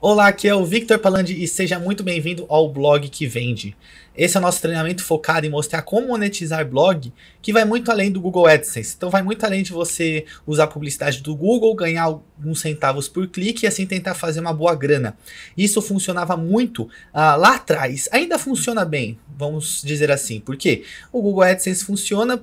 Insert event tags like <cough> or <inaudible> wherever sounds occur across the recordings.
Olá, aqui é o Victor Palandi e seja muito bem-vindo ao Blog que Vende. Esse é o nosso treinamento focado em mostrar como monetizar blog, que vai muito além do Google AdSense. Então vai muito além de você usar a publicidade do Google, ganhar alguns centavos por clique e assim tentar fazer uma boa grana. Isso funcionava muito ah, lá atrás, ainda funciona bem, vamos dizer assim, porque o Google AdSense funciona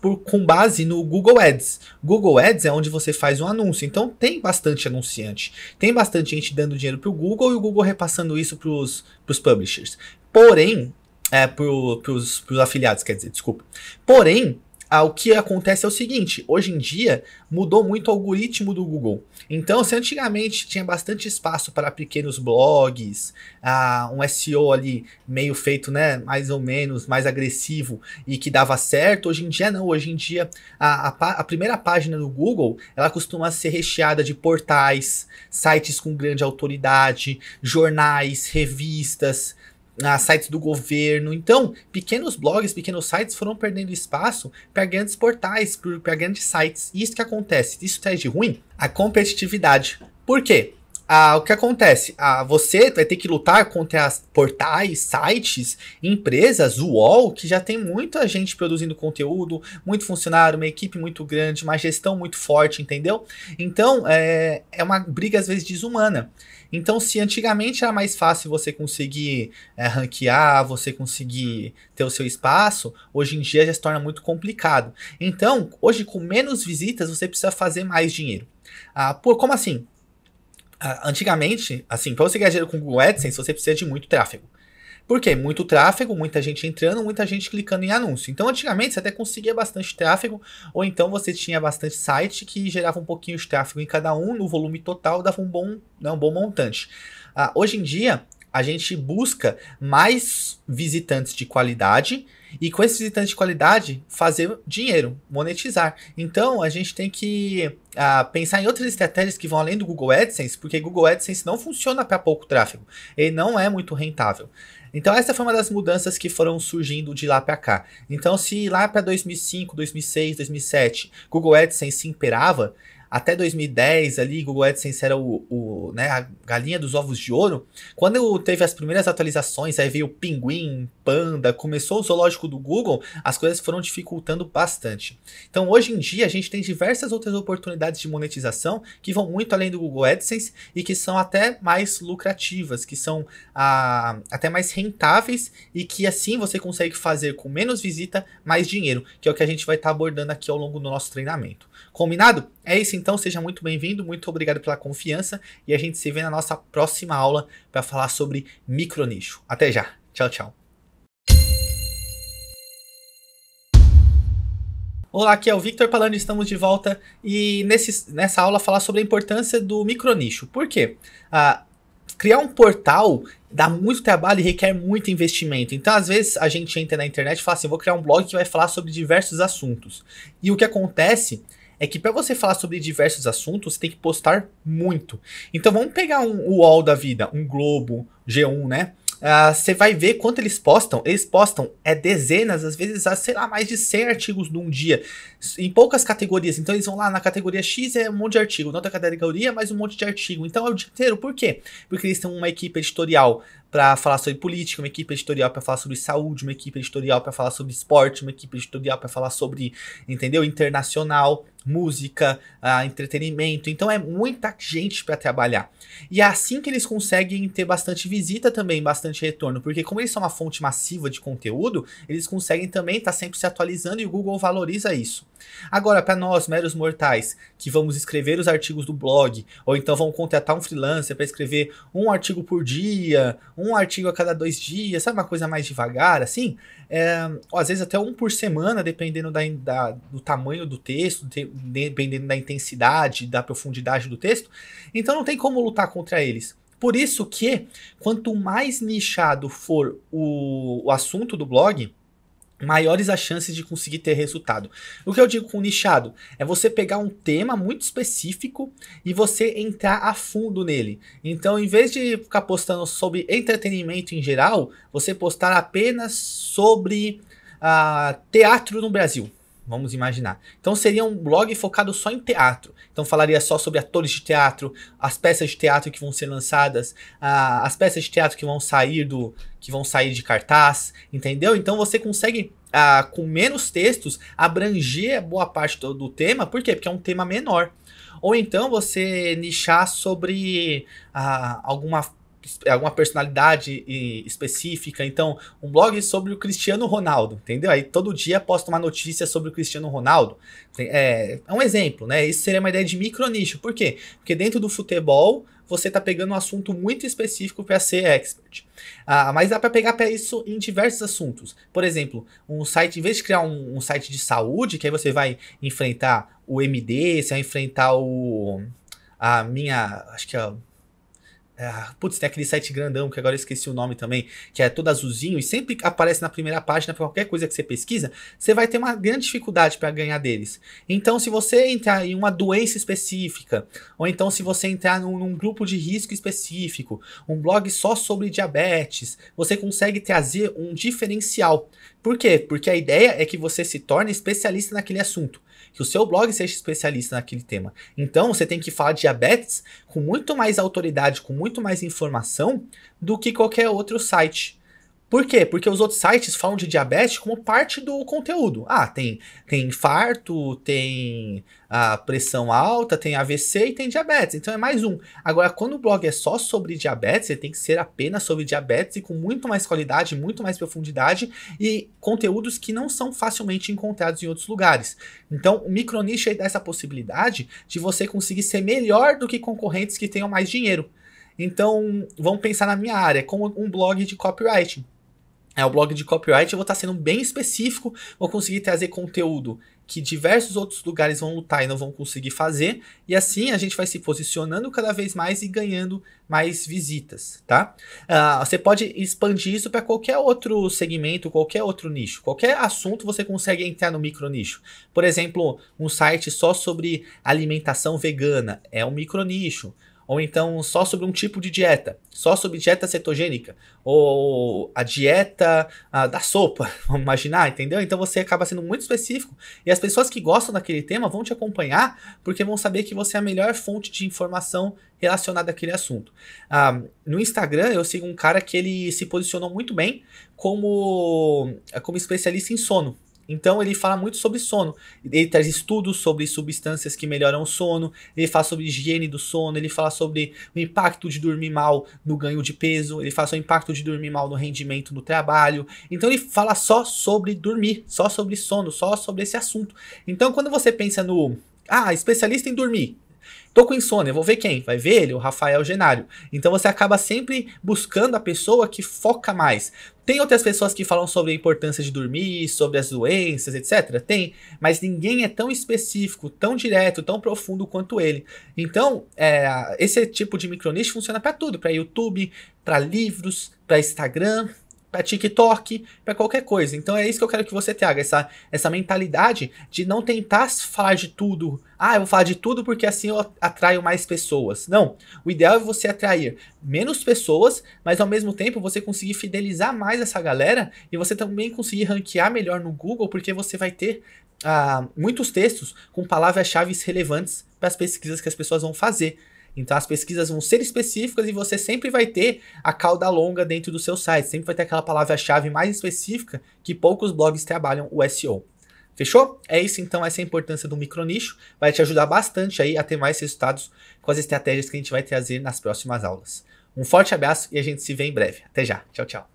por, com base no Google Ads. Google Ads é onde você faz um anúncio. Então tem bastante anunciante. Tem bastante gente dando dinheiro para o Google e o Google repassando isso para os publishers. Porém, é, para os afiliados, quer dizer, desculpa. Porém, ah, o que acontece é o seguinte: hoje em dia mudou muito o algoritmo do Google. Então, se antigamente tinha bastante espaço para pequenos blogs, ah, um SEO ali meio feito, né, mais ou menos, mais agressivo e que dava certo, hoje em dia não. Hoje em dia a, a, a primeira página do Google ela costuma ser recheada de portais, sites com grande autoridade, jornais, revistas sites do governo. Então, pequenos blogs, pequenos sites foram perdendo espaço para grandes portais, para grandes sites. E isso que acontece, isso traz é de ruim a competitividade. Por quê? Ah, o que acontece? Ah, você vai ter que lutar contra as portais, sites, empresas, UOL, que já tem muita gente produzindo conteúdo, muito funcionário, uma equipe muito grande, uma gestão muito forte, entendeu? Então, é, é uma briga às vezes desumana. Então, se antigamente era mais fácil você conseguir é, ranquear, você conseguir ter o seu espaço, hoje em dia já se torna muito complicado. Então, hoje com menos visitas, você precisa fazer mais dinheiro. Ah, por, como assim? Ah, antigamente, assim, para você ganhar dinheiro com o Google AdSense, você precisa de muito tráfego. Porque é muito tráfego, muita gente entrando, muita gente clicando em anúncio. Então, antigamente você até conseguia bastante tráfego, ou então você tinha bastante site que gerava um pouquinho de tráfego em cada um, no volume total dava um bom, né, um bom montante. Ah, hoje em dia, a gente busca mais visitantes de qualidade e com esses visitantes de qualidade fazer dinheiro, monetizar. Então a gente tem que ah, pensar em outras estratégias que vão além do Google AdSense, porque Google AdSense não funciona para pouco tráfego, ele não é muito rentável. Então essa foi uma das mudanças que foram surgindo de lá para cá. Então se lá para 2005, 2006, 2007, Google AdSense se imperava, até 2010 ali, Google AdSense era o, o, né, a galinha dos ovos de ouro. Quando teve as primeiras atualizações, aí veio Pinguim, Panda, começou o zoológico do Google, as coisas foram dificultando bastante. Então hoje em dia a gente tem diversas outras oportunidades de monetização que vão muito além do Google AdSense e que são até mais lucrativas, que são ah, até mais rentáveis e que assim você consegue fazer com menos visita mais dinheiro, que é o que a gente vai estar tá abordando aqui ao longo do nosso treinamento. Combinado? É isso então, seja muito bem-vindo, muito obrigado pela confiança e a gente se vê na nossa próxima aula para falar sobre micronicho. Até já. Tchau, tchau. Olá, aqui é o Victor Palani, estamos de volta e nesse, nessa aula falar sobre a importância do micronicho. Por quê? Ah, criar um portal dá muito trabalho e requer muito investimento. Então, às vezes, a gente entra na internet e fala assim: vou criar um blog que vai falar sobre diversos assuntos. E o que acontece é que para você falar sobre diversos assuntos, você tem que postar muito. Então vamos pegar um UOL da vida, um Globo, G1, né? Ah, você uh, vai ver quanto eles postam. Eles postam é dezenas, às vezes, sei lá, mais de 100 artigos num dia, em poucas categorias. Então eles vão lá na categoria X, é um monte de artigo, na outra categoria, mais um monte de artigo. Então é o dia inteiro. Por quê? Porque eles têm uma equipe editorial para falar sobre política, uma equipe editorial para falar sobre saúde, uma equipe editorial para falar sobre esporte, uma equipe editorial para falar sobre, entendeu? Internacional, música, uh, entretenimento. Então é muita gente para trabalhar. E é assim que eles conseguem ter bastante visita também, bastante retorno, porque como eles são uma fonte massiva de conteúdo, eles conseguem também estar tá sempre se atualizando e o Google valoriza isso. Agora, para nós, meros mortais, que vamos escrever os artigos do blog, ou então vamos contratar um freelancer para escrever um artigo por dia, um artigo a cada dois dias, sabe? Uma coisa mais devagar, assim. É, ou às vezes até um por semana, dependendo da, da do tamanho do texto, de, dependendo da intensidade, da profundidade do texto. Então não tem como lutar contra eles. Por isso que, quanto mais nichado for o, o assunto do blog, maiores as chances de conseguir ter resultado. O que eu digo com nichado é você pegar um tema muito específico e você entrar a fundo nele. Então, em vez de ficar postando sobre entretenimento em geral, você postar apenas sobre uh, teatro no Brasil. Vamos imaginar. Então seria um blog focado só em teatro. Então falaria só sobre atores de teatro, as peças de teatro que vão ser lançadas, as peças de teatro que vão sair do que vão sair de cartaz, entendeu? Então você consegue com menos textos abranger boa parte do, do, tema, por quê? Porque é um tema menor. Ou então você nichar sobre alguma é alguma personalidade específica. Então, um blog sobre o Cristiano Ronaldo, entendeu? Aí todo dia posta uma notícia sobre o Cristiano Ronaldo. É, é um exemplo, né? Isso seria uma ideia de micronicho. Por quê? Porque dentro do futebol você está pegando um assunto muito específico para ser expert. Ah, mas dá para pegar para isso em diversos assuntos. Por exemplo, um site, em vez de criar um, um site de saúde, que aí você vai enfrentar o MD, você vai enfrentar o a minha, acho que é ah, putz, tem aquele site grandão, que agora eu esqueci o nome também, que é todo azulzinho, e sempre aparece na primeira página para qualquer coisa que você pesquisa, você vai ter uma grande dificuldade para ganhar deles. Então, se você entrar em uma doença específica, ou então se você entrar num, num grupo de risco específico, um blog só sobre diabetes, você consegue trazer um diferencial. Por quê? Porque a ideia é que você se torne especialista naquele assunto que o seu blog seja especialista naquele tema. Então, você tem que falar de diabetes com muito mais autoridade, com muito mais informação do que qualquer outro site. Por quê? Porque os outros sites falam de diabetes como parte do conteúdo. Ah, tem, tem infarto, tem a ah, pressão alta, tem AVC e tem diabetes. Então é mais um. Agora, quando o blog é só sobre diabetes, ele tem que ser apenas sobre diabetes e com muito mais qualidade, muito mais profundidade e conteúdos que não são facilmente encontrados em outros lugares. Então, o micronicho aí dá essa possibilidade de você conseguir ser melhor do que concorrentes que tenham mais dinheiro. Então, vamos pensar na minha área, como um blog de copywriting é o blog de copyright, eu vou estar sendo bem específico, vou conseguir trazer conteúdo que diversos outros lugares vão lutar e não vão conseguir fazer, e assim a gente vai se posicionando cada vez mais e ganhando mais visitas, tá? Uh, você pode expandir isso para qualquer outro segmento, qualquer outro nicho, qualquer assunto você consegue entrar no micro nicho. Por exemplo, um site só sobre alimentação vegana é um micro nicho ou então só sobre um tipo de dieta, só sobre dieta cetogênica, ou a dieta da sopa, <laughs> vamos imaginar, entendeu? Então você acaba sendo muito específico e as pessoas que gostam daquele tema vão te acompanhar porque vão saber que você é a melhor fonte de informação relacionada àquele assunto. Ah, no Instagram eu sigo um cara que ele se posicionou muito bem como, como especialista em sono. Então ele fala muito sobre sono. Ele traz estudos sobre substâncias que melhoram o sono, ele fala sobre higiene do sono, ele fala sobre o impacto de dormir mal no ganho de peso, ele fala sobre o impacto de dormir mal no rendimento no trabalho. Então ele fala só sobre dormir, só sobre sono, só sobre esse assunto. Então quando você pensa no ah, especialista em dormir, Tô com insônia, vou ver quem? Vai ver ele, o Rafael Genário. Então você acaba sempre buscando a pessoa que foca mais. Tem outras pessoas que falam sobre a importância de dormir, sobre as doenças, etc. Tem, mas ninguém é tão específico, tão direto, tão profundo quanto ele. Então, é, esse tipo de microniche funciona para tudo, para YouTube, para livros, para Instagram, para TikTok, para qualquer coisa. Então é isso que eu quero que você traga, essa, essa mentalidade de não tentar falar de tudo. Ah, eu vou falar de tudo porque assim eu atraio mais pessoas. Não. O ideal é você atrair menos pessoas, mas ao mesmo tempo você conseguir fidelizar mais essa galera e você também conseguir ranquear melhor no Google, porque você vai ter ah, muitos textos com palavras-chave relevantes para as pesquisas que as pessoas vão fazer. Então as pesquisas vão ser específicas e você sempre vai ter a cauda longa dentro do seu site, sempre vai ter aquela palavra-chave mais específica que poucos blogs trabalham o SEO. Fechou? É isso então, essa é a importância do micronicho, vai te ajudar bastante aí a ter mais resultados com as estratégias que a gente vai trazer nas próximas aulas. Um forte abraço e a gente se vê em breve. Até já. Tchau, tchau.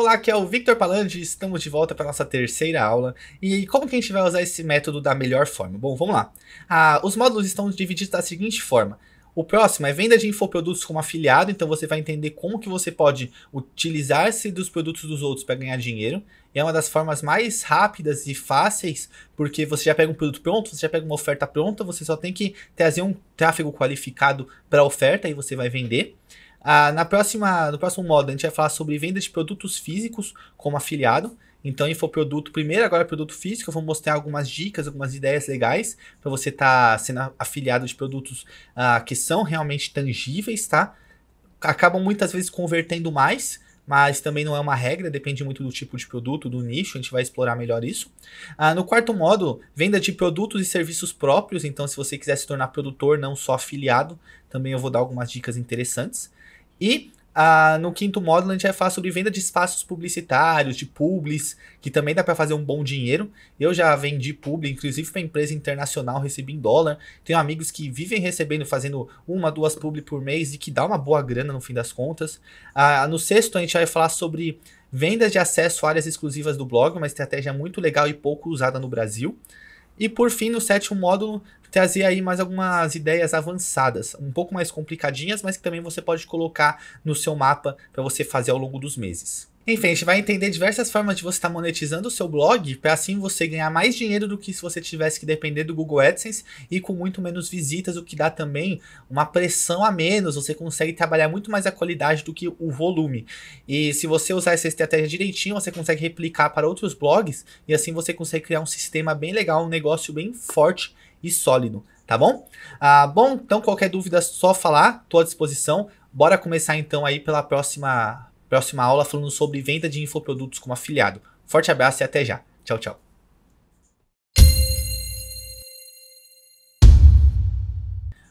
Olá, aqui é o Victor Palandi, estamos de volta para nossa terceira aula. E como que a gente vai usar esse método da melhor forma? Bom, vamos lá. Ah, os módulos estão divididos da seguinte forma. O próximo é venda de infoprodutos como afiliado, então você vai entender como que você pode utilizar-se dos produtos dos outros para ganhar dinheiro. E é uma das formas mais rápidas e fáceis, porque você já pega um produto pronto, você já pega uma oferta pronta, você só tem que trazer um tráfego qualificado para a oferta e você vai vender. Ah, na próxima, no próximo modo, a gente vai falar sobre venda de produtos físicos como afiliado. Então, infoproduto, primeiro agora é produto físico, eu vou mostrar algumas dicas, algumas ideias legais para você estar tá sendo afiliado de produtos ah, que são realmente tangíveis, tá? Acabam muitas vezes convertendo mais, mas também não é uma regra, depende muito do tipo de produto, do nicho, a gente vai explorar melhor isso. Ah, no quarto modo, venda de produtos e serviços próprios, então se você quiser se tornar produtor, não só afiliado, também eu vou dar algumas dicas interessantes. E ah, no quinto módulo a gente vai falar sobre venda de espaços publicitários, de publis, que também dá para fazer um bom dinheiro. Eu já vendi publi, inclusive para empresa internacional, recebi em dólar. Tenho amigos que vivem recebendo, fazendo uma, duas publi por mês e que dá uma boa grana no fim das contas. Ah, no sexto a gente vai falar sobre vendas de acesso a áreas exclusivas do blog, uma estratégia muito legal e pouco usada no Brasil. E por fim, no sétimo módulo, trazer aí mais algumas ideias avançadas, um pouco mais complicadinhas, mas que também você pode colocar no seu mapa para você fazer ao longo dos meses. Enfim, a gente vai entender diversas formas de você estar tá monetizando o seu blog para assim você ganhar mais dinheiro do que se você tivesse que depender do Google AdSense e com muito menos visitas, o que dá também uma pressão a menos. Você consegue trabalhar muito mais a qualidade do que o volume. E se você usar essa estratégia direitinho, você consegue replicar para outros blogs e assim você consegue criar um sistema bem legal, um negócio bem forte e sólido, tá bom? Ah, bom, então qualquer dúvida só falar, tô à disposição. Bora começar então aí pela próxima Próxima aula falando sobre venda de infoprodutos como afiliado. Forte abraço e até já. Tchau, tchau.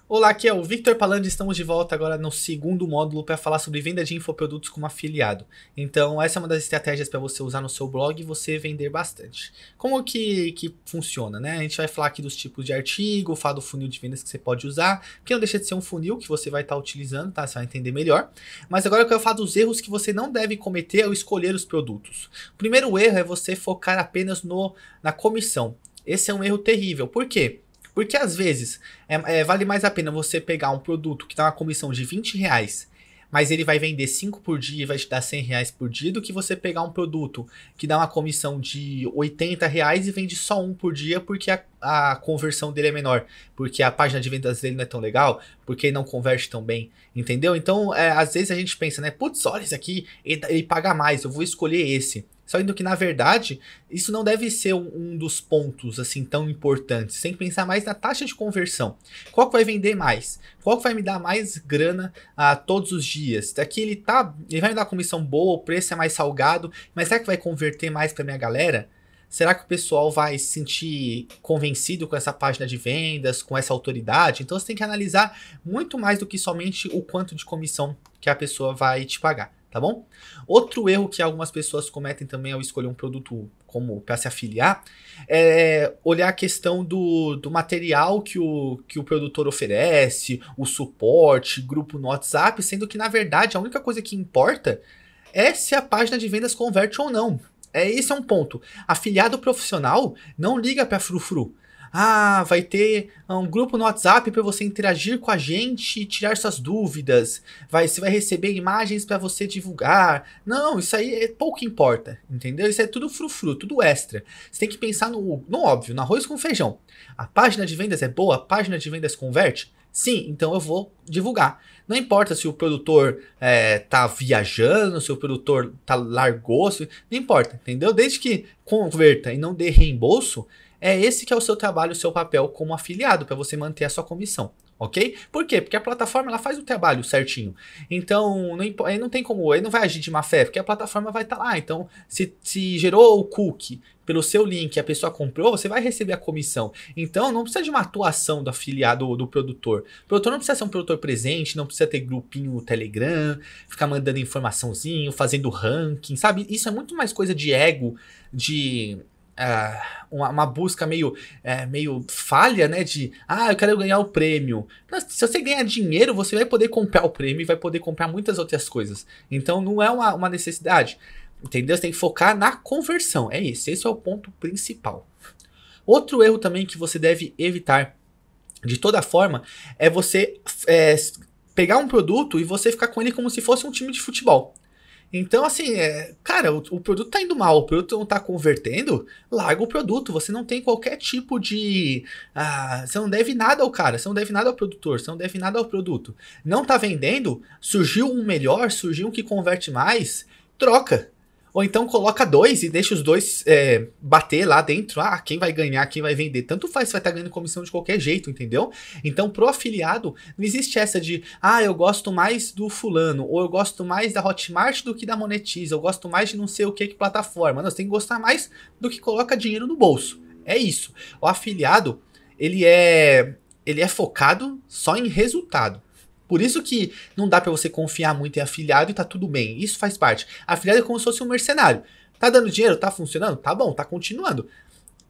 Olá, aqui é o Victor Palandi. Estamos de volta agora no segundo módulo para falar sobre venda de infoprodutos como afiliado. Então, essa é uma das estratégias para você usar no seu blog e você vender bastante. Como que, que funciona, né? A gente vai falar aqui dos tipos de artigo, falar do funil de vendas que você pode usar, que não deixa de ser um funil que você vai estar tá utilizando, tá? Você vai entender melhor. Mas agora eu quero falar dos erros que você não deve cometer ao escolher os produtos. O primeiro erro é você focar apenas no, na comissão. Esse é um erro terrível. Por quê? Porque às vezes é, é, vale mais a pena você pegar um produto que dá tá uma comissão de 20 reais, mas ele vai vender 5 por dia e vai te dar 100 reais por dia, do que você pegar um produto que dá uma comissão de 80 reais e vende só um por dia porque a, a conversão dele é menor, porque a página de vendas dele não é tão legal, porque ele não converte tão bem, entendeu? Então, é, às vezes a gente pensa, né? Putz, olha esse aqui, ele, tá, ele paga mais, eu vou escolher esse indo que, na verdade, isso não deve ser um dos pontos assim tão importantes. Você tem que pensar mais na taxa de conversão. Qual que vai vender mais? Qual que vai me dar mais grana a ah, todos os dias? Daqui ele tá, ele vai me dar comissão boa, o preço é mais salgado, mas será que vai converter mais para minha galera? Será que o pessoal vai se sentir convencido com essa página de vendas, com essa autoridade? Então você tem que analisar muito mais do que somente o quanto de comissão que a pessoa vai te pagar tá bom? Outro erro que algumas pessoas cometem também ao escolher um produto como para se afiliar é olhar a questão do, do material que o, que o produtor oferece, o suporte, grupo no WhatsApp, sendo que na verdade a única coisa que importa é se a página de vendas converte ou não. É, esse é um ponto. Afiliado profissional não liga para frufru. Ah, vai ter ah, um grupo no WhatsApp para você interagir com a gente e tirar suas dúvidas. Vai, você vai receber imagens para você divulgar. Não, isso aí é pouco importa, entendeu? Isso é tudo frufru, tudo extra. Você tem que pensar no, no óbvio, no arroz com feijão. A página de vendas é boa, a página de vendas converte? Sim, então eu vou divulgar. Não importa se o produtor é, tá viajando, se o produtor tá largou, não importa, entendeu? Desde que converta e não dê reembolso, é esse que é o seu trabalho, o seu papel como afiliado, para você manter a sua comissão ok? Por quê? Porque a plataforma ela faz o trabalho certinho. Então, não, aí não tem como, aí não vai agir de má fé, porque a plataforma vai estar tá lá. Então, se, se gerou o cookie pelo seu link, a pessoa comprou, você vai receber a comissão. Então, não precisa de uma atuação do afiliado ou do produtor. O produtor não precisa ser um produtor presente, não precisa ter grupinho no Telegram, ficar mandando informaçãozinho, fazendo ranking, sabe? Isso é muito mais coisa de ego, de Uh, uma, uma, busca meio, é, meio falha, né? De, ah, eu quero ganhar o prêmio. Mas, se você ganhar dinheiro, você vai poder comprar o prêmio e vai poder comprar muitas outras coisas. Então, não é uma, uma necessidade. Entendeu? Você tem que focar na conversão. É isso. Esse é o ponto principal. Outro erro também que você deve evitar, de toda forma, é você é, pegar um produto e você ficar com ele como se fosse um time de futebol. Então, assim, é, cara, o, o, produto tá indo mal, o produto não tá convertendo, larga o produto. Você não tem qualquer tipo de. Ah, você não deve nada ao cara, você não deve nada ao produtor, você não deve nada ao produto. Não tá vendendo, surgiu um melhor, surgiu um que converte mais, troca. Ou então coloca dois e deixa os dois é, bater lá dentro. Ah, quem vai ganhar, quem vai vender. Tanto faz, você vai estar tá ganhando comissão de qualquer jeito, entendeu? Então, pro afiliado, não existe essa de, ah, eu gosto mais do fulano, ou eu gosto mais da Hotmart do que da Monetiza, eu gosto mais de não sei o que, que plataforma. Não, você tem que gostar mais do que coloca dinheiro no bolso. É isso. O afiliado, ele é, ele é focado só em resultado. Por isso que não dá para você confiar muito em afiliado e tá tudo bem. Isso faz parte. Afiliado é como se fosse um mercenário. Tá dando dinheiro? Tá funcionando? Tá bom, tá continuando.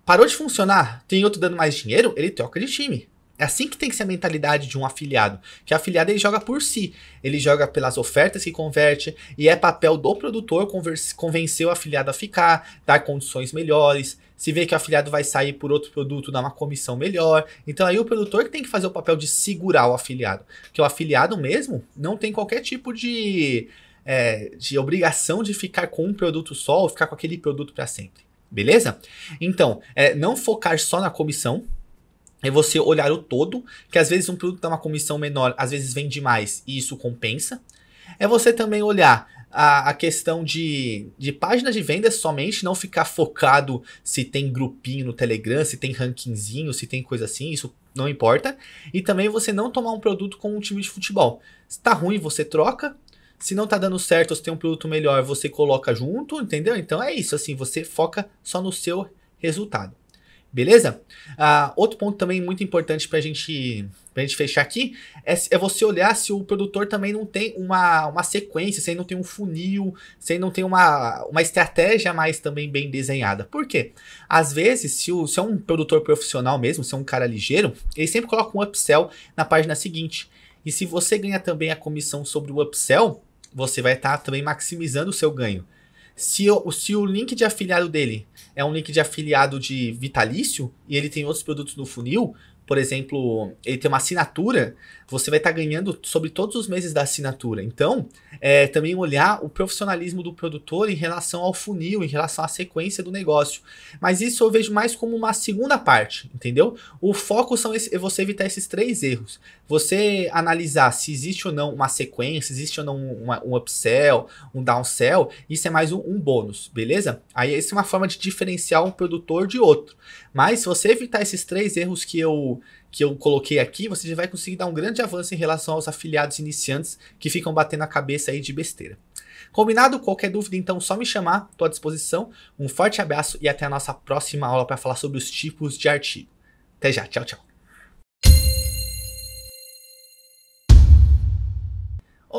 Parou de funcionar? Tem outro dando mais dinheiro? Ele troca de time. É assim que tem que ser a mentalidade de um afiliado. Que afiliado ele joga por si. Ele joga pelas ofertas que converte. E é papel do produtor convencer o afiliado a ficar, dar condições melhores, se vê que o afiliado vai sair por outro produto, dá uma comissão melhor. Então aí o produtor que tem que fazer o papel de segurar o afiliado. Que o afiliado mesmo não tem qualquer tipo de, é, de obrigação de ficar com um produto só ou ficar com aquele produto para sempre. Beleza? Então, é, não focar só na comissão, é você olhar o todo, que às vezes um produto dá uma comissão menor, às vezes vende mais e isso compensa. É você também olhar a, a questão de, de páginas de vendas é somente, não ficar focado se tem grupinho no Telegram, se tem rankingzinho, se tem coisa assim, isso não importa. E também você não tomar um produto com um time de futebol. Se tá ruim, você troca. Se não tá dando certo, se tem um produto melhor, você coloca junto, entendeu? Então é isso, assim, você foca só no seu resultado. Beleza? Ah, outro ponto também muito importante para a gente pra gente fechar aqui, é, é, você olhar se o produtor também não tem uma, uma sequência, se ele não tem um funil, se ele não tem uma, uma estratégia mais também bem desenhada. Por quê? Às vezes, se, o, se é um produtor profissional mesmo, se é um cara ligeiro, ele sempre coloca um upsell na página seguinte. E se você ganha também a comissão sobre o upsell, você vai estar tá também maximizando o seu ganho. Se o, se o link de afiliado dele é um link de afiliado de vitalício e ele tem outros produtos no funil, por exemplo, ele tem uma assinatura, você vai estar tá ganhando sobre todos os meses da assinatura. Então, é, também olhar o profissionalismo do produtor em relação ao funil, em relação à sequência do negócio. Mas isso eu vejo mais como uma segunda parte, entendeu? O foco são esse, é você evitar esses três erros. Você analisar se existe ou não uma sequência, existe ou não uma, um upsell, um downsell, isso é mais um, um bônus, beleza? Aí isso é uma forma de diferenciar um produtor de outro. Mas se você evitar esses três erros que eu que eu coloquei aqui, você já vai conseguir dar um grande avanço em relação aos afiliados iniciantes que ficam batendo a cabeça aí de besteira. Combinado? Qualquer dúvida, então só me chamar, estou à disposição. Um forte abraço e até a nossa próxima aula para falar sobre os tipos de artigo. Até já, tchau, tchau.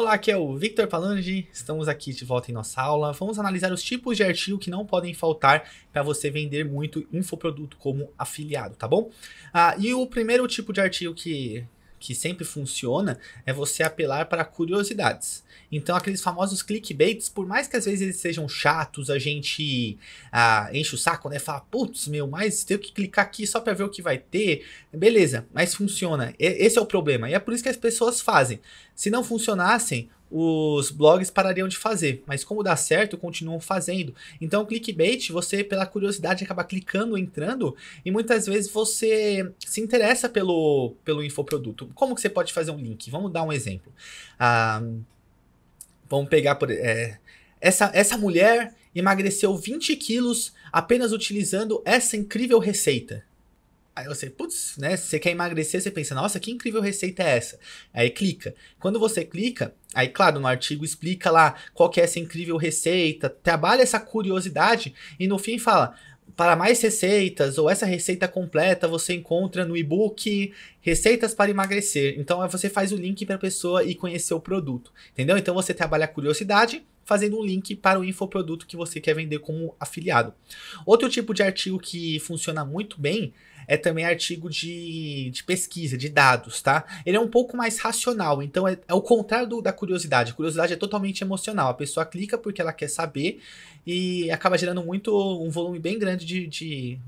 Olá, aqui é o Victor Falange. Estamos aqui de volta em nossa aula. Vamos analisar os tipos de artigo que não podem faltar para você vender muito infoproduto como afiliado, tá bom? Ah, e o primeiro tipo de artigo que que sempre funciona é você apelar para curiosidades. Então, aqueles famosos clickbaits, por mais que às vezes eles sejam chatos, a gente ah, enche o saco, né? Fala, putz, meu, mas tenho que clicar aqui só para ver o que vai ter. Beleza, mas funciona. E esse é o problema. E é por isso que as pessoas fazem. Se não funcionassem, os blogs parariam de fazer, mas como dá certo, continuam fazendo. Então, clickbait, você pela curiosidade acaba clicando, entrando e muitas vezes você se interessa pelo pelo infoproduto. Como que você pode fazer um link? Vamos dar um exemplo. Ah, vamos pegar por é, essa essa mulher emagreceu 20 quilos apenas utilizando essa incrível receita. Aí você, putz, né? Você quer emagrecer, você pensa, nossa, que incrível receita é essa? Aí clica. Quando você clica, Aí, claro, no artigo explica lá qual que é essa incrível receita, trabalha essa curiosidade e no fim fala: para mais receitas ou essa receita completa você encontra no e-book Receitas para emagrecer. Então você faz o link para a pessoa e conhecer o produto, entendeu? Então você trabalha a curiosidade fazendo um link para o infoproduto que você quer vender como afiliado. Outro tipo de artigo que funciona muito bem é também artigo de, de pesquisa, de dados, tá? Ele é um pouco mais racional, então é, é o contrário do, da curiosidade. A curiosidade é totalmente emocional, a pessoa clica porque ela quer saber e acaba gerando muito um volume bem grande de, de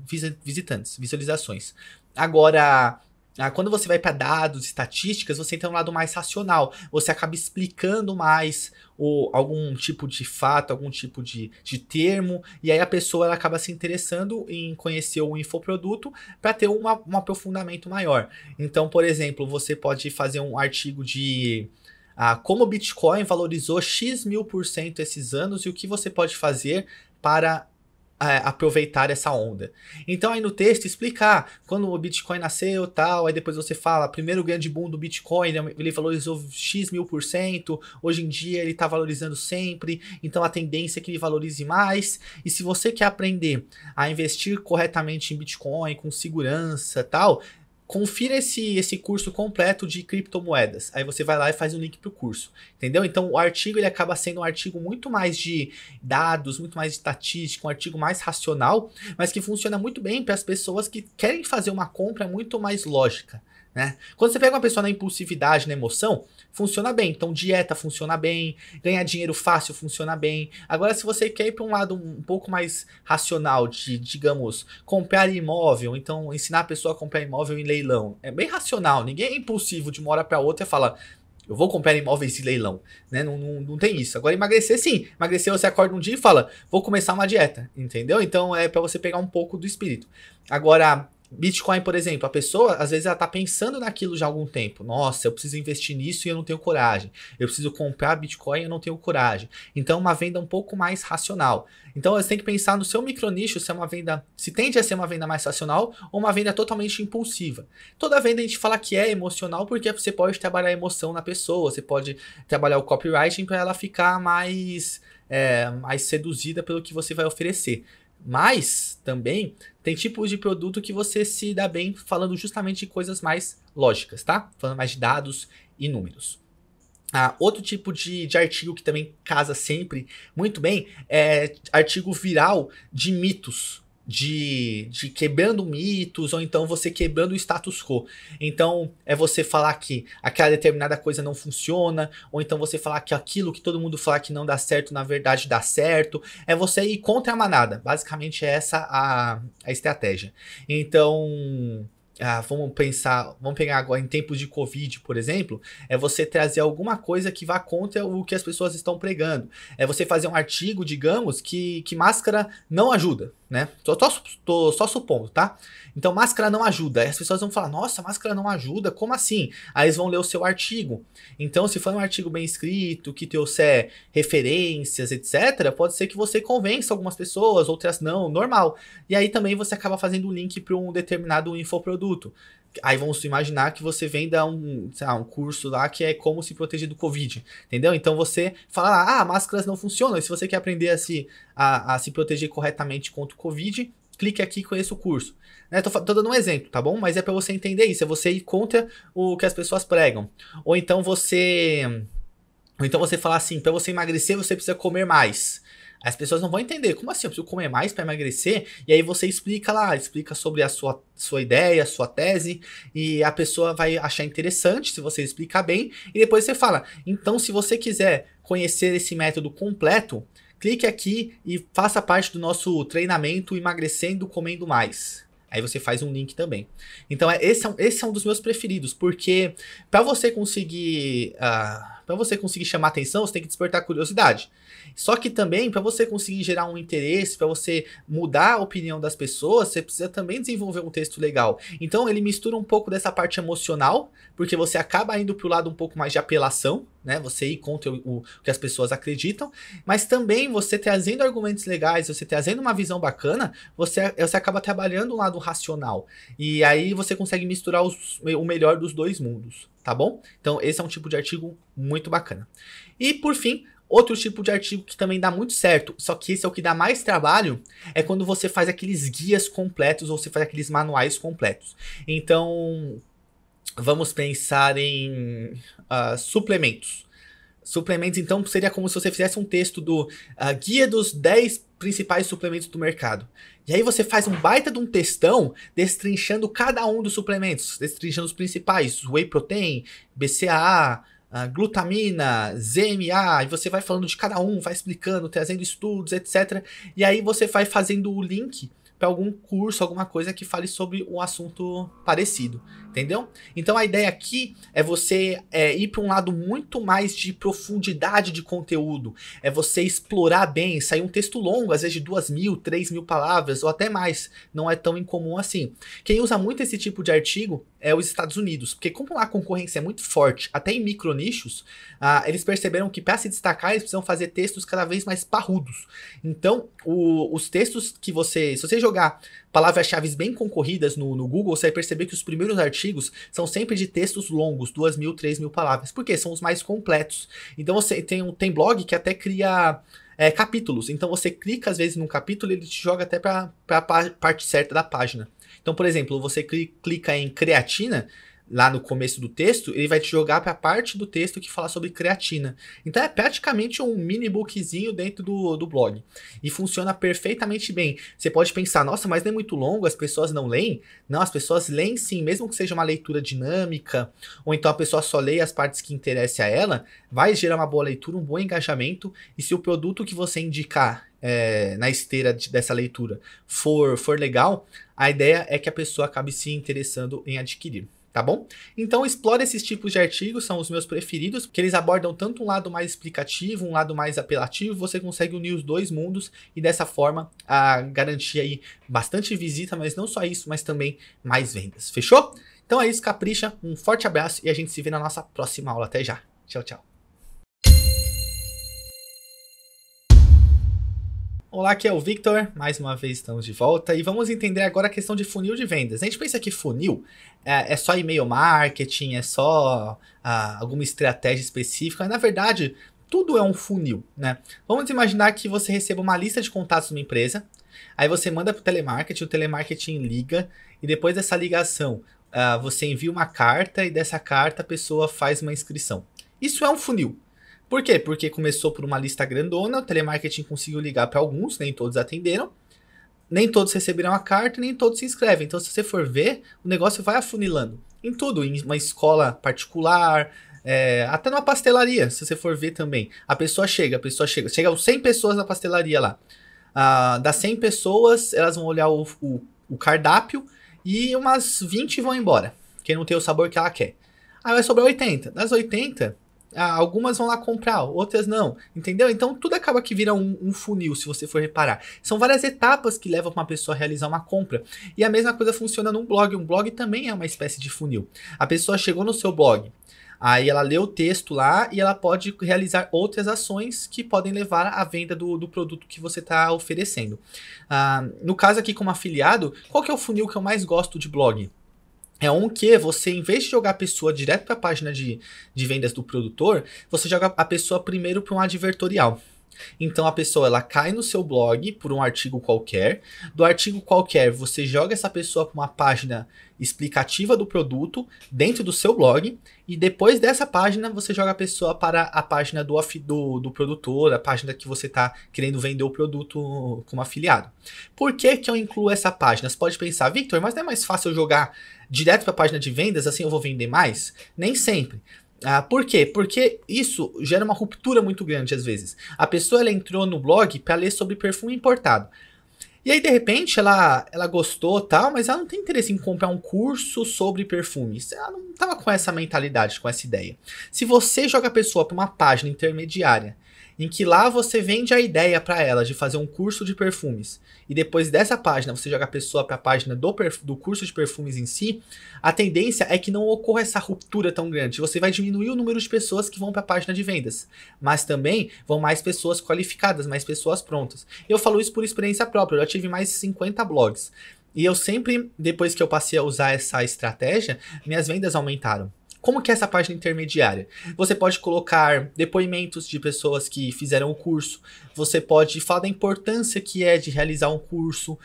visitantes, visualizações. Agora, ah, quando você vai para dados, estatísticas, você entra no lado mais racional. Você acaba explicando mais o, algum tipo de fato, algum tipo de, de termo, e aí a pessoa ela acaba se interessando em conhecer o infoproduto para ter uma, um aprofundamento maior. Então, por exemplo, você pode fazer um artigo de ah, como o Bitcoin valorizou X mil por cento esses anos e o que você pode fazer para aproveitar essa onda. Então aí no texto explicar ah, quando o Bitcoin nasceu tal, aí depois você fala, primeiro grande boom do Bitcoin, né, ele valorizou X mil por cento, hoje em dia ele está valorizando sempre, então a tendência é que ele valorize mais. E se você quer aprender a investir corretamente em Bitcoin, com segurança tal, confira esse, esse curso completo de criptomoedas. Aí você vai lá e faz o link para o curso, entendeu? Então o artigo ele acaba sendo um artigo muito mais de dados, muito mais de estatística, um artigo mais racional, mas que funciona muito bem para as pessoas que querem fazer uma compra muito mais lógica. Né? Quando você pega uma pessoa na impulsividade, na emoção, funciona bem. Então, dieta funciona bem, ganhar dinheiro fácil funciona bem. Agora, se você quer ir para um lado um pouco mais racional, de, digamos, comprar imóvel, então ensinar a pessoa a comprar imóvel em leilão, é bem racional. Ninguém é impulsivo de uma hora para outra e fala. Eu vou comprar imóveis em leilão, né? Não, não, não tem isso. Agora, emagrecer, sim. Emagrecer, você acorda um dia e fala, vou começar uma dieta, entendeu? Então, é para você pegar um pouco do espírito. Agora, Bitcoin, por exemplo, a pessoa às vezes ela está pensando naquilo já há algum tempo. Nossa, eu preciso investir nisso e eu não tenho coragem. Eu preciso comprar Bitcoin e eu não tenho coragem. Então, uma venda um pouco mais racional. Então, você tem que pensar no seu micronicho se é uma venda, se tende a ser uma venda mais racional ou uma venda totalmente impulsiva. Toda venda a gente fala que é emocional porque você pode trabalhar a emoção na pessoa, você pode trabalhar o copywriting para ela ficar mais é, mais seduzida pelo que você vai oferecer. Mas também tem tipos de produto que você se dá bem falando justamente de coisas mais lógicas, tá? Falando mais de dados e números. Ah, outro tipo de, de artigo que também casa sempre muito bem é artigo viral de mitos, de, de quebrando mitos, ou então você quebrando o status quo. Então, é você falar que aquela determinada coisa não funciona, ou então você falar que aquilo que todo mundo fala que não dá certo, na verdade dá certo. É você ir contra a manada. Basicamente, é essa a, a estratégia. Então. Ah, vamos pensar, vamos pegar agora em tempos de Covid, por exemplo, é você trazer alguma coisa que vá contra o que as pessoas estão pregando. É você fazer um artigo, digamos, que, que máscara não ajuda né? Tô, tô, tô, só supondo, tá? Então, máscara não ajuda. as pessoas vão falar, nossa, máscara não ajuda, como assim? Aí eles vão ler o seu artigo. Então, se for um artigo bem escrito, que trouxer é referências, etc., pode ser que você convença algumas pessoas, outras não, normal. E aí também você acaba fazendo o link para um determinado infoproduto. Aí vamos imaginar que você venda um, lá, um curso lá que é como se proteger do Covid, entendeu? Então você fala lá, ah, máscaras não funcionam. E se você quer aprender a se, a, a se proteger corretamente contra o Covid, clique aqui e conheça o curso. Né? Tô, tô, dando um exemplo, tá bom? Mas é para você entender isso, é você ir contra o que as pessoas pregam. Ou então você. Ou então você falar assim, para você emagrecer, você precisa comer mais. As pessoas não vão entender. Como assim? Eu preciso comer mais para emagrecer? E aí você explica lá, explica sobre a sua, sua ideia, sua tese, e a pessoa vai achar interessante se você explicar bem. E depois você fala: então, se você quiser conhecer esse método completo, clique aqui e faça parte do nosso treinamento emagrecendo comendo mais. Aí você faz um link também. Então, é, esse é, esse é um dos meus preferidos, porque para você conseguir. Uh, para você conseguir chamar atenção, você tem que despertar curiosidade. Só que também, para você conseguir gerar um interesse, para você mudar a opinião das pessoas, você precisa também desenvolver um texto legal. Então, ele mistura um pouco dessa parte emocional, porque você acaba indo para o lado um pouco mais de apelação, né? Você ir contra o, o, que as pessoas acreditam, mas também você trazendo argumentos legais, você trazendo uma visão bacana, você, você acaba trabalhando um lado racional. E aí você consegue misturar os, o melhor dos dois mundos tá bom? Então, esse é um tipo de artigo muito bacana. E, por fim, outro tipo de artigo que também dá muito certo, só que esse é o que dá mais trabalho, é quando você faz aqueles guias completos ou você faz aqueles manuais completos. Então, vamos pensar em uh, suplementos. Suplementos, então, seria como se você fizesse um texto do uh, Guia dos 10 principais suplementos do mercado. E aí você faz um baita de um textão destrinchando cada um dos suplementos, destrinchando os principais, whey protein, BCAA, uh, ah, glutamina, ZMA, e você vai falando de cada um, vai explicando, trazendo estudos, etc. E aí você vai fazendo o link para algum curso, alguma coisa que fale sobre um assunto parecido entendeu? Então a ideia aqui é você é, ir para um lado muito mais de profundidade de conteúdo, é você explorar bem, sair um texto longo, às vezes de duas mil, três mil palavras ou até mais, não é tão incomum assim. Quem usa muito esse tipo de artigo é os Estados Unidos, porque como lá a concorrência é muito forte, até em micronichos, ah, eles perceberam que para se destacar eles precisam fazer textos cada vez mais parrudos. Então o, os textos que você, se você jogar palavras-chave bem concorridas no, no, Google, você vai perceber que os primeiros artigos são sempre de textos longos, duas mil, três mil palavras, porque são os mais completos. Então você tem, um, tem blog que até cria é, capítulos. Então você clica às vezes num capítulo e ele te joga até para a parte certa da página. Então, por exemplo, você clica em creatina, lá no começo do texto, ele vai te jogar para a parte do texto que fala sobre creatina. Então é praticamente um mini bookzinho dentro do, do blog. E funciona perfeitamente bem. Você pode pensar, nossa, mas não é muito longo, as pessoas não leem? Não, as pessoas leem sim, mesmo que seja uma leitura dinâmica, ou então a pessoa só leia as partes que interessam a ela, vai gerar uma boa leitura, um bom engajamento, e se o produto que você indicar é, na esteira de, dessa leitura for, for legal, a ideia é que a pessoa acabe se interessando em adquirir tá bom? Então explore esses tipos de artigos, são os meus preferidos, que eles abordam tanto um lado mais explicativo, um lado mais apelativo, você consegue unir os dois mundos e dessa forma a garantir aí bastante visita, mas não só isso, mas também mais vendas. Fechou? Então é isso, capricha, um forte abraço e a gente se vê na nossa próxima aula. Até já. Tchau, tchau. Olá, aqui é o Victor. Mais uma vez estamos de volta e vamos entender agora a questão de funil de vendas. A gente pensa que funil é, é só e-mail marketing, é só ah, alguma estratégia específica. Na verdade, tudo é um funil, né? Vamos imaginar que você receba uma lista de contatos de uma empresa, aí você manda para o telemarketing, o telemarketing liga, e depois dessa ligação, ah, você envia uma carta e dessa carta a pessoa faz uma inscrição. Isso é um funil. Por quê? Porque começou por uma lista grandona, o telemarketing conseguiu ligar para alguns, nem todos atenderam, nem todos receberão a carta, nem todos se inscrevem. Então, se você for ver, o negócio vai afunilando em tudo, em uma escola particular, é, até numa pastelaria, se você for ver também. A pessoa chega, a pessoa chega, chegam 100 pessoas na pastelaria lá. Ah, das 100 pessoas, elas vão olhar o, o, o, cardápio e umas 20 vão embora, que não tem o sabor que ela quer. Aí vai sobrar 80. Das 80, ah, algumas vão lá comprar, outras não. Entendeu? Então tudo acaba que vira um, um, funil, se você for reparar. São várias etapas que levam uma pessoa a realizar uma compra. E a mesma coisa funciona num blog. Um blog também é uma espécie de funil. A pessoa chegou no seu blog. Aí ela lê o texto lá e ela pode realizar outras ações que podem levar à venda do, do produto que você está oferecendo. Ah, no caso aqui como afiliado, qual que é o funil que eu mais gosto de blog? é um que você, em vez de jogar a pessoa direto para a página de, de vendas do produtor, você joga a pessoa primeiro para um advertorial. Então a pessoa ela cai no seu blog por um artigo qualquer. Do artigo qualquer, você joga essa pessoa para uma página explicativa do produto dentro do seu blog. E depois dessa página, você joga a pessoa para a página do, do, do produtor, a página que você está querendo vender o produto como afiliado. Por que, que eu incluo essa página? Você pode pensar, Victor, mas não é mais fácil eu jogar direto para a página de vendas, assim eu vou vender mais? Nem sempre. Ah, por quê? Porque isso gera uma ruptura muito grande às vezes. A pessoa ela entrou no blog para ler sobre perfume importado. E aí, de repente, ela, ela gostou tal, mas ela não tem interesse em comprar um curso sobre perfumes. Ela não tava com essa mentalidade, com essa ideia. Se você joga a pessoa para uma página intermediária em que lá você vende a ideia para ela de fazer um curso de perfumes. E depois dessa página, você joga a pessoa para a página do, do curso de perfumes em si, a tendência é que não ocorra essa ruptura tão grande. Você vai diminuir o número de pessoas que vão para a página de vendas, mas também vão mais pessoas qualificadas, mais pessoas prontas. Eu falo isso por experiência própria, eu já tive mais de 50 blogs. E eu sempre, depois que eu passei a usar essa estratégia, minhas vendas aumentaram. Como que é essa página intermediária? Você pode colocar depoimentos de pessoas que fizeram o curso, você pode falar da importância que é de realizar um curso, uh,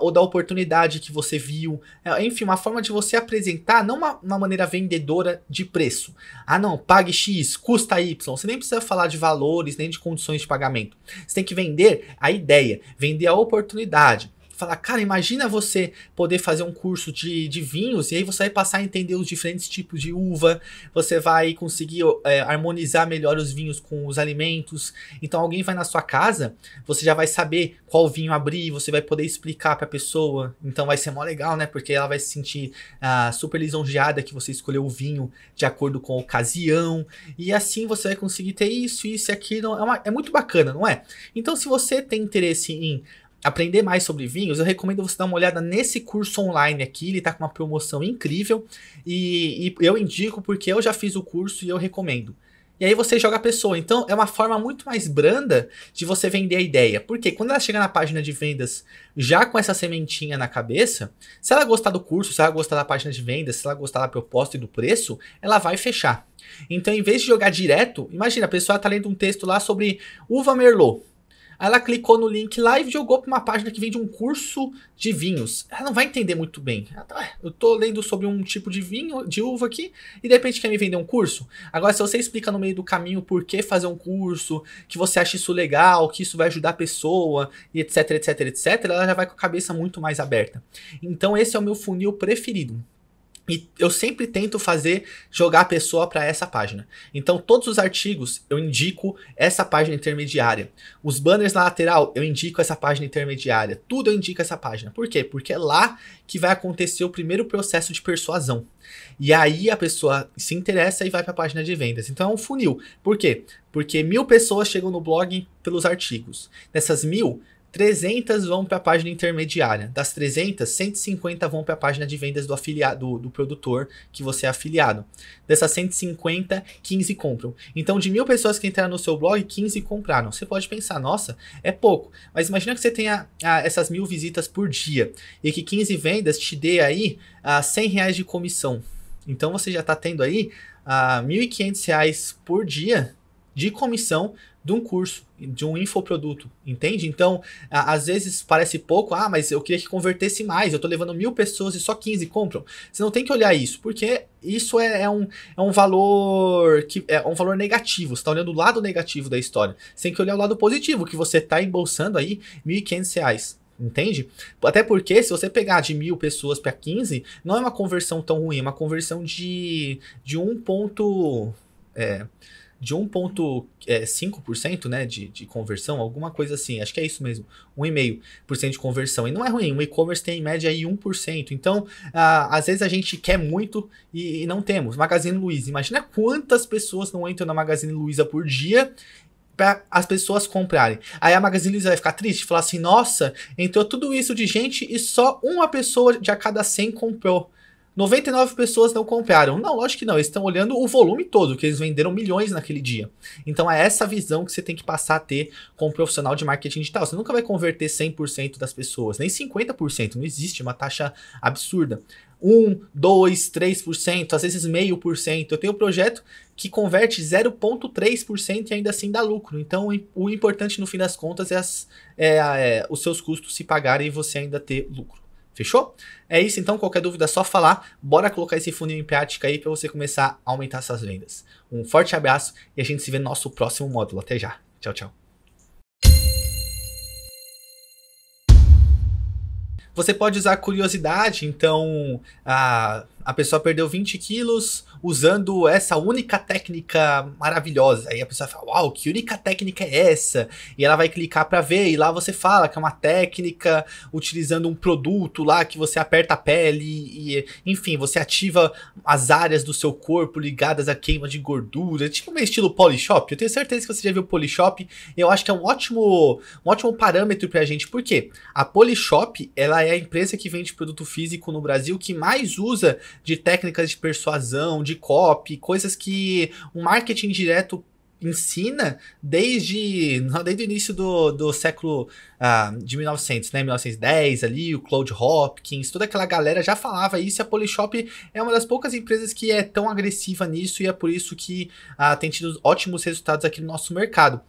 ou da oportunidade que você viu. É, enfim, uma forma de você apresentar, não uma, uma maneira vendedora de preço. Ah, não, pague X, custa Y. Você nem precisa falar de valores, nem de condições de pagamento. Você tem que vender a ideia, vender a oportunidade falar, cara, imagina você poder fazer um curso de, de vinhos e aí você vai passar a entender os diferentes tipos de uva, você vai conseguir é, harmonizar melhor os vinhos com os alimentos. Então alguém vai na sua casa, você já vai saber qual vinho abrir, você vai poder explicar para a pessoa. Então vai ser mó legal, né? Porque ela vai se sentir ah, super lisonjeada que você escolheu o vinho de acordo com a ocasião. E assim você vai conseguir ter isso, isso e aquilo. É, uma, é muito bacana, não é? Então se você tem interesse em aprender mais sobre vinhos, eu recomendo você dar uma olhada nesse curso online aqui. Ele está com uma promoção incrível e, e eu indico porque eu já fiz o curso e eu recomendo. E aí você joga a pessoa. Então é uma forma muito mais branda de você vender a ideia. Porque quando ela chega na página de vendas já com essa sementinha na cabeça, se ela gostar do curso, se ela gostar da página de vendas, se ela gostar da proposta e do preço, ela vai fechar. Então, em vez de jogar direto, imagina, a pessoa está lendo um texto lá sobre uva merlot. Ela clicou no link lá e jogou para uma página que vende um curso de vinhos. Ela não vai entender muito bem. Tá, eu tô lendo sobre um tipo de vinho, de uva aqui, e de repente quer me vender um curso. Agora, se você explica no meio do caminho por que fazer um curso, que você acha isso legal, que isso vai ajudar a pessoa, e etc, etc, etc, ela já vai com a cabeça muito mais aberta. Então, esse é o meu funil preferido. E eu sempre tento fazer jogar a pessoa para essa página. Então, todos os artigos eu indico essa página intermediária. Os banners na lateral eu indico essa página intermediária. Tudo eu indico essa página. Por quê? Porque é lá que vai acontecer o primeiro processo de persuasão. E aí a pessoa se interessa e vai para a página de vendas. Então é um funil. Por quê? Porque mil pessoas chegam no blog pelos artigos. Nessas mil, 300 vão para a página intermediária. Das 300, 150 vão para a página de vendas do afiliado, do, produtor que você é afiliado. Dessas 150, 15 compram. Então, de mil pessoas que entraram no seu blog, 15 compraram. Você pode pensar, nossa, é pouco. Mas imagina que você tenha ah, essas mil visitas por dia e que 15 vendas te dê aí ah, 100 reais de comissão. Então, você já está tendo aí ah, 1.500 reais por dia de comissão de um curso, de um infoproduto, entende? Então, a, às vezes parece pouco, ah, mas eu queria que convertesse mais, eu estou levando mil pessoas e só 15 compram. Você não tem que olhar isso, porque isso é, é, um, é um valor que é um valor negativo, você tá olhando o lado negativo da história. Você tem que olhar o lado positivo, que você está embolsando aí R$ 1.500 entende? Até porque se você pegar de mil pessoas para 15, não é uma conversão tão ruim, é uma conversão de, de um ponto. É, de 1,5% é, né, de, de conversão, alguma coisa assim, acho que é isso mesmo, 1,5% de conversão. E não é ruim, o e-commerce tem em média aí 1%. Então, ah, às vezes a gente quer muito e, e não temos. Magazine Luiza, imagina quantas pessoas não entram na Magazine Luiza por dia para as pessoas comprarem. Aí a Magazine Luiza vai ficar triste, falar assim: nossa, entrou tudo isso de gente e só uma pessoa de a cada 100 comprou. 99 pessoas não compraram. Não, lógico que não. Eles estão olhando o volume todo, que eles venderam milhões naquele dia. Então é essa visão que você tem que passar a ter como profissional de marketing digital. Você nunca vai converter 100% das pessoas, nem 50%. Não existe uma taxa absurda. 1, 2, 3%, às vezes meio por cento. Eu tenho um projeto que converte 0,3% e ainda assim dá lucro. Então, o importante no fim das contas é, as, é, é os seus custos se pagarem e você ainda ter lucro. Fechou? É isso, então qualquer dúvida é só falar. Bora colocar esse funil em prática aí para você começar a aumentar suas vendas. Um forte abraço e a gente se vê no nosso próximo módulo. Até já. Tchau, tchau. Você pode usar curiosidade, então, a ah, a pessoa perdeu 20 quilos usando essa única técnica maravilhosa. Aí a pessoa fala, uau, que única técnica é essa? E ela vai clicar para ver, e lá você fala que é uma técnica utilizando um produto lá que você aperta a pele e, enfim, você ativa as áreas do seu corpo ligadas à queima de gordura, é tipo meio estilo Polishop. Eu tenho certeza que você já viu Polishop, eu acho que é um ótimo, um ótimo parâmetro pra gente, porque a Polishop, ela é a empresa que vende produto físico no Brasil que mais usa de técnicas de persuasão, de copy, coisas que o marketing direto ensina desde, <laughs> desde o início do, do século ah, de 1900, né? 1910 ali, o Claude Hopkins, toda aquela galera já falava isso e a Polishop é uma das poucas empresas que é tão agressiva nisso e é por isso que ah, tem tido ótimos resultados aqui no nosso mercado.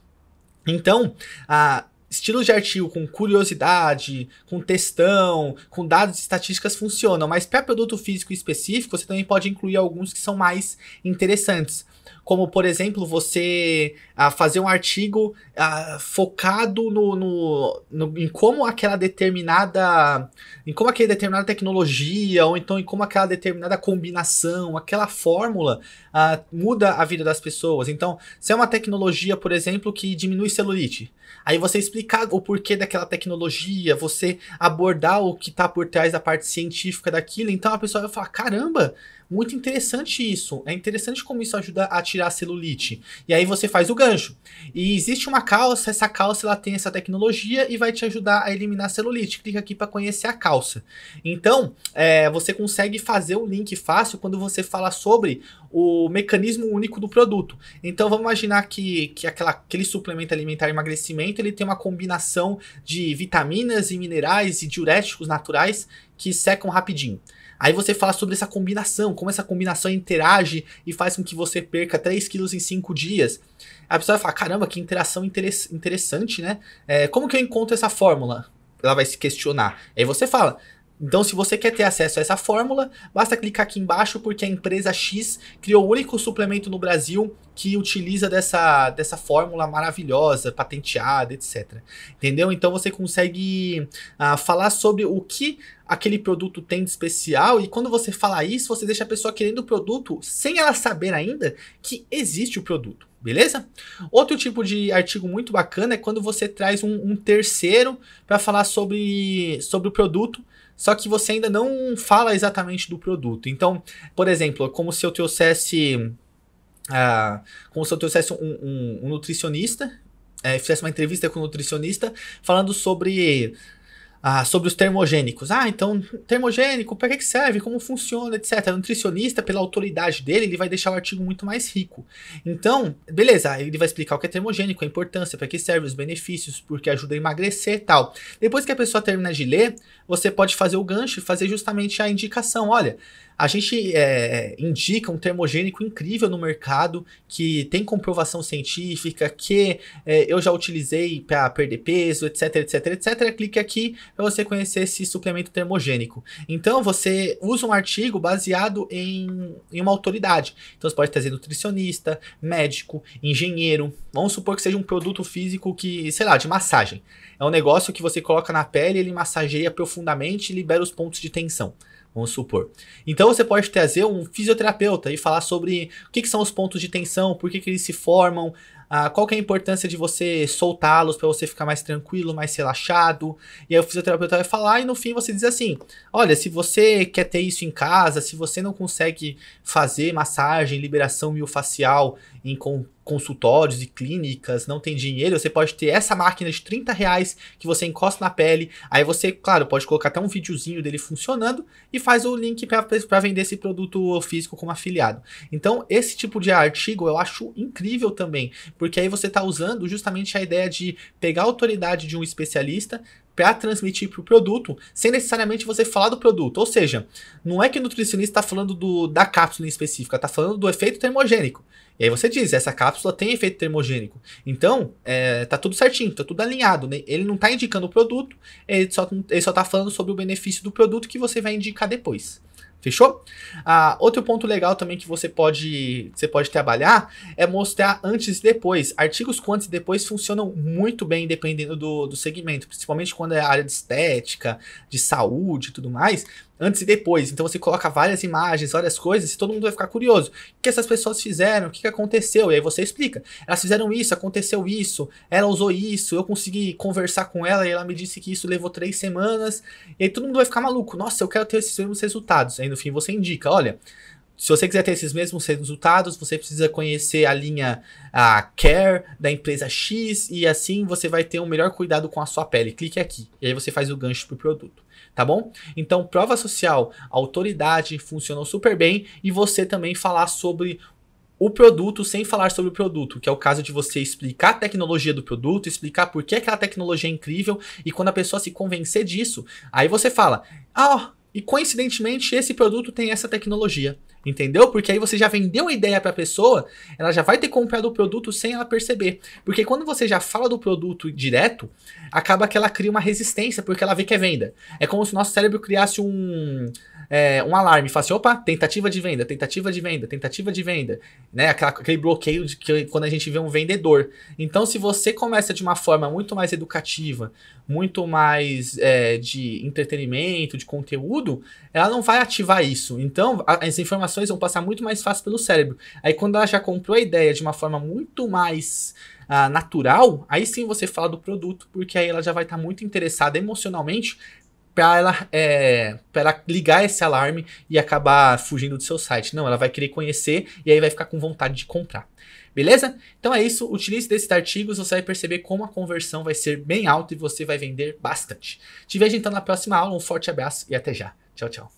Então, ah, estilos de artigo com curiosidade, com textão, com dados e estatísticas funcionam, mas para produto físico específico, você também pode incluir alguns que são mais interessantes como por exemplo você a ah, fazer um artigo ah, focado no, no, no, em como aquela determinada em como aquela determinada tecnologia ou então em como aquela determinada combinação aquela fórmula ah, muda a vida das pessoas então se é uma tecnologia por exemplo que diminui celulite aí você explicar o porquê daquela tecnologia você abordar o que está por trás da parte científica daquilo então a pessoa vai falar caramba muito interessante isso. É interessante como isso ajuda a tirar a celulite. E aí você faz o gancho. E existe uma calça, essa calça ela tem essa tecnologia e vai te ajudar a eliminar a celulite. Clica aqui para conhecer a calça. Então, é, você consegue fazer um link fácil quando você fala sobre o mecanismo único do produto. Então vamos imaginar que, que aquela, aquele suplemento alimentar emagrecimento ele tem uma combinação de vitaminas e minerais e diuréticos naturais que secam rapidinho. Aí você fala sobre essa combinação, como essa combinação interage e faz com que você perca 3 quilos em 5 dias. A pessoa vai falar, caramba, que interação interessante, né? É, como que eu encontro essa fórmula? Ela vai se questionar. Aí você fala, então, se você quer ter acesso a essa fórmula, basta clicar aqui embaixo porque a empresa X criou o único suplemento no Brasil que utiliza dessa, dessa fórmula maravilhosa, patenteada, etc. Entendeu? Então, você consegue ah, falar sobre o que aquele produto tem de especial e quando você fala isso, você deixa a pessoa querendo o produto sem ela saber ainda que existe o produto beleza? Outro tipo de artigo muito bacana é quando você traz um, um terceiro para falar sobre, sobre o produto só que você ainda não fala exatamente do produto. Então, por exemplo, é como se eu trouxesse. Ah, como se eu trouxesse um, um, um nutricionista, é, fizesse uma entrevista com um nutricionista falando sobre ah, sobre os termogênicos. Ah, então, termogênico, para que serve, como funciona, etc. O nutricionista, pela autoridade dele, ele vai deixar o artigo muito mais rico. Então, beleza, ele vai explicar o que é termogênico, a importância, para que serve, os benefícios, porque ajuda a emagrecer e tal. Depois que a pessoa termina de ler, você pode fazer o gancho e fazer justamente a indicação. Olha, a gente é, é, indica um termogênico incrível no mercado que tem comprovação científica, que é, eu já utilizei para perder peso, etc, etc, etc. Clique aqui para você conhecer esse suplemento termogênico. Então você usa um artigo baseado em, em uma autoridade. Então você pode trazer nutricionista, médico, engenheiro. Vamos supor que seja um produto físico que, sei lá, de massagem. É um negócio que você coloca na pele, ele massageia profundamente e libera os pontos de tensão vamos supor. Então você pode trazer um fisioterapeuta e falar sobre o que, que são os pontos de tensão, por que, que eles se formam, ah, qual que é a importância de você soltá-los para você ficar mais tranquilo, mais relaxado. E aí o fisioterapeuta vai falar e no fim você diz assim: olha, se você quer ter isso em casa, se você não consegue fazer massagem, liberação miofascial em contato, consultórios e clínicas, não tem dinheiro, você pode ter essa máquina de 30 reais que você encosta na pele. Aí você, claro, pode colocar até um videozinho dele funcionando e faz o link para vender esse produto físico como afiliado. Então, esse tipo de artigo eu acho incrível também, porque aí você está usando justamente a ideia de pegar a autoridade de um especialista, para transmitir para o produto, sem necessariamente você falar do produto. Ou seja, não é que o nutricionista está falando do, da cápsula em específica, está falando do efeito termogênico. E aí você diz, essa cápsula tem efeito termogênico. Então, é, tá tudo certinho, tá tudo alinhado. Né? Ele não tá indicando o produto, ele só, ele só tá falando sobre o benefício do produto que você vai indicar depois. Fechou? Ah, outro ponto legal também que você pode, você pode trabalhar é mostrar antes e depois. Artigos com antes e depois funcionam muito bem dependendo do, do segmento, principalmente quando é área de estética, de saúde e tudo mais antes e depois. Então você coloca várias imagens, várias coisas, e todo mundo vai ficar curioso. O que essas pessoas fizeram? O que aconteceu? E aí você explica. Elas fizeram isso, aconteceu isso, ela usou isso, eu consegui conversar com ela e ela me disse que isso levou três semanas. E aí todo mundo vai ficar maluco. Nossa, eu quero ter esses mesmos resultados. Aí no fim você indica, olha, se você quiser ter esses mesmos resultados, você precisa conhecer a linha a Care da empresa X e assim você vai ter um melhor cuidado com a sua pele. Clique aqui e aí você faz o gancho para o produto tá bom? Então, prova social, autoridade funcionou super bem e você também falar sobre o produto sem falar sobre o produto, que é o caso de você explicar a tecnologia do produto, explicar por que aquela tecnologia é incrível e quando a pessoa se convencer disso, aí você fala: "Ah, oh, e coincidentemente esse produto tem essa tecnologia". Entendeu? Porque aí você já vendeu a ideia para a pessoa, ela já vai ter comprado o produto sem ela perceber. Porque quando você já fala do produto direto, acaba que ela cria uma resistência, porque ela vê que é venda. É como se o nosso cérebro criasse um é, um alarme, fala assim, opa, tentativa de venda, tentativa de venda, tentativa de venda, né? Aquela, aquele bloqueio de que quando a gente vê um vendedor. Então, se você começa de uma forma muito mais educativa, muito mais é, de entretenimento, de conteúdo, ela não vai ativar isso. Então, a, as informações vão passar muito mais fácil pelo cérebro. Aí, quando ela já comprou a ideia de uma forma muito mais ah, natural, aí sim você fala do produto, porque aí ela já vai estar tá muito interessada emocionalmente para ela, é, ela ligar esse alarme e acabar fugindo do seu site. Não, ela vai querer conhecer e aí vai ficar com vontade de comprar. Beleza? Então é isso. Utilize desses artigos, você vai perceber como a conversão vai ser bem alta e você vai vender bastante. Te vejo então na próxima aula. Um forte abraço e até já. Tchau, tchau.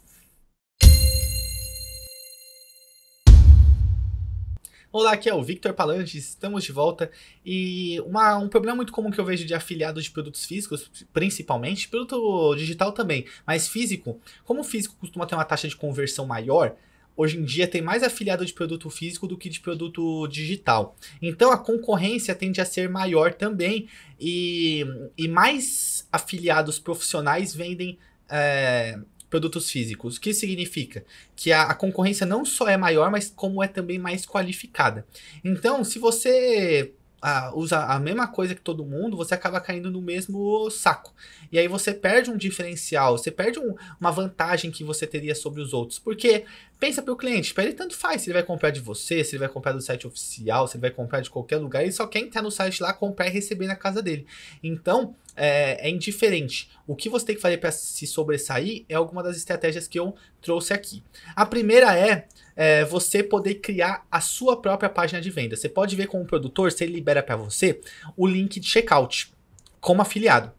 Olá, aqui é o Victor Palange, estamos de volta. E uma, um problema muito comum que eu vejo de afiliados de produtos físicos, principalmente, produto digital também, mas físico, como o físico costuma ter uma taxa de conversão maior, hoje em dia tem mais afiliado de produto físico do que de produto digital. Então a concorrência tende a ser maior também e, e mais afiliados profissionais vendem é, produtos físicos. O que significa? Que a, a, concorrência não só é maior, mas como é também mais qualificada. Então, se você a, ah, usa a mesma coisa que todo mundo, você acaba caindo no mesmo saco. E aí você perde um diferencial, você perde um, uma vantagem que você teria sobre os outros. Porque pensa para o cliente, para ele tanto faz se ele vai comprar de você, se ele vai comprar do site oficial, se ele vai comprar de qualquer lugar, ele só quer entrar no site lá, comprar e receber na casa dele. Então, é, é, indiferente. O que você tem que fazer para se sobressair é alguma das estratégias que eu trouxe aqui. A primeira é, é, você poder criar a sua própria página de venda. Você pode ver com o produtor se ele libera para você o link de checkout como afiliado.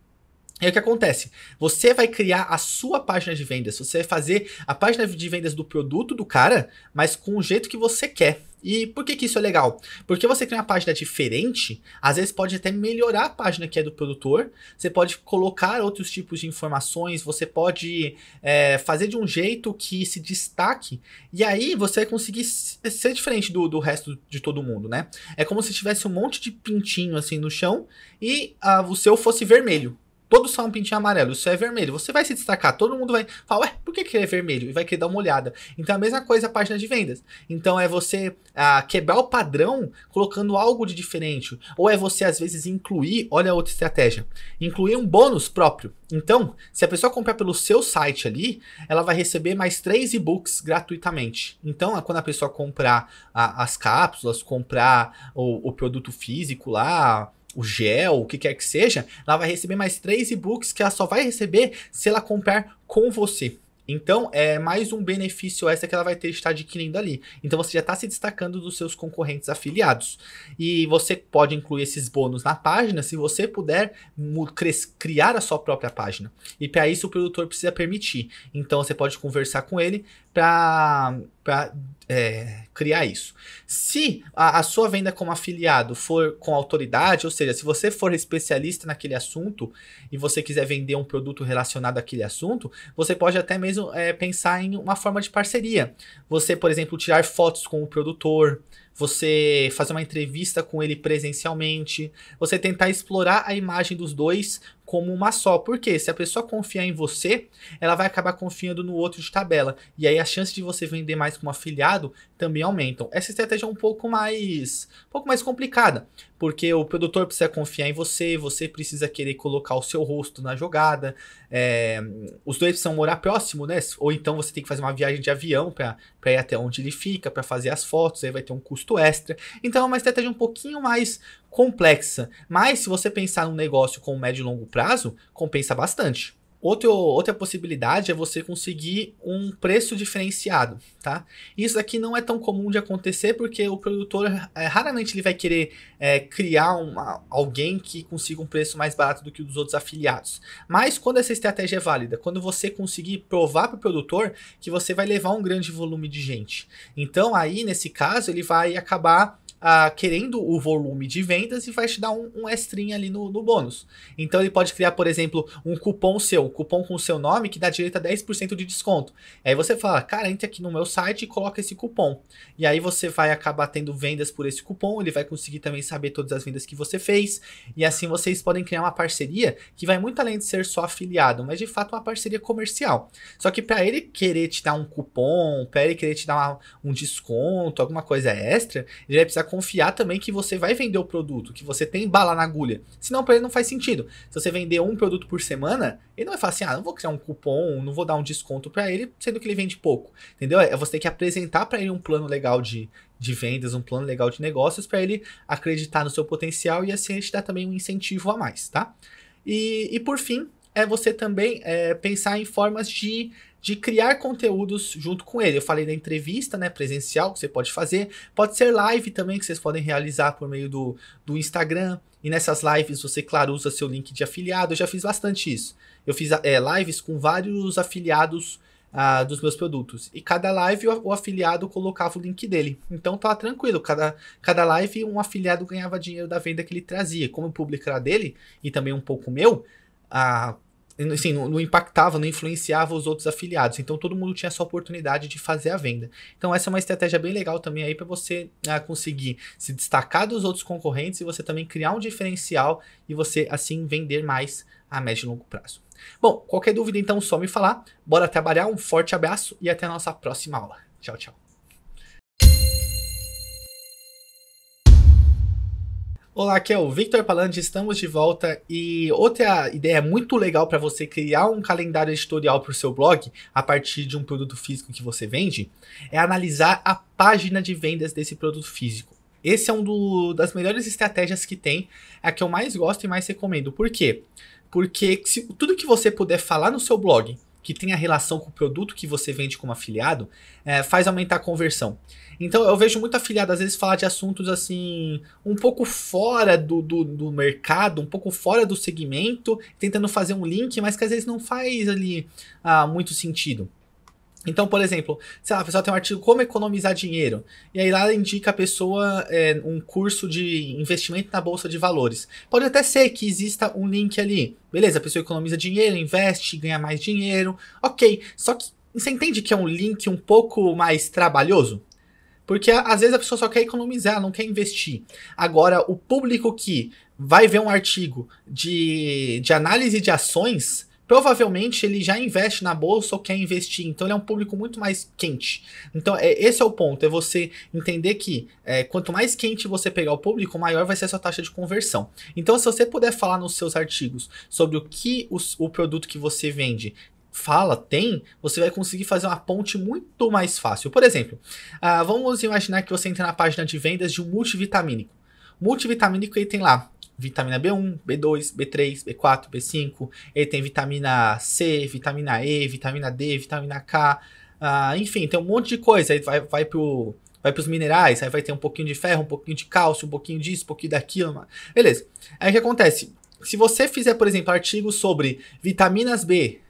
E aí o que acontece? Você vai criar a sua página de vendas. Você vai fazer a página de vendas do produto do cara, mas com o jeito que você quer. E por que, que isso é legal? Porque você cria uma página diferente, às vezes pode até melhorar a página que é do produtor, você pode colocar outros tipos de informações, você pode é, fazer de um jeito que se destaque, e aí você vai conseguir ser diferente do, do resto de todo mundo, né? É como se tivesse um monte de pintinho assim no chão e ah, o seu fosse vermelho. Todo são um pintinho amarelo, o seu é vermelho. Você vai se destacar, todo mundo vai falar, ué, por que, que é vermelho? E vai querer dar uma olhada. Então, é a mesma coisa a página de vendas. Então, é você ah, quebrar o padrão colocando algo de diferente. Ou é você, às vezes, incluir, olha outra estratégia, incluir um bônus próprio. Então, se a pessoa comprar pelo seu site ali, ela vai receber mais três e-books gratuitamente. Então, é quando a pessoa comprar a, ah, as cápsulas, comprar o, o produto físico lá, o gel, o que quer que seja, ela vai receber mais três e-books que ela só vai receber se ela comprar com você. Então, é mais um benefício essa que ela vai ter de estar adquirindo ali. Então, você já está se destacando dos seus concorrentes afiliados. E você pode incluir esses bônus na página se você puder criar a sua própria página. E para isso, o produtor precisa permitir. Então, você pode conversar com ele para é, criar isso. Se a, a, sua venda como afiliado for com autoridade, ou seja, se você for especialista naquele assunto e você quiser vender um produto relacionado àquele assunto, você pode até mesmo é, pensar em uma forma de parceria. Você, por exemplo, tirar fotos com o produtor, você fazer uma entrevista com ele presencialmente, você tentar explorar a imagem dos dois como uma só. Porque se a pessoa confiar em você, ela vai acabar confiando no outro de tabela. E aí a chance de você vender mais como afiliado também aumentam. Essa estratégia é um pouco mais, um pouco mais complicada, porque o produtor precisa confiar em você, você precisa querer colocar o seu rosto na jogada. É, os dois precisam morar próximo, né? Ou então você tem que fazer uma viagem de avião para ir até onde ele fica, para fazer as fotos, aí vai ter um custo extra. Então é uma estratégia um pouquinho mais complexa, mas se você pensar num negócio com médio e longo prazo, compensa bastante. Outro, outra possibilidade é você conseguir um preço diferenciado, tá? Isso aqui não é tão comum de acontecer porque o produtor é, raramente ele vai querer é, criar uma, alguém que consiga um preço mais barato do que o dos outros afiliados. Mas quando essa estratégia é válida, quando você conseguir provar para o produtor que você vai levar um grande volume de gente, então aí nesse caso ele vai acabar querendo o volume de vendas e vai te dar um, um ali no, no bônus. Então ele pode criar, por exemplo, um cupom seu, um cupom com o seu nome que dá direito a 10% de desconto. Aí você fala, cara, entra aqui no meu site e coloca esse cupom. E aí você vai acabar tendo vendas por esse cupom, ele vai conseguir também saber todas as vendas que você fez. E assim vocês podem criar uma parceria que vai muito além de ser só afiliado, mas de fato é uma parceria comercial. Só que para ele querer te dar um cupom, para ele querer te dar uma, um desconto, alguma coisa extra, ele vai precisar confiar também que você vai vender o produto, que você tem bala na agulha. Senão para ele não faz sentido. Se você vender um produto por semana, ele não vai falar assim: "Ah, não vou criar um cupom, não vou dar um desconto para ele, sendo que ele vende pouco". Entendeu? É você que apresentar para ele um plano legal de, de vendas, um plano legal de negócios para ele acreditar no seu potencial e assim a gente dá também um incentivo a mais, tá? E, e por fim, é você também é, pensar em formas de de criar conteúdos junto com ele. Eu falei da entrevista, né, presencial que você pode fazer, pode ser live também que vocês podem realizar por meio do, do Instagram. E nessas lives você, claro, usa seu link de afiliado. Eu já fiz bastante isso. Eu fiz é, lives com vários afiliados ah, dos meus produtos. E cada live o, o, afiliado colocava o link dele. Então tá tranquilo, cada, cada live um afiliado ganhava dinheiro da venda que ele trazia. Como eu publicar dele e também um pouco meu, ah, assim, não, não, impactava, não influenciava os outros afiliados. Então todo mundo tinha essa oportunidade de fazer a venda. Então essa é uma estratégia bem legal também aí para você ah, conseguir se destacar dos outros concorrentes e você também criar um diferencial e você assim vender mais a médio e longo prazo. Bom, qualquer dúvida então só me falar. Bora trabalhar, um forte abraço e até a nossa próxima aula. Tchau, tchau. Olá, aqui é o Victor Palante, estamos de volta e outra ideia muito legal para você criar um calendário editorial para o seu blog a partir de um produto físico que você vende é analisar a página de vendas desse produto físico. Esse é um do, das melhores estratégias que tem, é a que eu mais gosto e mais recomendo. Por quê? Porque se, tudo que você puder falar no seu blog que tenha relação com o produto que você vende como afiliado é, faz aumentar a conversão. Então eu vejo muito afiliado, às vezes, falar de assuntos assim, um pouco fora do, do, do, mercado, um pouco fora do segmento, tentando fazer um link, mas que às vezes não faz ali ah, muito sentido. Então, por exemplo, sei lá, a pessoa tem um artigo como economizar dinheiro. E aí lá indica a pessoa é, um curso de investimento na Bolsa de Valores. Pode até ser que exista um link ali. Beleza, a pessoa economiza dinheiro, investe, ganha mais dinheiro. Ok. Só que você entende que é um link um pouco mais trabalhoso? Porque às vezes a pessoa só quer economizar, não quer investir. Agora, o público que vai ver um artigo de, de análise de ações, provavelmente ele já investe na bolsa ou quer investir, então ele é um público muito mais quente. Então é, esse é o ponto, é você entender que é, quanto mais quente você pegar o público, maior vai ser a sua taxa de conversão. Então se você puder falar nos seus artigos sobre o que os, o produto que você vende fala tem, você vai conseguir fazer uma ponte muito mais fácil. Por exemplo, ah, vamos imaginar que você entra na página de vendas de um multivitamínico. Multivitamínico ele tem lá vitamina B1, B2, B3, B4, B5, ele tem vitamina C, vitamina E, vitamina D, vitamina K, ah, enfim, tem um monte de coisa. Aí vai, vai pro. Vai para os minerais, aí vai ter um pouquinho de ferro, um pouquinho de cálcio, um pouquinho disso, um pouquinho daquilo. Beleza. Aí o que acontece? Se você fizer, por exemplo, artigos sobre vitaminas B,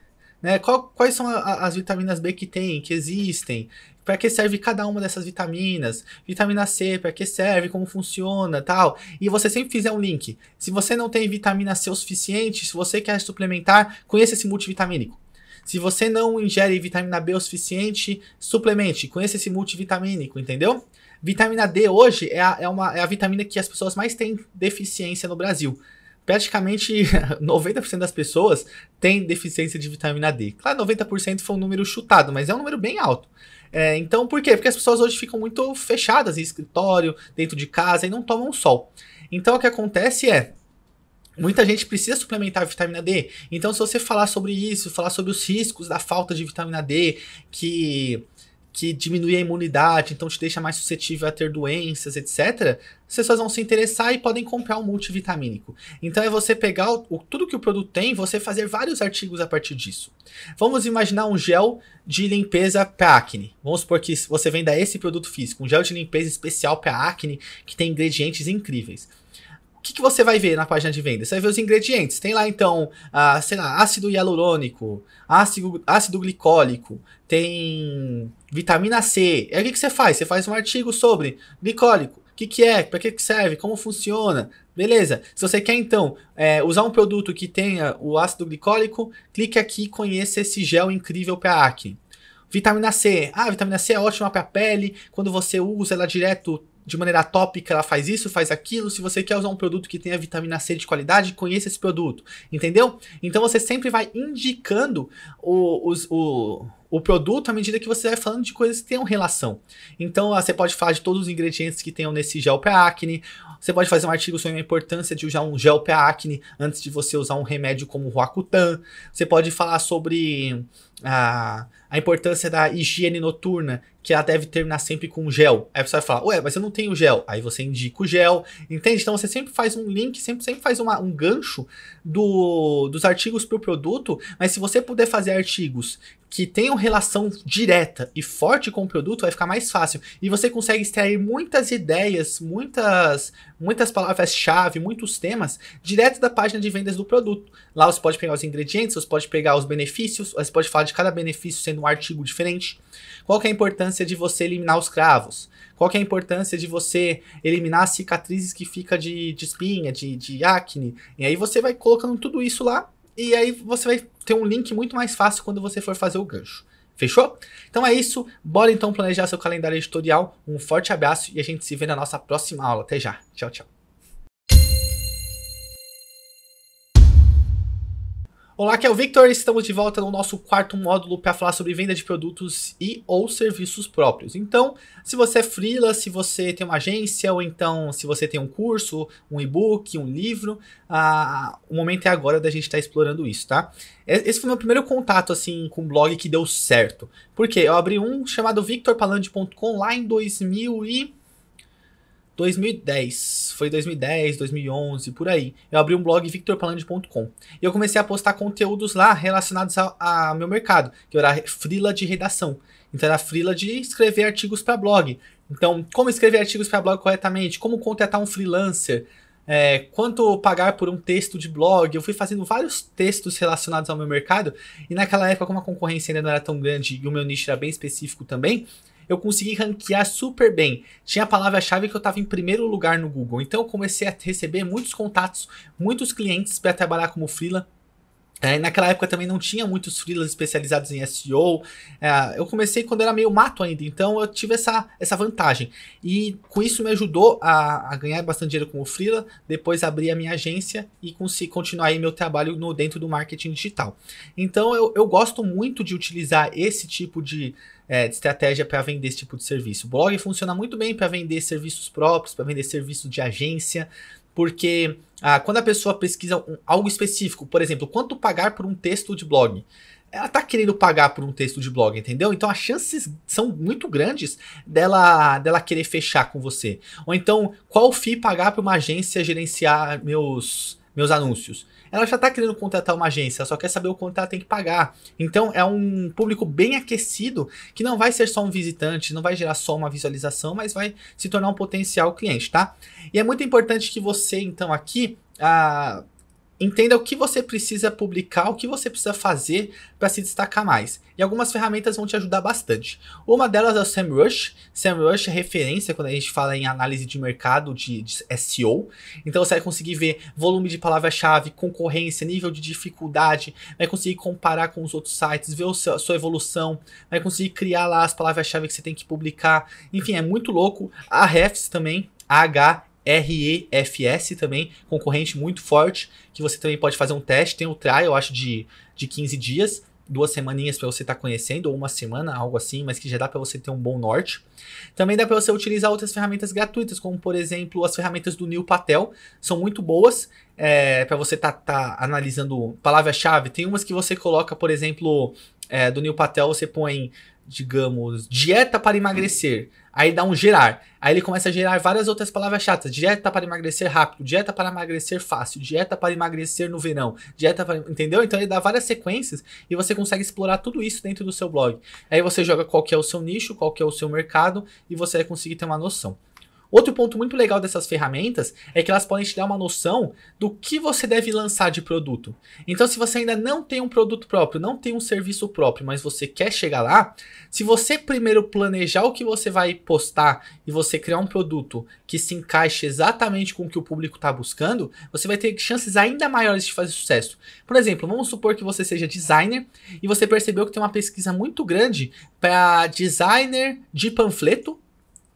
né? Qual, quais são a, as vitaminas B que tem, que existem? Para que serve cada uma dessas vitaminas? Vitamina C, para que serve? Como funciona, tal? E você sempre fizer um link. Se você não tem vitamina C o suficiente, se você quer suplementar, conheça esse multivitamínico. Se você não ingere vitamina B o suficiente, suplemente. Conheça esse multivitamínico, entendeu? Vitamina D hoje é a, é, uma, é a vitamina que as pessoas mais têm deficiência no Brasil praticamente 90% <laughs> das pessoas têm deficiência de vitamina D. Claro, 90% foi um número chutado, mas é um número bem alto. É, então, por quê? Porque as pessoas hoje ficam muito fechadas em escritório, dentro de casa e não tomam sol. Então, o que acontece é. Muita gente precisa suplementar vitamina D. Então, se você falar sobre isso, falar sobre os riscos da falta de vitamina D, que que diminui a imunidade, então te deixa mais suscetível a ter doenças, etc., as pessoas vão se interessar e podem comprar um multivitamínico. Então é você pegar o, o, tudo que o produto tem, você fazer vários artigos a partir disso. Vamos imaginar um gel de limpeza para acne. Vamos supor que você venda esse produto físico, um gel de limpeza especial para acne que tem ingredientes incríveis que, que você vai ver na página de venda? Você vai ver os ingredientes. Tem lá, então, ah, sei lá, ácido hialurônico, ácido, ácido glicólico, tem vitamina C. E aí o que, que você faz? Você faz um artigo sobre glicólico. O que, que é? Para que, que serve? Como funciona? Beleza. Se você quer, então, é, usar um produto que tenha o ácido glicólico, clique aqui e conheça esse gel incrível para acne. Vitamina C. Ah, vitamina C é ótima para a pele. Quando você usa ela direto, de maneira atópica, ela faz isso, faz aquilo. Se você quer usar um produto que tenha vitamina C de qualidade, conheça esse produto, entendeu? Então você sempre vai indicando o, os, o, o produto à medida que você vai falando de coisas que tenham relação. Então ah, você pode falar de todos os ingredientes que tenham nesse gel para acne. Você pode fazer um artigo sobre a importância de usar um gel para acne antes de você usar um remédio como o Roacutan. Você pode falar sobre ah, a importância da higiene noturna, que ela deve terminar sempre com gel. Aí você vai falar, ué, mas eu não tenho gel. Aí você indica o gel, entende? Então você sempre faz um link, sempre, sempre faz uma, um gancho do, dos artigos para o produto, mas se você puder fazer artigos que tenham relação direta e forte com o produto, vai ficar mais fácil. E você consegue extrair muitas ideias, muitas, muitas palavras-chave, muitos temas, direto da página de vendas do produto. Lá você pode pegar os ingredientes, você pode pegar os benefícios, você pode falar de cada benefício sendo um artigo diferente. Qual que é a importância de você eliminar os cravos? Qual que é a importância de você eliminar as cicatrizes que fica de, de espinha, de, de acne? E aí você vai colocando tudo isso lá e aí você vai ter um link muito mais fácil quando você for fazer o gancho. Fechou? Então é isso. Bora então planejar seu calendário editorial. Um forte abraço e a gente se vê na nossa próxima aula. Até já. Tchau, tchau. Olá, aqui é o Victor. Estamos de volta no nosso quarto módulo para falar sobre venda de produtos e ou serviços próprios. Então, se você é freela, se você tem uma agência ou então se você tem um curso, um e-book, um livro, ah, o momento é agora da gente estar tá explorando isso, tá? Esse foi meu primeiro contato assim com um blog que deu certo. Por quê? eu abri um chamado victorpalande.com lá em 2000 e 2010, foi 2010, 2011, por aí. Eu abri um blog victorpaland.com e eu comecei a postar conteúdos lá relacionados ao meu mercado, que era frila de redação. Então era frila de escrever artigos para blog. Então, como escrever artigos para blog corretamente, como contratar um freelancer, é, quanto pagar por um texto de blog. Eu fui fazendo vários textos relacionados ao meu mercado e naquela época, como a concorrência ainda não era tão grande e o meu nicho era bem específico também, eu consegui ranquear super bem. Tinha a palavra-chave que eu estava em primeiro lugar no Google. Então eu comecei a receber muitos contatos, muitos clientes para trabalhar como freela. É, naquela época também não tinha muitos freelas especializados em SEO. É, eu comecei quando era meio mato ainda, então eu tive essa, essa vantagem. E com isso me ajudou a, a ganhar bastante dinheiro como freela, depois abri a minha agência e consegui continuar aí meu trabalho no, dentro do marketing digital. Então eu, eu gosto muito de utilizar esse tipo de, é, de estratégia para vender esse tipo de serviço. O blog funciona muito bem para vender serviços próprios, para vender serviços de agência, porque ah, quando a pessoa pesquisa um, algo específico, por exemplo, quanto pagar por um texto de blog? Ela está querendo pagar por um texto de blog, entendeu? Então as chances são muito grandes dela, dela querer fechar com você. Ou então, qual FII pagar para uma agência gerenciar meus, meus anúncios? ela já está querendo contratar uma agência, só quer saber o quanto ela tem que pagar. Então é um público bem aquecido que não vai ser só um visitante, não vai gerar só uma visualização, mas vai se tornar um potencial cliente, tá? E é muito importante que você, então, aqui. Ah, Entenda o que você precisa publicar, o que você precisa fazer para se destacar mais. E algumas ferramentas vão te ajudar bastante. Uma delas é o SEMrush. SEMrush é referência quando a gente fala em análise de mercado de, de SEO. Então você vai conseguir ver volume de palavra-chave, concorrência, nível de dificuldade, vai conseguir comparar com os outros sites, ver seu, a sua evolução, vai conseguir criar lá as palavras-chave que você tem que publicar. Enfim, é muito louco. A Refs também, a H REFS também, concorrente muito forte, que você também pode fazer um teste, tem o trial, eu acho, de, de 15 dias, duas semaninhas para você estar tá conhecendo, ou uma semana, algo assim, mas que já dá para você ter um bom norte. Também dá para você utilizar outras ferramentas gratuitas, como por exemplo as ferramentas do Neil Patel, são muito boas é, para você estar tá, tá analisando palavra-chave. Tem umas que você coloca, por exemplo, é, do Neil Patel, você põe digamos, dieta para emagrecer. Aí dá um gerar. Aí ele começa a gerar várias outras palavras chatas. Dieta para emagrecer rápido, dieta para emagrecer fácil, dieta para emagrecer no verão, dieta para. Entendeu? Então ele dá várias sequências e você consegue explorar tudo isso dentro do seu blog. Aí você joga qual que é o seu nicho, qual que é o seu mercado e você vai conseguir ter uma noção. Outro ponto muito legal dessas ferramentas é que elas podem te dar uma noção do que você deve lançar de produto. Então, se você ainda não tem um produto próprio, não tem um serviço próprio, mas você quer chegar lá, se você primeiro planejar o que você vai postar e você criar um produto que se encaixe exatamente com o que o público está buscando, você vai ter chances ainda maiores de fazer sucesso. Por exemplo, vamos supor que você seja designer e você percebeu que tem uma pesquisa muito grande para designer de panfleto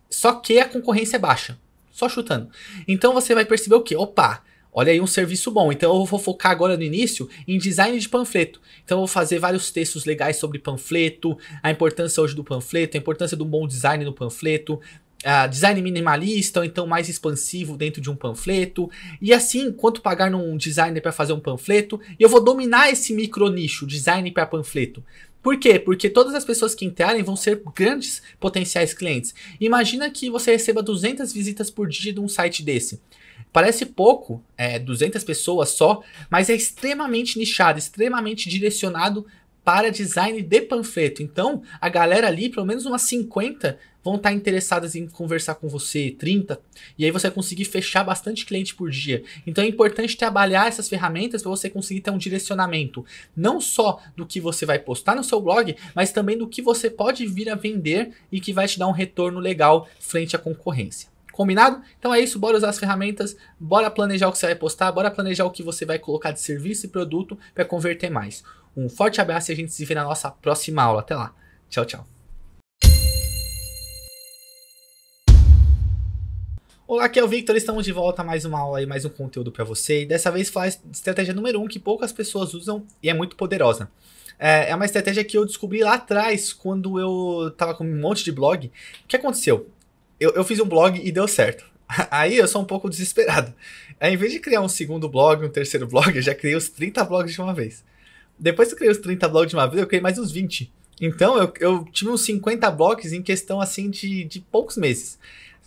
só que a concorrência é baixa. Só chutando. Então você vai perceber o quê? Opa, olha aí um serviço bom. Então eu vou focar agora no início em design de panfleto. Então eu vou fazer vários textos legais sobre panfleto, a importância hoje do panfleto, a importância de um bom design no panfleto, Uh, design minimalista ou então mais expansivo dentro de um panfleto. E assim, quanto pagar num designer para fazer um panfleto, eu vou dominar esse micro nicho, design para panfleto. Por quê? Porque todas as pessoas que entrarem vão ser grandes potenciais clientes. Imagina que você receba 200 visitas por dia de um site desse. Parece pouco, é, 200 pessoas só, mas é extremamente nichado, extremamente direcionado para design de panfleto. Então, a galera ali, pelo menos umas 50 vão estar tá interessadas em conversar com você, 30, e aí você vai conseguir fechar bastante cliente por dia. Então é importante trabalhar essas ferramentas para você conseguir ter um direcionamento, não só do que você vai postar no seu blog, mas também do que você pode vir a vender e que vai te dar um retorno legal frente à concorrência. Combinado? Então é isso, bora usar as ferramentas, bora planejar o que você vai postar, bora planejar o que você vai colocar de serviço e produto para converter mais. Um forte abraço e a gente se vê na nossa próxima aula. Até lá. Tchau, tchau. Olá, aqui é o Victor, estamos de volta a mais uma aula e mais um conteúdo para você. E dessa vez falar estratégia número um que poucas pessoas usam e é muito poderosa. É, é uma estratégia que eu descobri lá atrás, quando eu tava com um monte de blog. O que aconteceu? Eu, eu fiz um blog e deu certo. <laughs> Aí eu sou um pouco desesperado. Aí, em vez de criar um segundo blog, um terceiro <laughs> blog, eu já criei os 30 blogs de uma vez. Depois que eu criei os 30 blogs de uma vez, eu criei mais uns 20. Então, eu, eu tive uns 50 blogs em questão, assim, de, de poucos meses.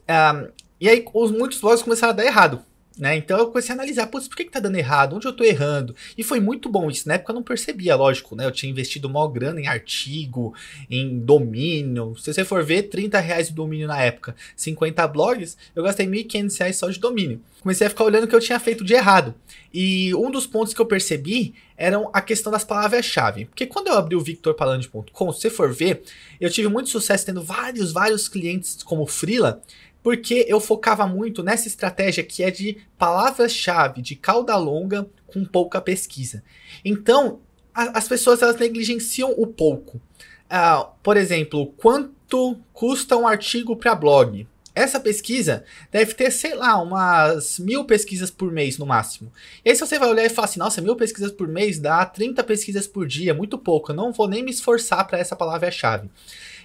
Um, ah, e aí os muitos blogs começaram a dar errado. Né? Então eu comecei a analisar, por que, que tá dando errado? Onde eu tô errando? E foi muito bom isso. Na época eu não percebia, lógico, né? Eu tinha investido maior grana em artigo, em domínio. Se você for ver, 30 reais de domínio na época, 50 blogs, eu gastei 1.500 reais só de domínio. Comecei a ficar olhando o que eu tinha feito de errado. E um dos pontos que eu percebi eram a questão das palavras-chave. Porque quando eu abri o victorpalande.com, se você for ver, eu tive muito sucesso tendo vários, vários clientes como Freela porque eu focava muito nessa estratégia que é de palavras-chave, de cauda longa com pouca pesquisa. Então, a, as pessoas elas negligenciam o pouco. Uh, por exemplo, quanto custa um artigo para blog? Essa pesquisa deve ter, sei lá, umas mil pesquisas por mês no máximo. E aí, se você vai olhar e falar assim, nossa, mil pesquisas por mês dá 30 pesquisas por dia, é muito pouco, eu não vou nem me esforçar para essa palavra-chave.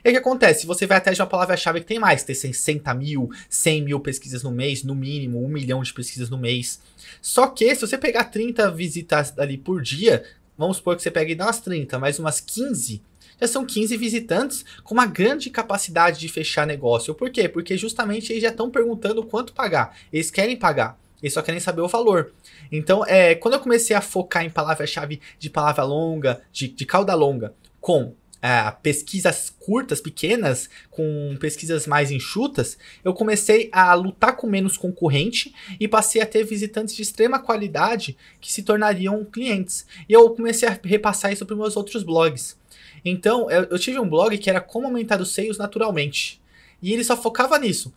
E o que acontece? Você vai atrás de uma palavra-chave que tem mais, tem 60 mil, 100 mil pesquisas no mês, no mínimo, um milhão de pesquisas no mês. Só que se você pegar 30 visitas ali por dia, vamos supor que você pegue não as 30, mas umas 15, já são 15 visitantes com uma grande capacidade de fechar negócio. Por quê? Porque justamente eles já estão perguntando quanto pagar. Eles querem pagar. Eles só querem saber o valor. Então, é, quando eu comecei a focar em palavra-chave de palavra longa, de, de cauda longa, com pesquisas curtas, pequenas, com pesquisas mais enxutas, eu comecei a lutar com menos concorrente e passei a ter visitantes de extrema qualidade que se tornariam clientes. E eu comecei a repassar isso para meus outros blogs. Então, eu, eu, tive um blog que era como aumentar os seios naturalmente. E ele só focava nisso.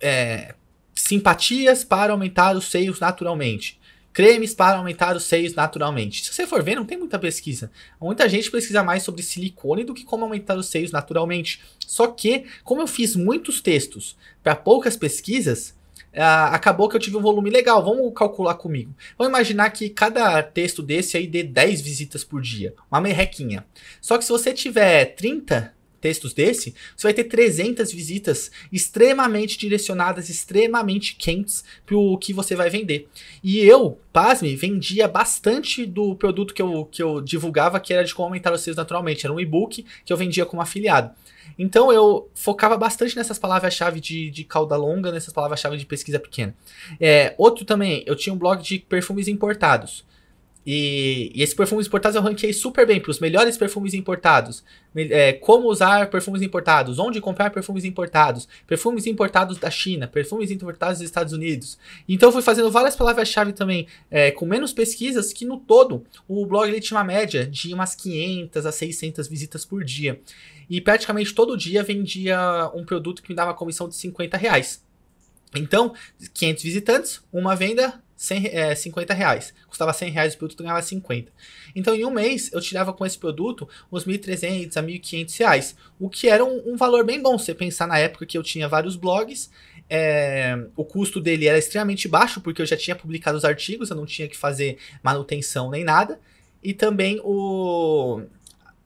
É, simpatias para aumentar os seios naturalmente. Cremes para aumentar os seios naturalmente. Se você for ver, não tem muita pesquisa. Muita gente pesquisa mais sobre silicone do que como aumentar os seios naturalmente. Só que, como eu fiz muitos textos para poucas pesquisas, ah, acabou que eu tive um volume legal. Vamos calcular comigo. Vamos imaginar que cada texto desse aí dê 10 visitas por dia, uma merrequinha. Só que se você tiver 30 textos desse, você vai ter 300 visitas extremamente direcionadas, extremamente quentes para o que você vai vender. E eu, pasme, vendia bastante do produto que eu, que eu divulgava, que era de como aumentar os seus naturalmente. Era um e-book que eu vendia como afiliado. Então eu focava bastante nessas palavras-chave de, de cauda longa, nessas palavras-chave de pesquisa pequena. É, outro também, eu tinha um blog de perfumes importados. E, e esses perfumes importados eu ranqueei super bem para os melhores perfumes importados. É, como usar perfumes importados, onde comprar perfumes importados, perfumes importados da China, perfumes importados dos Estados Unidos. Então eu fui fazendo várias palavras-chave também, é, com menos pesquisas, que no todo o blog ele tinha uma média de umas 500 a 600 visitas por dia. E praticamente todo dia vendia um produto que me dava uma comissão de 50 reais. Então, 500 visitantes, uma venda, 100, é, 50 reais. Custava 100 reais o produto, ganhava 50. Então, em um mês, eu tirava com esse produto uns 1.300 a 1.500 reais. O que era um, um, valor bem bom, você pensar na época que eu tinha vários blogs. É, o custo dele era extremamente baixo, porque eu já tinha publicado os artigos, eu não tinha que fazer manutenção nem nada. E também o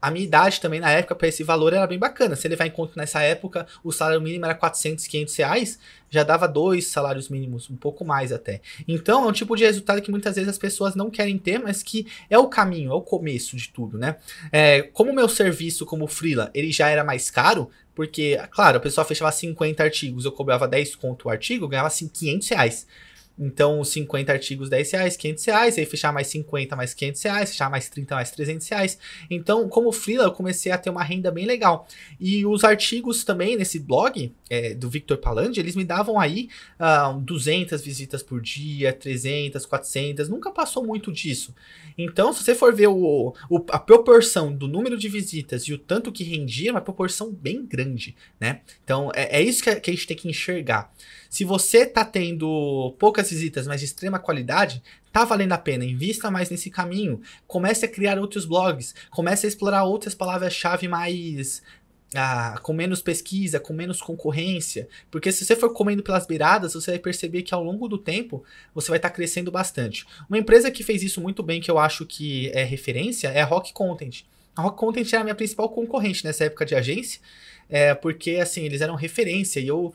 a minha idade também na época para esse valor era bem bacana. Se levar em conta nessa época o salário mínimo era 400, 500 reais, já dava dois salários mínimos, um pouco mais até. Então é um tipo de resultado que muitas vezes as pessoas não querem ter, mas que é o caminho, é o começo de tudo, né? É, como o meu serviço como freela, ele já era mais caro, porque, claro, a pessoa fechava 50 artigos, eu cobrava 10 conto o artigo, ganhava assim 500 reais. Então, 50 artigos, 10 reais, 500 reais, aí fechar mais 50, mais 500 reais, fechar mais 30, mais 300 reais. Então, como freela, eu comecei a ter uma renda bem legal. E os artigos também nesse blog é, do Victor Palandi, eles me davam aí uh, ah, 200 visitas por dia, 300, 400, nunca passou muito disso. Então, se você for ver o, o, a proporção do número de visitas e o tanto que rendia, é uma proporção bem grande, né? Então, é, é isso que a, que a gente tem que enxergar. Se você tá tendo poucas visitas, mas de extrema qualidade, tá valendo a pena. Invista mais nesse caminho. Comece a criar outros blogs. Comece a explorar outras palavras-chave mais ah, com menos pesquisa, com menos concorrência, porque se você for comendo pelas beiradas, você vai perceber que ao longo do tempo você vai estar tá crescendo bastante. Uma empresa que fez isso muito bem, que eu acho que é referência, é a Rock Content. A Rock Content era a minha principal concorrente nessa época de agência, é, porque assim, eles eram referência e eu,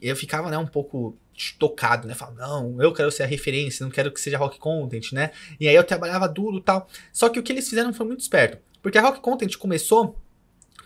eu ficava né, um pouco tocado, né? Falava, não, eu quero ser a referência, não quero que seja rock content, né? E aí eu trabalhava duro tal. Só que o que eles fizeram foi muito esperto, porque a rock content começou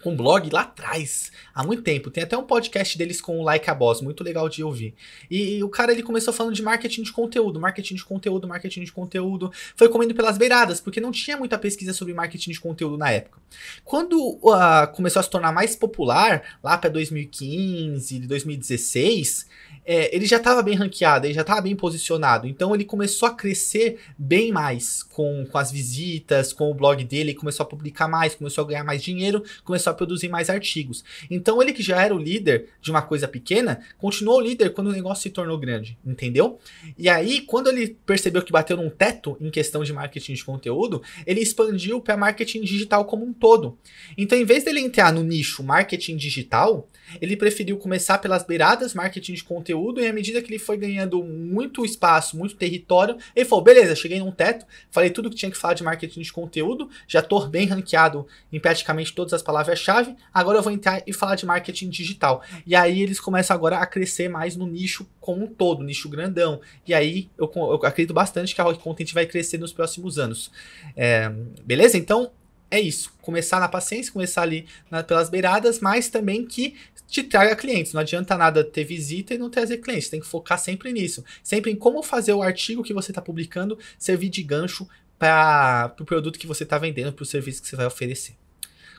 com blog lá atrás, há muito tempo. Tem até um podcast deles com o Like a Boss, muito legal de ouvir. E, e o cara ele começou falando de marketing de conteúdo, marketing de conteúdo, marketing de conteúdo. Foi comendo pelas beiradas, porque não tinha muita pesquisa sobre marketing de conteúdo na época. Quando uh, começou a se tornar mais popular, lá para 2015, 2016, é, ele já estava bem ranqueado, ele já estava bem posicionado. Então ele começou a crescer bem mais com, com as visitas, com o blog dele, começou a publicar mais, começou a ganhar mais dinheiro, começou a a produzir mais artigos. Então ele que já era o líder de uma coisa pequena, continuou líder quando o negócio se tornou grande, entendeu? E aí, quando ele percebeu que bateu num teto em questão de marketing de conteúdo, ele expandiu para marketing digital como um todo. Então, em vez dele entrar no nicho marketing digital, ele preferiu começar pelas beiradas marketing de conteúdo e à medida que ele foi ganhando muito espaço, muito território, ele falou: beleza, cheguei num teto, falei tudo que tinha que falar de marketing de conteúdo, já estou bem ranqueado em praticamente todas as palavras chave, agora eu vou entrar e falar de marketing digital. E aí eles começam agora a crescer mais no nicho como um todo, nicho grandão. E aí eu, eu acredito bastante que a Rock Content vai crescer nos próximos anos. É, beleza? Então é isso. Começar na paciência, começar ali na, pelas beiradas, mas também que te traga clientes. Não adianta nada ter visita e não trazer clientes. Tem que focar sempre nisso. Sempre em como fazer o artigo que você está publicando servir de gancho para o pro produto que você está vendendo, para o serviço que você vai oferecer.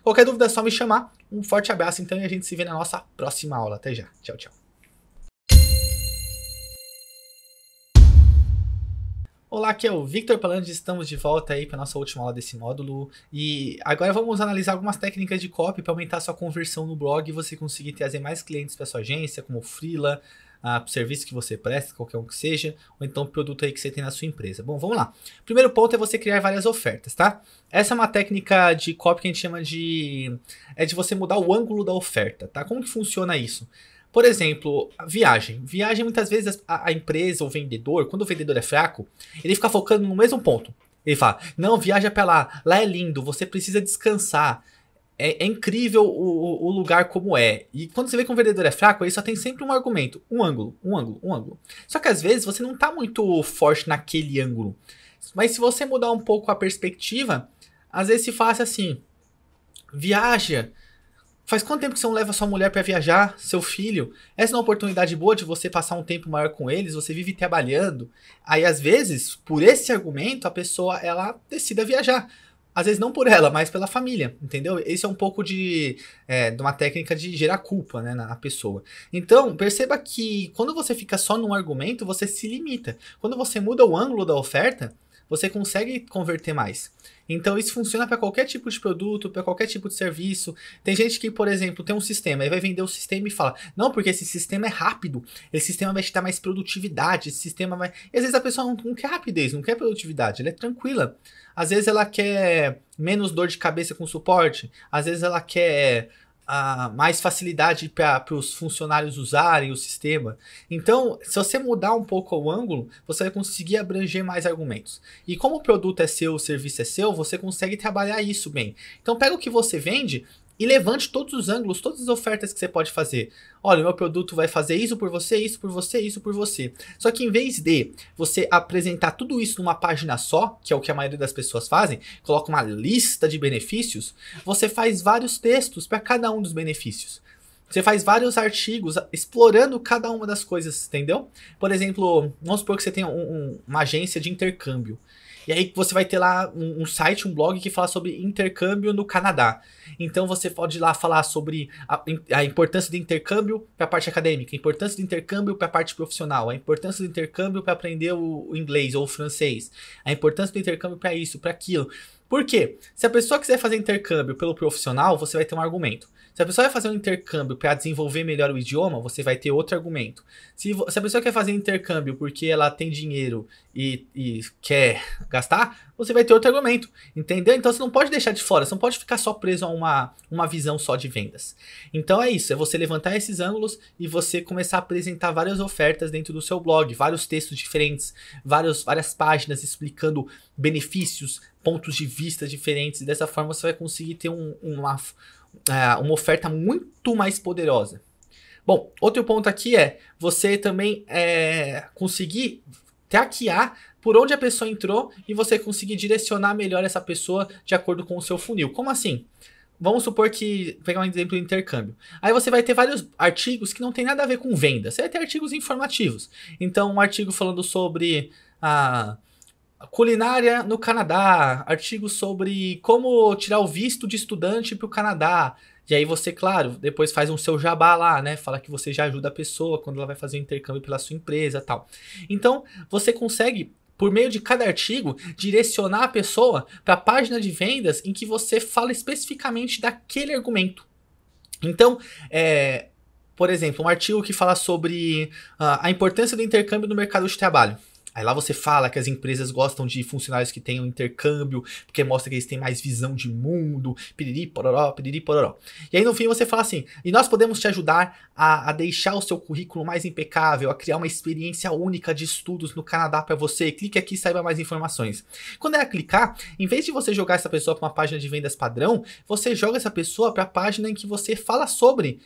Qualquer dúvida é só me chamar. Um forte abraço, então, e a gente se vê na nossa próxima aula. Até já. Tchau, tchau. Olá, aqui é o Victor Palandes, estamos de volta aí para nossa última aula desse módulo e agora vamos analisar algumas técnicas de copy para aumentar sua conversão no blog e você conseguir trazer mais clientes para sua agência, como freela, ah, o serviço que você presta, qualquer um que seja, ou então produto aí que você tem na sua empresa. Bom, vamos lá. Primeiro ponto é você criar várias ofertas, tá? Essa é uma técnica de copy que a gente chama de é de você mudar o ângulo da oferta, tá? Como que funciona isso? Por exemplo, viagem. Viagem, muitas vezes, a, a empresa ou vendedor, quando o vendedor é fraco, ele fica focando no mesmo ponto. Ele fala: Não, viaja para lá, lá é lindo, você precisa descansar, é, é incrível o, o, lugar como é. E quando você vê que um vendedor é fraco, ele só tem sempre um argumento, um ângulo, um ângulo, um ângulo. Só que às vezes você não tá muito forte naquele ângulo. Mas se você mudar um pouco a perspectiva, às vezes se faz assim: viaja. Faz quanto tempo que você não leva sua mulher para viajar, seu filho? Essa é uma oportunidade boa de você passar um tempo maior com eles, você vive trabalhando. Aí às vezes, por esse argumento, a pessoa ela decide viajar. Às vezes não por ela, mas pela família, entendeu? Esse é um pouco de, é, de uma técnica de gerar culpa né, na, pessoa. Então, perceba que quando você fica só num argumento, você se limita. Quando você muda o ângulo da oferta, você consegue converter mais. Então isso funciona para qualquer tipo de produto, para qualquer tipo de serviço. Tem gente que, por exemplo, tem um sistema e vai vender o sistema e fala: "Não, porque esse sistema é rápido. Esse sistema vai te dar mais produtividade, esse sistema vai". E às vezes a pessoa não, não quer rapidez, não quer produtividade, ela é tranquila. Às vezes ela quer menos dor de cabeça com suporte, às vezes ela quer a, ah, mais facilidade para os funcionários usarem o sistema. Então, se você mudar um pouco o ângulo, você vai conseguir abranger mais argumentos. E como o produto é seu, o serviço é seu, você consegue trabalhar isso bem. Então, pega o que você vende e levante todos os ângulos, todas as ofertas que você pode fazer. Olha, o meu produto vai fazer isso por você, isso por você, isso por você. Só que em vez de você apresentar tudo isso numa página só, que é o que a maioria das pessoas fazem, coloca uma lista de benefícios, você faz vários textos para cada um dos benefícios. Você faz vários artigos explorando cada uma das coisas, entendeu? Por exemplo, vamos supor que você tem um, um, uma agência de intercâmbio. E aí você vai ter lá um, um, site, um blog que fala sobre intercâmbio no Canadá. Então você pode ir lá falar sobre a, a importância do intercâmbio para a parte acadêmica, a importância do intercâmbio para a parte profissional, a importância do intercâmbio para aprender o, o inglês ou o francês, a importância do intercâmbio para isso, para aquilo. Por quê? Se a pessoa quiser fazer intercâmbio pelo profissional, você vai ter um argumento. Se a pessoa vai fazer um intercâmbio para desenvolver melhor o idioma, você vai ter outro argumento. Se, se a pessoa quer fazer intercâmbio porque ela tem dinheiro e, e, quer gastar, você vai ter outro argumento. Entendeu? Então você não pode deixar de fora, você não pode ficar só preso a uma, uma visão só de vendas. Então é isso, é você levantar esses ângulos e você começar a apresentar várias ofertas dentro do seu blog, vários textos diferentes, vários, várias páginas explicando benefícios, pontos de vista diferentes. E dessa forma você vai conseguir ter um, uma, é, uma oferta muito mais poderosa. Bom, outro ponto aqui é você também é, conseguir traquear por onde a pessoa entrou e você conseguir direcionar melhor essa pessoa de acordo com o seu funil. Como assim? Vamos supor que, pegar um exemplo de intercâmbio. Aí você vai ter vários artigos que não tem nada a ver com venda. Você vai ter artigos informativos. Então, um artigo falando sobre a Culinária no Canadá, artigo sobre como tirar o visto de estudante para o Canadá. E aí você, claro, depois faz um seu jabá lá, né? Fala que você já ajuda a pessoa quando ela vai fazer o intercâmbio pela sua empresa tal. Então, você consegue, por meio de cada artigo, direcionar a pessoa para a página de vendas em que você fala especificamente daquele argumento. Então, é, por exemplo, um artigo que fala sobre uh, a importância do intercâmbio no mercado de trabalho. Aí lá você fala que as empresas gostam de funcionários que tenham intercâmbio, porque mostra que eles têm mais visão de mundo, piriri, pororó, piriri, pororó. E aí no fim você fala assim, e nós podemos te ajudar a, a deixar o seu currículo mais impecável, a criar uma experiência única de estudos no Canadá para você. Clique aqui e saiba mais informações. Quando ela é clicar, em vez de você jogar essa pessoa para uma página de vendas padrão, você joga essa pessoa para a página em que você fala sobre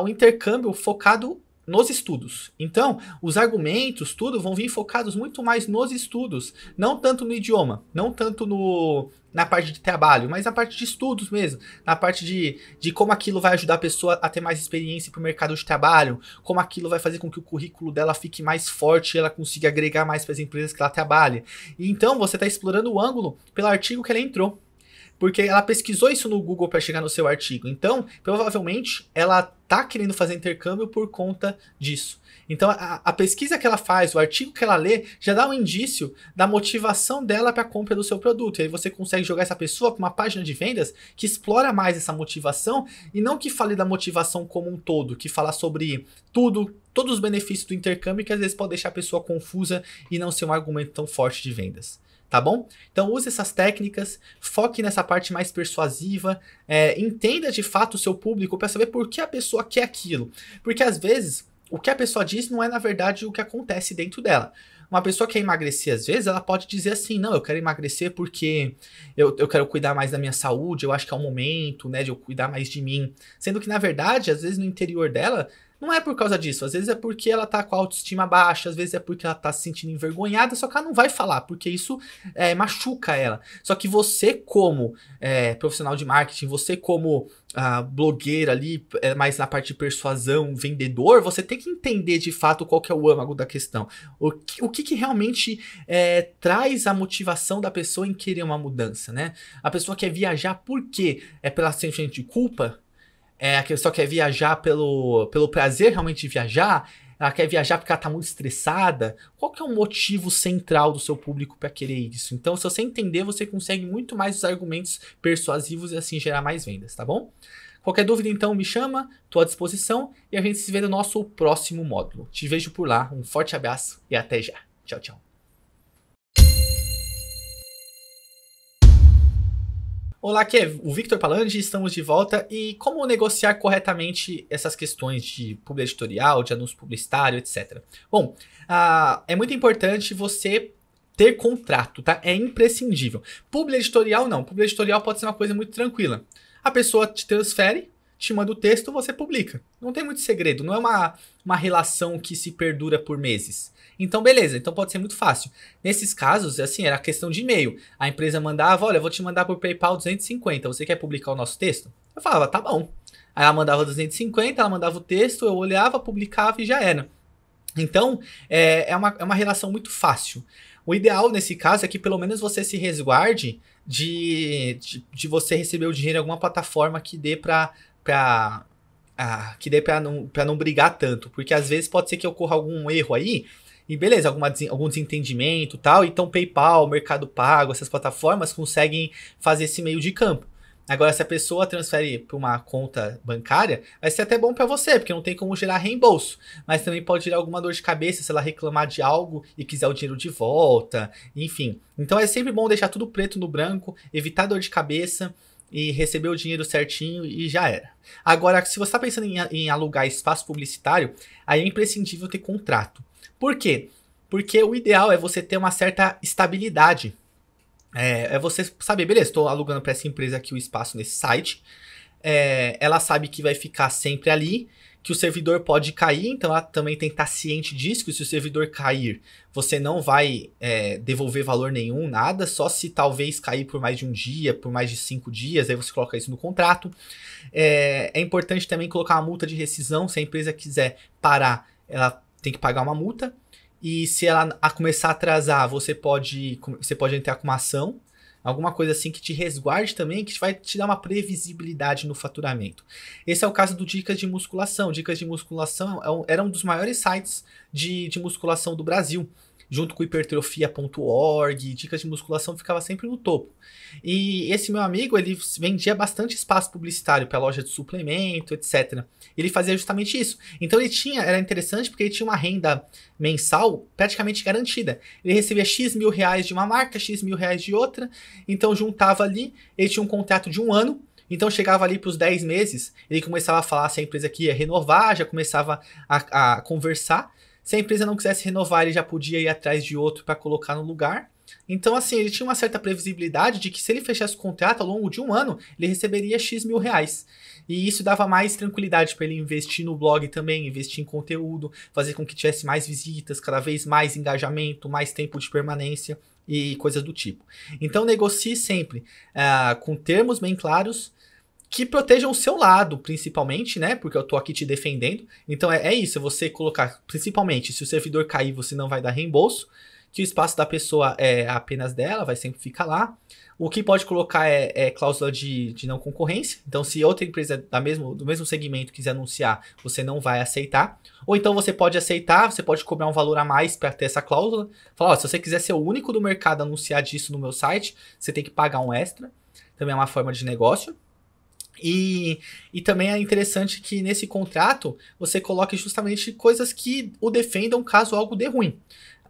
o intercâmbio focado nos estudos. Então, os argumentos, tudo, vão vir focados muito mais nos estudos, não tanto no idioma, não tanto no, na parte de trabalho, mas na parte de estudos mesmo, na parte de, de como aquilo vai ajudar a pessoa a ter mais experiência para o mercado de trabalho, como aquilo vai fazer com que o currículo dela fique mais forte e ela consiga agregar mais para as empresas que ela trabalha. E então, você está explorando o ângulo pelo artigo que ela entrou. Porque ela pesquisou isso no Google para chegar no seu artigo. Então, provavelmente, ela está querendo fazer intercâmbio por conta disso. Então, a, a, pesquisa que ela faz, o artigo que ela lê, já dá um indício da motivação dela para a compra do seu produto. E aí você consegue jogar essa pessoa para uma página de vendas que explora mais essa motivação e não que fale da motivação como um todo, que fala sobre tudo, todos os benefícios do intercâmbio que às vezes pode deixar a pessoa confusa e não ser um argumento tão forte de vendas tá bom? Então use essas técnicas, foque nessa parte mais persuasiva, é, entenda de fato o seu público para saber por que a pessoa quer aquilo. Porque às vezes o que a pessoa diz não é na verdade o que acontece dentro dela. Uma pessoa que quer emagrecer, às vezes, ela pode dizer assim: não, eu quero emagrecer porque eu, eu quero cuidar mais da minha saúde, eu acho que é o momento, né, de eu cuidar mais de mim. Sendo que, na verdade, às vezes no interior dela, não é por causa disso, às vezes é porque ela tá com a autoestima baixa, às vezes é porque ela tá se sentindo envergonhada, só que ela não vai falar, porque isso é, machuca ela. Só que você, como é, profissional de marketing, você, como ah, blogueira ali, é, mais na parte de persuasão, vendedor, você tem que entender de fato qual que é o âmago da questão. O que, o que, que realmente é, traz a motivação da pessoa em querer uma mudança, né? A pessoa quer viajar por quê? É pela sentimento de culpa? é, que só é quer viajar pelo, pelo prazer realmente de viajar, ela quer viajar porque ela tá muito estressada. Qual que é o motivo central do seu público para querer isso? Então, se você entender, você consegue muito mais os argumentos persuasivos e assim gerar mais vendas, tá bom? Qualquer dúvida, então, me chama, estou à disposição e a gente se vê no nosso próximo módulo. Te vejo por lá, um forte abraço e até já. Tchau, tchau. Olá, aqui é o Victor Palange, estamos de volta e como negociar corretamente essas questões de publi editorial, de anúncio publicitário, etc. Bom, ah, é muito importante você ter contrato, tá? É imprescindível. Publi editorial não, publi editorial pode ser uma coisa muito tranquila. A pessoa te transfere, te manda o texto, você publica. Não tem muito segredo, não é uma, uma relação que se perdura por meses. Então, beleza, então pode ser muito fácil. Nesses casos, assim, era questão de e-mail. A empresa mandava, olha, vou te mandar por PayPal 250, você quer publicar o nosso texto? Eu falava, tá bom. Aí ela mandava 250, ela mandava o texto, eu olhava, publicava e já era. Então, é, é, uma, é uma relação muito fácil. O ideal nesse caso é que pelo menos você se resguarde de, de, de você receber o dinheiro em alguma plataforma que dê para ah, que dê para não, pra não brigar tanto, porque às vezes pode ser que ocorra algum erro aí e beleza, alguma, algum desentendimento tal. Então, PayPal, Mercado Pago, essas plataformas conseguem fazer esse meio de campo. Agora, se a pessoa transfere para uma conta bancária, vai ser até bom para você, porque não tem como gerar reembolso. Mas também pode gerar alguma dor de cabeça se ela reclamar de algo e quiser o dinheiro de volta, enfim. Então é sempre bom deixar tudo preto no branco, evitar dor de cabeça e receber o dinheiro certinho e já era. Agora, se você está pensando em, em alugar espaço publicitário, aí é imprescindível ter contrato. Por quê? Porque o ideal é você ter uma certa estabilidade. É, é você saber, beleza, estou alugando para essa empresa aqui o espaço nesse site. É, ela sabe que vai ficar sempre ali, que o servidor pode cair, então ela também tem que estar ciente disso, que se o servidor cair, você não vai é, devolver valor nenhum, nada, só se talvez cair por mais de um dia, por mais de cinco dias, aí você coloca isso no contrato. É, é importante também colocar uma multa de rescisão, se a empresa quiser parar, ela tem que pagar uma multa. E se ela a começar a atrasar, você pode, você pode entrar com uma ação, alguma coisa assim que te resguarde também, que vai te dar uma previsibilidade no faturamento. Esse é o caso do Dicas de Musculação. Dicas de Musculação é era um dos maiores sites de, de musculação do Brasil junto com hipertrofia.org, dicas de musculação, ficava sempre no topo. E esse meu amigo, ele vendia bastante espaço publicitário para loja de suplemento, etc. Ele fazia justamente isso. Então ele tinha, era interessante porque ele tinha uma renda mensal praticamente garantida. Ele recebia X mil reais de uma marca, X mil reais de outra, então juntava ali, ele tinha um contrato de um ano, então chegava ali para os 10 meses, ele começava a falar se a empresa aqui ia renovar, já começava a, a conversar. Se a empresa não quisesse renovar, ele já podia ir atrás de outro para colocar no lugar. Então, assim, ele tinha uma certa previsibilidade de que se ele fechasse o contrato ao longo de um ano, ele receberia X mil reais. E isso dava mais tranquilidade para ele investir no blog também, investir em conteúdo, fazer com que tivesse mais visitas, cada vez mais engajamento, mais tempo de permanência e coisas do tipo. Então, negocie sempre uh, com termos bem claros que protejam o seu lado, principalmente, né? Porque eu tô aqui te defendendo. Então é, é isso, é você colocar, principalmente, se o servidor cair, você não vai dar reembolso, que o espaço da pessoa é apenas dela, vai sempre ficar lá. O que pode colocar é, é cláusula de, de não concorrência. Então, se outra empresa da mesmo, do mesmo segmento quiser anunciar, você não vai aceitar. Ou então você pode aceitar, você pode cobrar um valor a mais para ter essa cláusula. Falar, se você quiser ser o único do mercado a anunciar disso no meu site, você tem que pagar um extra. Também é uma forma de negócio. E, e também é interessante que nesse contrato você coloque justamente coisas que o defendam caso algo dê ruim.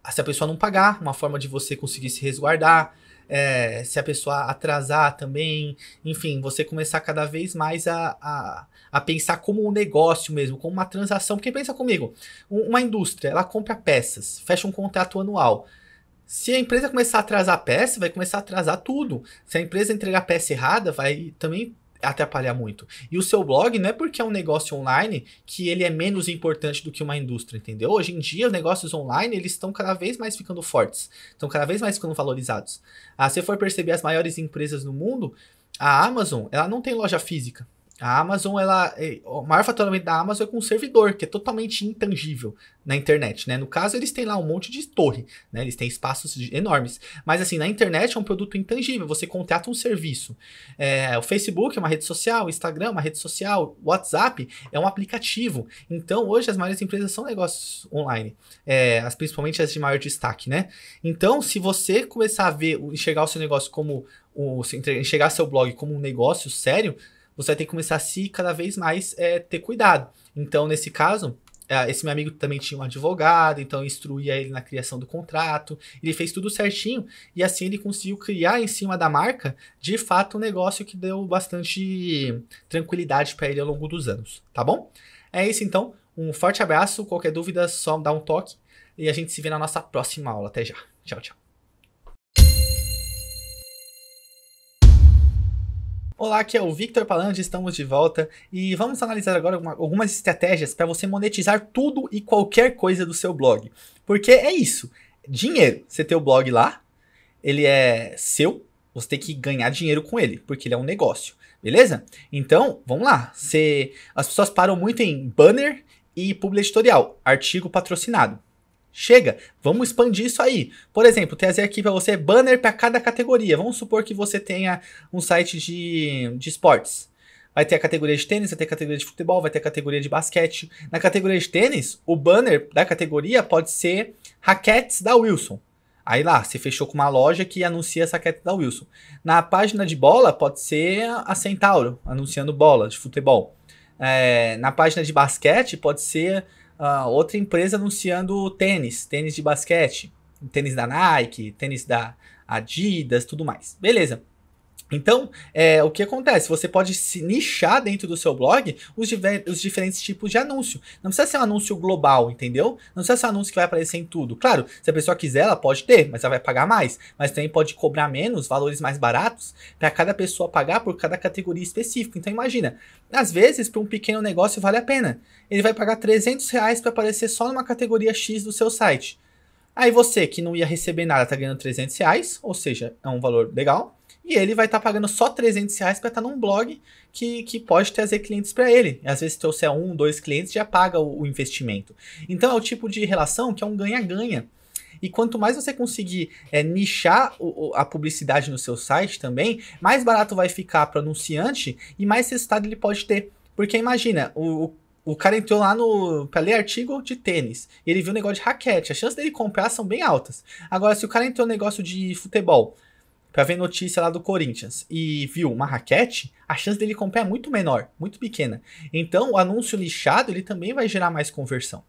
Ah, se a pessoa não pagar, uma forma de você conseguir se resguardar, é, se a pessoa atrasar também, enfim, você começar cada vez mais a, a, a, pensar como um negócio mesmo, como uma transação. Porque pensa comigo, uma indústria, ela compra peças, fecha um contrato anual. Se a empresa começar a atrasar a peça, vai começar a atrasar tudo. Se a empresa entregar a peça errada, vai também atrapalhar muito. E o seu blog não é porque é um negócio online que ele é menos importante do que uma indústria, entendeu? Hoje em dia, os negócios online, eles estão cada vez mais ficando fortes, estão cada vez mais ficando valorizados. Ah, se for perceber as maiores empresas no mundo, a Amazon, ela não tem loja física. A Amazon, ela, é, o maior faturamento da Amazon é com o servidor, que é totalmente intangível na internet, né? No caso, eles têm lá um monte de torre, né? Eles têm espaços enormes. Mas, assim, na internet é um produto intangível, você contrata um serviço. É, o Facebook é uma rede social, o Instagram é uma rede social, o WhatsApp é um aplicativo. Então, hoje, as maiores empresas são negócios online, é, as, principalmente as de maior destaque, né? Então, se você começar a ver, enxergar o seu negócio como... O, enxergar seu blog como um negócio sério você vai ter que começar a se cada vez mais é, ter cuidado. Então, nesse caso, é, esse meu amigo também tinha um advogado, então instruía ele na criação do contrato, ele fez tudo certinho, e assim ele conseguiu criar em cima da marca, de fato, um negócio que deu bastante tranquilidade para ele ao longo dos anos, tá bom? É isso então, um forte abraço, qualquer dúvida, só dá um toque, e a gente se vê na nossa próxima aula. Até já, tchau, tchau. Olá, aqui é o Victor Palandi, estamos de volta e vamos analisar agora algumas estratégias para você monetizar tudo e qualquer coisa do seu blog. Porque é isso, dinheiro. Você tem o blog lá, ele é seu, você tem que ganhar dinheiro com ele, porque ele é um negócio, beleza? Então, vamos lá. Você, as pessoas param muito em banner e publi editorial, artigo patrocinado. Chega, vamos expandir isso aí. Por exemplo, trazer aqui para você é banner para cada categoria. Vamos supor que você tenha um site de, de esportes. Vai ter a categoria de tênis, vai ter a categoria de futebol, vai ter a categoria de basquete. Na categoria de tênis, o banner da categoria pode ser raquetes da Wilson. Aí lá, você fechou com uma loja que anuncia essa raquete da Wilson. Na página de bola, pode ser a Centauro, anunciando bola de futebol. É, na página de basquete, pode ser uh, outra empresa anunciando tênis, tênis de basquete, tênis da Nike, tênis da Adidas, tudo mais. Beleza. Então, é, o que acontece? Você pode se nichar dentro do seu blog os, os, diferentes tipos de anúncio. Não precisa ser um anúncio global, entendeu? Não precisa ser um anúncio que vai aparecer em tudo. Claro, se a pessoa quiser, ela pode ter, mas ela vai pagar mais. Mas também pode cobrar menos, valores mais baratos, para cada pessoa pagar por cada categoria específica. Então, imagina, às vezes, para um pequeno negócio vale a pena. Ele vai pagar 300 reais para aparecer só numa categoria X do seu site. Aí você, que não ia receber nada, tá ganhando 300 reais, ou seja, é um valor legal e ele vai estar tá pagando só 300 reais para estar tá num blog que, que pode trazer clientes para ele. Às vezes, se trouxer um, dois clientes, já paga o, o investimento. Então, é o tipo de relação que é um ganha-ganha. E quanto mais você conseguir é, nichar o, a publicidade no seu site também, mais barato vai ficar para o anunciante e mais resultado ele pode ter. Porque imagina, o, o cara entrou lá no para ler artigo de tênis, ele viu um negócio de raquete, as chances dele comprar são bem altas. Agora, se o cara entrou no negócio de futebol, para ver notícia lá do Corinthians e viu uma raquete, a chance dele comprar é muito menor, muito pequena. Então, o anúncio lixado, ele também vai gerar mais conversão.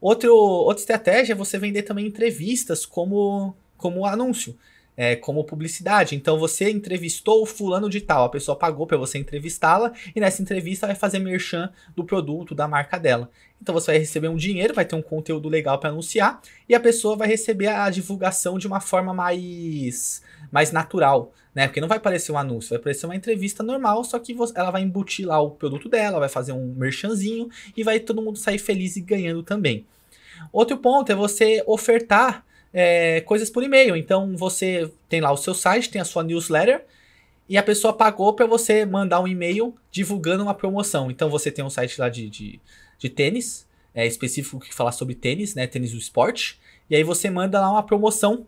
Outro, outra estratégia é você vender também entrevistas como, como anúncio é, como publicidade. Então você entrevistou o fulano de tal, a pessoa pagou para você entrevistá-la e nessa entrevista vai fazer merchan do produto, da marca dela. Então você vai receber um dinheiro, vai ter um conteúdo legal para anunciar e a pessoa vai receber a divulgação de uma forma mais mais natural, né? Porque não vai parecer um anúncio, vai parecer uma entrevista normal, só que você, ela vai embutir lá o produto dela, vai fazer um merchanzinho e vai todo mundo sair feliz e ganhando também. Outro ponto é você ofertar é, coisas por e-mail. Então você tem lá o seu site, tem a sua newsletter e a pessoa pagou para você mandar um e-mail divulgando uma promoção. Então você tem um site lá de, de, de tênis, é, específico que fala sobre tênis, né? Tênis do esporte. E aí você manda lá uma promoção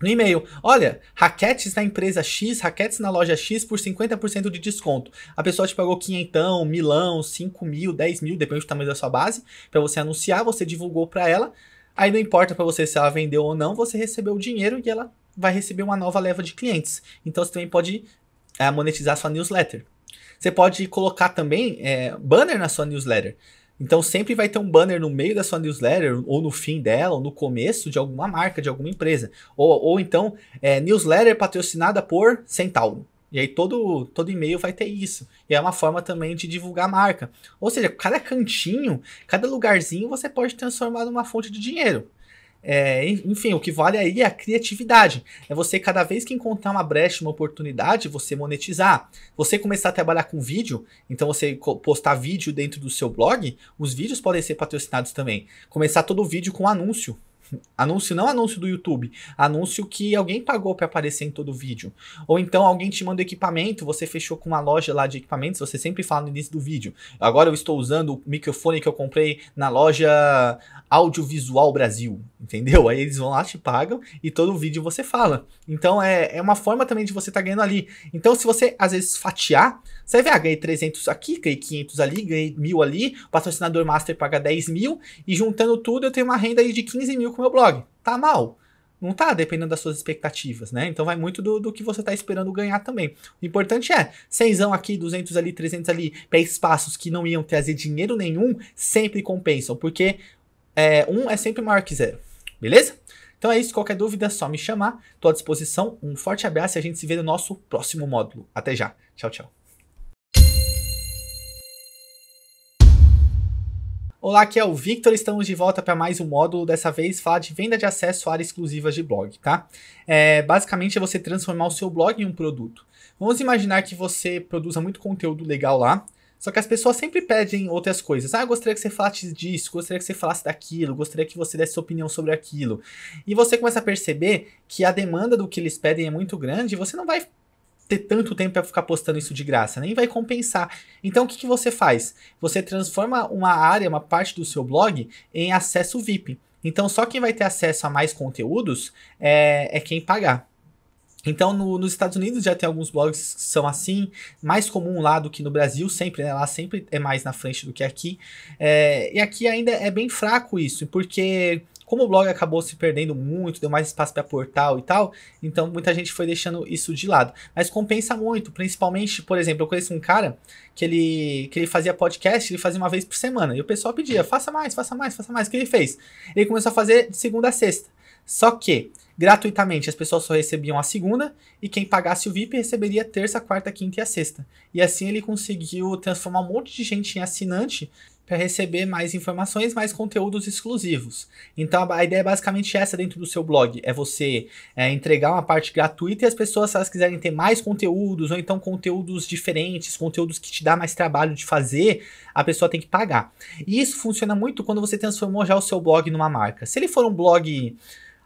no e-mail. Olha, raquetes na empresa X, raquetes na loja X por 50% de desconto. A pessoa te pagou quinhentão, milão, cinco mil, dez mil, depende do tamanho da sua base, para você anunciar, você divulgou para ela. Aí não importa para você se ela vendeu ou não, você recebeu o dinheiro e ela vai receber uma nova leva de clientes. Então você também pode é, monetizar sua newsletter. Você pode colocar também é, banner na sua newsletter. Então sempre vai ter um banner no meio da sua newsletter, ou no fim dela, ou no começo de alguma marca, de alguma empresa. Ou, ou então, é, newsletter patrocinada por Centauro. E aí todo, todo e-mail vai ter isso. E é uma forma também de divulgar a marca. Ou seja, cada cantinho, cada lugarzinho você pode transformar numa fonte de dinheiro. É, enfim, o que vale aí é a criatividade. É você, cada vez que encontrar uma brecha, uma oportunidade, você monetizar. Você começar a trabalhar com vídeo, então você postar vídeo dentro do seu blog, os vídeos podem ser patrocinados também. Começar todo o vídeo com anúncio. Anúncio não anúncio do YouTube, anúncio que alguém pagou para aparecer em todo o vídeo. Ou então alguém te manda equipamento, você fechou com uma loja lá de equipamentos, você sempre fala no início do vídeo. Agora eu estou usando o microfone que eu comprei na loja Audiovisual Brasil. Entendeu? Aí eles vão lá, te pagam e todo o vídeo você fala. Então é, é uma forma também de você estar tá ganhando ali. Então se você às vezes fatiar, você vê, ah, ganhei 300 aqui, ganhei 500 ali, ganhei mil ali, o patrocinador master paga 10 mil e juntando tudo eu tenho uma renda aí de 15 mil com o meu blog. Tá mal não tá dependendo das suas expectativas, né? Então vai muito do, do que você tá esperando ganhar também. O importante é, 100 aqui, 200 ali, 300 ali, pé espaços que não iam trazer dinheiro nenhum, sempre compensam, porque é, um é sempre maior que zero. Beleza? Então é isso, qualquer dúvida é só me chamar. Estou à disposição. Um forte abraço e a gente se vê no nosso próximo módulo. Até já. Tchau, tchau. Olá, aqui é o Victor, estamos de volta para mais um módulo, dessa vez falar de venda de acesso a áreas exclusivas de blog, tá? É, basicamente é você transformar o seu blog em um produto. Vamos imaginar que você produza muito conteúdo legal lá, só que as pessoas sempre pedem outras coisas. Ah, gostaria que você falasse disso, gostaria que você falasse daquilo, gostaria que você desse sua opinião sobre aquilo. E você começa a perceber que a demanda do que eles pedem é muito grande e você não vai ter tanto tempo para ficar postando isso de graça, nem vai compensar. Então o que, que você faz? Você transforma uma área, uma parte do seu blog em acesso VIP. Então só quem vai ter acesso a mais conteúdos é, é quem pagar. Então, no, nos Estados Unidos já tem alguns blogs que são assim, mais comum lá do que no Brasil, sempre, né? Lá sempre é mais na frente do que aqui. É, e aqui ainda é bem fraco isso, porque como o blog acabou se perdendo muito, deu mais espaço para portal e tal, então muita gente foi deixando isso de lado. Mas compensa muito, principalmente, por exemplo, eu conheço um cara que ele, que ele fazia podcast, ele fazia uma vez por semana, e o pessoal pedia, faça mais, faça mais, faça mais, o que ele fez? Ele começou a fazer de segunda a sexta. Só que Gratuitamente, as pessoas só recebiam a segunda e quem pagasse o VIP receberia terça, quarta, quinta e a sexta. E assim ele conseguiu transformar um monte de gente em assinante para receber mais informações, mais conteúdos exclusivos. Então a ideia é basicamente essa dentro do seu blog: é você é, entregar uma parte gratuita e as pessoas, se elas quiserem ter mais conteúdos, ou então conteúdos diferentes, conteúdos que te dá mais trabalho de fazer, a pessoa tem que pagar. E isso funciona muito quando você transformou já o seu blog numa marca. Se ele for um blog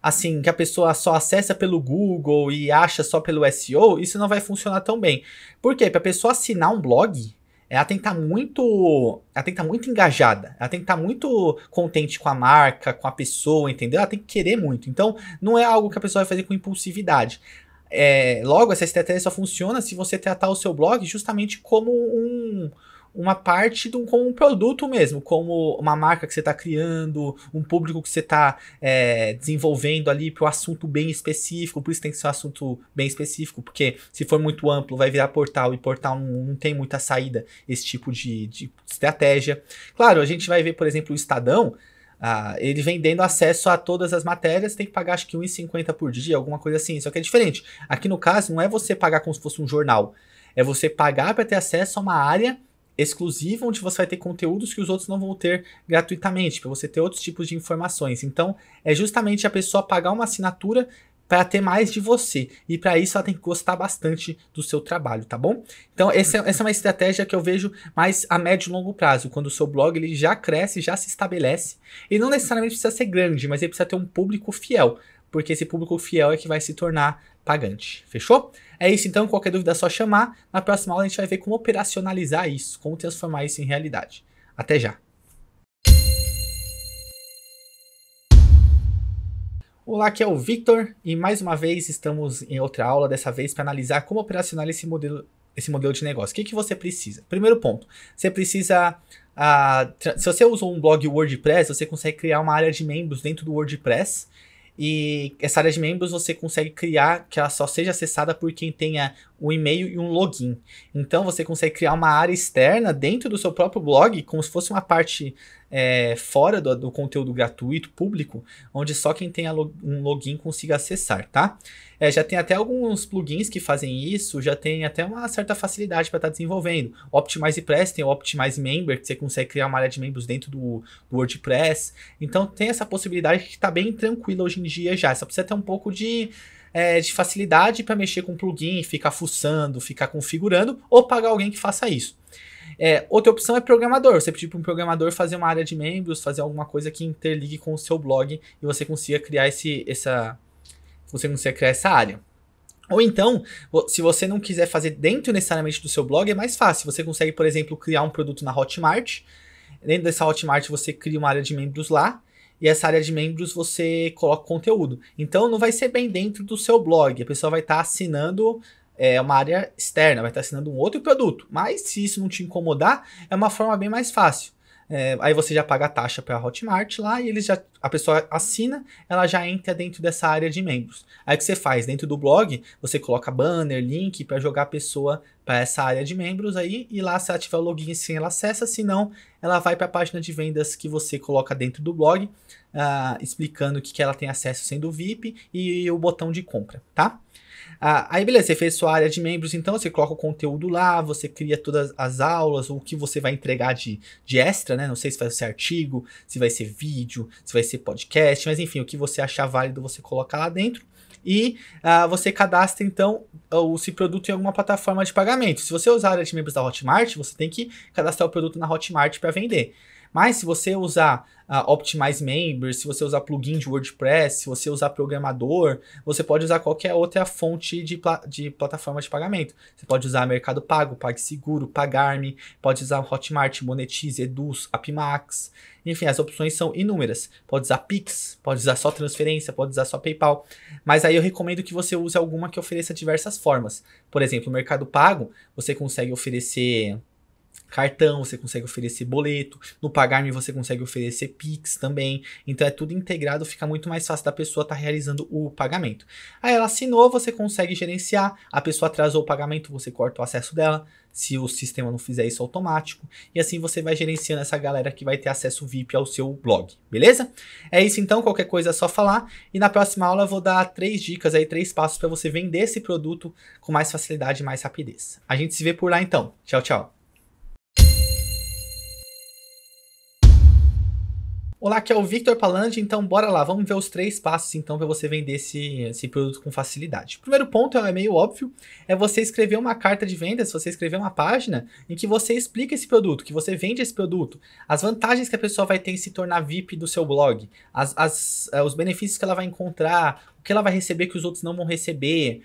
assim, que a pessoa só acessa pelo Google e acha só pelo SEO, isso não vai funcionar tão bem. Por quê? Para a pessoa assinar um blog, ela tem que estar tá muito, ela tem que estar tá muito engajada, ela tem que estar tá muito contente com a marca, com a pessoa, entendeu? Ela tem que querer muito. Então, não é algo que a pessoa vai fazer com impulsividade. É, logo, essa estratégia só funciona se você tratar o seu blog justamente como um, uma parte do, como um produto mesmo, como uma marca que você está criando, um público que você está é, desenvolvendo ali para um assunto bem específico, por isso tem que ser um assunto bem específico, porque se for muito amplo vai virar portal e portal não, não tem muita saída esse tipo de, de estratégia. Claro, a gente vai ver, por exemplo, o Estadão, ah, ele vendendo acesso a todas as matérias, tem que pagar acho que R$1,50 por dia, alguma coisa assim. Só que é diferente. Aqui no caso, não é você pagar como se fosse um jornal. É você pagar para ter acesso a uma área exclusivo, onde você vai ter conteúdos que os outros não vão ter gratuitamente, para você ter outros tipos de informações. Então, é justamente a pessoa pagar uma assinatura para ter mais de você. E para isso ela tem que gostar bastante do seu trabalho, tá bom? Então essa, é, essa é uma estratégia que eu vejo mais a médio e longo prazo, quando o seu blog ele já cresce, já se estabelece. E não necessariamente precisa ser grande, mas ele precisa ter um público fiel, porque esse público fiel é que vai se tornar pagante. Fechou? É isso então, qualquer dúvida é só chamar. Na próxima aula a gente vai ver como operacionalizar isso, como transformar isso em realidade. Até já! Olá, aqui é o Victor e mais uma vez estamos em outra aula, dessa vez para analisar como operacionalizar esse modelo, esse modelo de negócio. O que, que você precisa? Primeiro ponto, você precisa Uh, se você usou um blog WordPress, você consegue criar uma área de membros dentro do WordPress e essa área de membros você consegue criar que ela só seja acessada por quem tenha um e-mail e um login. Então você consegue criar uma área externa dentro do seu próprio blog, como se fosse uma parte é, fora do, do, conteúdo gratuito, público, onde só quem tem log, um login consiga acessar, tá? É, já tem até alguns plugins que fazem isso, já tem até uma certa facilidade para estar tá desenvolvendo. O Optimize Press tem o Optimize Member, que você consegue criar uma área de membros dentro do, do WordPress. Então tem essa possibilidade que está bem tranquila hoje em dia já. Só precisa ter um pouco de. É, de facilidade para mexer com plugin, ficar fuçando, ficar configurando ou pagar alguém que faça isso. É, outra opção é programador. Você pedir para um programador fazer uma área de membros, fazer alguma coisa que interligue com o seu blog e você consiga criar esse, essa, você consiga criar essa área. Ou então, se você não quiser fazer dentro necessariamente do seu blog, é mais fácil. Você consegue, por exemplo, criar um produto na Hotmart. Dentro dessa Hotmart você cria uma área de membros lá e essa área de membros você coloca conteúdo. Então não vai ser bem dentro do seu blog, a pessoa vai estar tá assinando é uma área externa, vai estar assinando um outro produto. Mas se isso não te incomodar, é uma forma bem mais fácil. É, aí você já paga a taxa para a Hotmart lá e eles já, a pessoa assina, ela já entra dentro dessa área de membros. Aí o que você faz? Dentro do blog, você coloca banner, link para jogar a pessoa para essa área de membros aí e lá se ela tiver o login sim, ela acessa, se não, ela vai para a página de vendas que você coloca dentro do blog, uh, explicando que, que ela tem acesso sendo VIP e, e o botão de compra, tá? Ah, aí beleza, você fez sua área de membros, então você coloca o conteúdo lá, você cria todas as aulas, o que você vai entregar de, de extra, né? Não sei se vai ser artigo, se vai ser vídeo, se vai ser podcast, mas enfim, o que você achar válido você coloca lá dentro e uh, você cadastra então o esse produto em alguma plataforma de pagamento. Se você usar a área de membros da Hotmart, você tem que cadastrar o produto na Hotmart para vender. Mas se você usar uh, Optimize Members, se você usar plugin de WordPress, se você usar programador, você pode usar qualquer outra fonte de, pla de plataforma de pagamento. Você pode usar Mercado Pago, PagSeguro, Pagarme, pode usar Hotmart, Monetize, Eduz, Appmax. Enfim, as opções são inúmeras. Pode usar Pix, pode usar só transferência, pode usar só PayPal. Mas aí eu recomendo que você use alguma que ofereça diversas formas. Por exemplo, o Mercado Pago, você consegue oferecer cartão, você consegue oferecer boleto, no Pagar.me você consegue oferecer Pix também. Então é tudo integrado, fica muito mais fácil da pessoa estar tá realizando o pagamento. Aí ela assinou, você consegue gerenciar, a pessoa atrasou o pagamento, você corta o acesso dela, se o sistema não fizer isso automático, e assim você vai gerenciando essa galera que vai ter acesso VIP ao seu blog, beleza? É isso então, qualquer coisa é só falar, e na próxima aula eu vou dar três dicas aí, três passos para você vender esse produto com mais facilidade e mais rapidez. A gente se vê por lá então. Tchau, tchau. Olá, aqui é o Victor Palandi, então bora lá, vamos ver os três passos então para você vender esse, esse produto com facilidade. O primeiro ponto é meio óbvio, é você escrever uma carta de vendas, você escrever uma página em que você explica esse produto, que você vende esse produto, as vantagens que a pessoa vai ter em se tornar VIP do seu blog, as, as, eh, os benefícios que ela vai encontrar, o que ela vai receber que os outros não vão receber,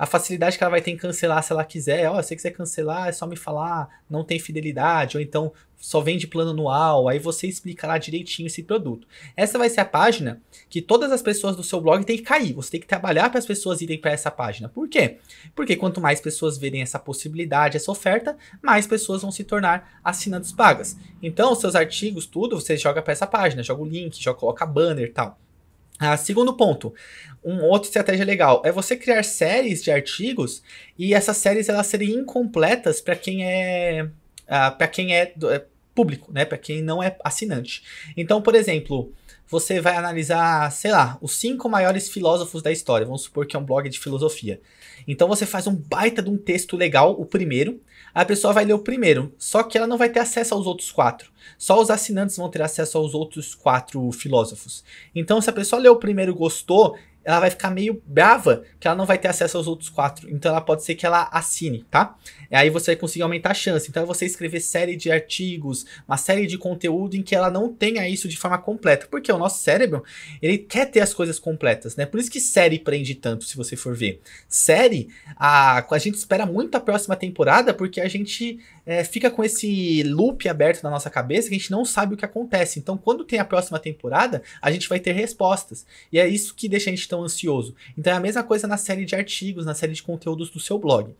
a facilidade que ela vai ter em cancelar se ela quiser. Ó, oh, se você quiser cancelar, é só me falar, não tem fidelidade, ou então só vende plano anual, aí você explica lá direitinho esse produto. Essa vai ser a página que todas as pessoas do seu blog têm que cair. Você tem que trabalhar para as pessoas irem para essa página. Por quê? Porque quanto mais pessoas verem essa possibilidade, essa oferta, mais pessoas vão se tornar assinantes pagas. Então, os seus artigos, tudo, você joga para essa página, joga o link, joga, coloca banner e tal. Ah, segundo ponto, um outra estratégia legal é você criar séries de artigos e essas séries elas serem incompletas para quem é ah, para quem é, é público, né? Para quem não é assinante. Então, por exemplo, você vai analisar, sei lá, os cinco maiores filósofos da história. Vamos supor que é um blog de filosofia. Então você faz um baita de um texto legal, o primeiro. A pessoa vai ler o primeiro, só que ela não vai ter acesso aos outros quatro. Só os assinantes vão ter acesso aos outros quatro filósofos. Então, se a pessoa leu o primeiro e gostou, ela vai ficar meio brava que ela não vai ter acesso aos outros quatro. Então ela pode ser que ela assine, tá? E aí você vai conseguir aumentar a chance. Então é você escrever série de artigos, uma série de conteúdo em que ela não tenha isso de forma completa. Porque o nosso cérebro, ele quer ter as coisas completas, né? Por isso que série prende tanto, se você for ver. Série, a, a gente espera muito a próxima temporada porque a gente é, fica com esse loop aberto na nossa cabeça que a gente não sabe o que acontece. Então, quando tem a próxima temporada, a gente vai ter respostas. E é isso que deixa a gente tão ansioso. Então, é a mesma coisa na série de artigos, na série de conteúdos do seu blog.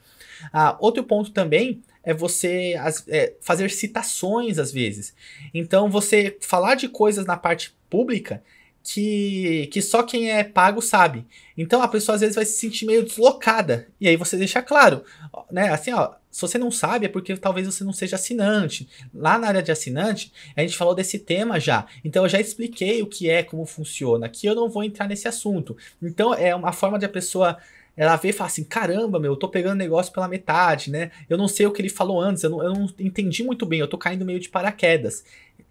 Ah, outro ponto também é você as, é, fazer citações às vezes. Então, você falar de coisas na parte pública que, que só quem é pago sabe. Então, a pessoa às vezes vai se sentir meio deslocada. E aí você deixa claro, né? Assim, ó, se você não sabe, é porque talvez você não seja assinante. Lá na área de assinante, a gente falou desse tema já. Então, eu já expliquei o que é, como funciona. Aqui eu não vou entrar nesse assunto. Então, é uma forma de a pessoa ela vê e fala assim: caramba, meu, eu tô pegando negócio pela metade, né? Eu não sei o que ele falou antes, eu não, eu não entendi muito bem, eu tô caindo meio de paraquedas.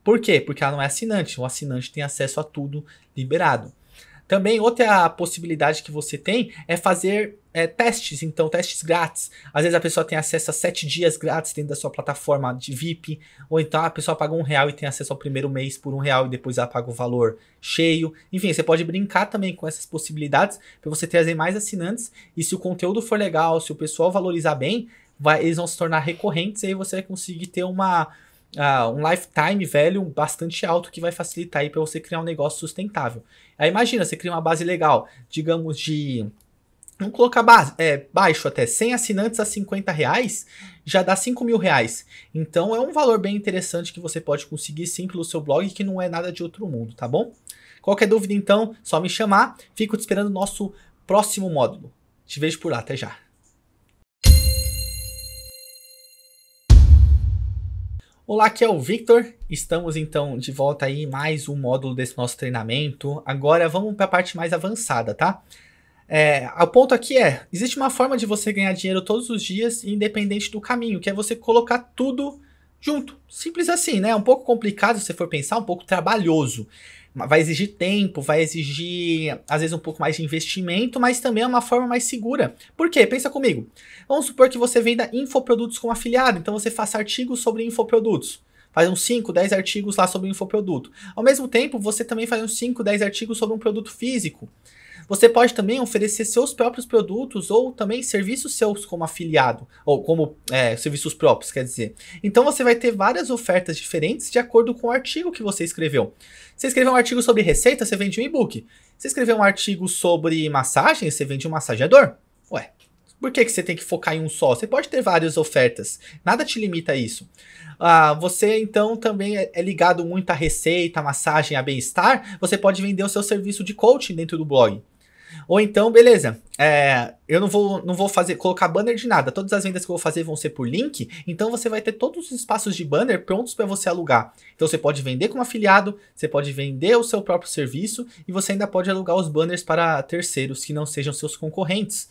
Por quê? Porque ela não é assinante. O assinante tem acesso a tudo liberado. Também outra possibilidade que você tem é fazer é, testes, então, testes grátis. Às vezes a pessoa tem acesso a sete dias grátis dentro da sua plataforma de VIP, ou então a pessoa paga um real e tem acesso ao primeiro mês por um real e depois ela paga o valor cheio. Enfim, você pode brincar também com essas possibilidades para você trazer mais assinantes e se o conteúdo for legal, se o pessoal valorizar bem, vai, eles vão se tornar recorrentes e aí você vai conseguir ter uma, Uh, um lifetime velho bastante alto que vai facilitar aí para você criar um negócio sustentável. Aí imagina, você cria uma base legal, digamos de Vamos colocar ba é, baixo até 100 assinantes a 50 reais já dá 5 mil reais. Então é um valor bem interessante que você pode conseguir sim pelo seu blog, que não é nada de outro mundo, tá bom? Qualquer dúvida então, só me chamar. Fico te esperando no nosso próximo módulo. Te vejo por lá, até já. Olá, aqui é o Victor. Estamos então de volta aí mais um módulo desse nosso treinamento. Agora vamos para a parte mais avançada, tá? É, o ponto aqui é: existe uma forma de você ganhar dinheiro todos os dias, independente do caminho, que é você colocar tudo junto. Simples assim, né? É um pouco complicado se você for pensar, um pouco trabalhoso. Vai exigir tempo, vai exigir, às vezes, um pouco mais de investimento, mas também é uma forma mais segura. Por quê? Pensa comigo. Vamos supor que você venda infoprodutos como afiliado, então você faça artigos sobre infoprodutos faz uns 5, 10 artigos lá sobre um infoproduto. Ao mesmo tempo, você também faz uns 5, 10 artigos sobre um produto físico. Você pode também oferecer seus próprios produtos ou também serviços seus como afiliado, ou como é, serviços próprios, quer dizer. Então você vai ter várias ofertas diferentes de acordo com o artigo que você escreveu. Você escreveu um artigo sobre receita, você vende um e-book. Você escreveu um artigo sobre massagem, você vende um massageador. Ué, por que, que você tem que focar em um só? Você pode ter várias ofertas, nada te limita a isso. Ah, você então também é, é ligado muito à receita, à massagem, a bem-estar. Você pode vender o seu serviço de coaching dentro do blog. Ou então, beleza, é, eu não vou, não vou fazer colocar banner de nada. Todas as vendas que eu vou fazer vão ser por link. Então você vai ter todos os espaços de banner prontos para você alugar. Então você pode vender como afiliado, você pode vender o seu próprio serviço e você ainda pode alugar os banners para terceiros que não sejam seus concorrentes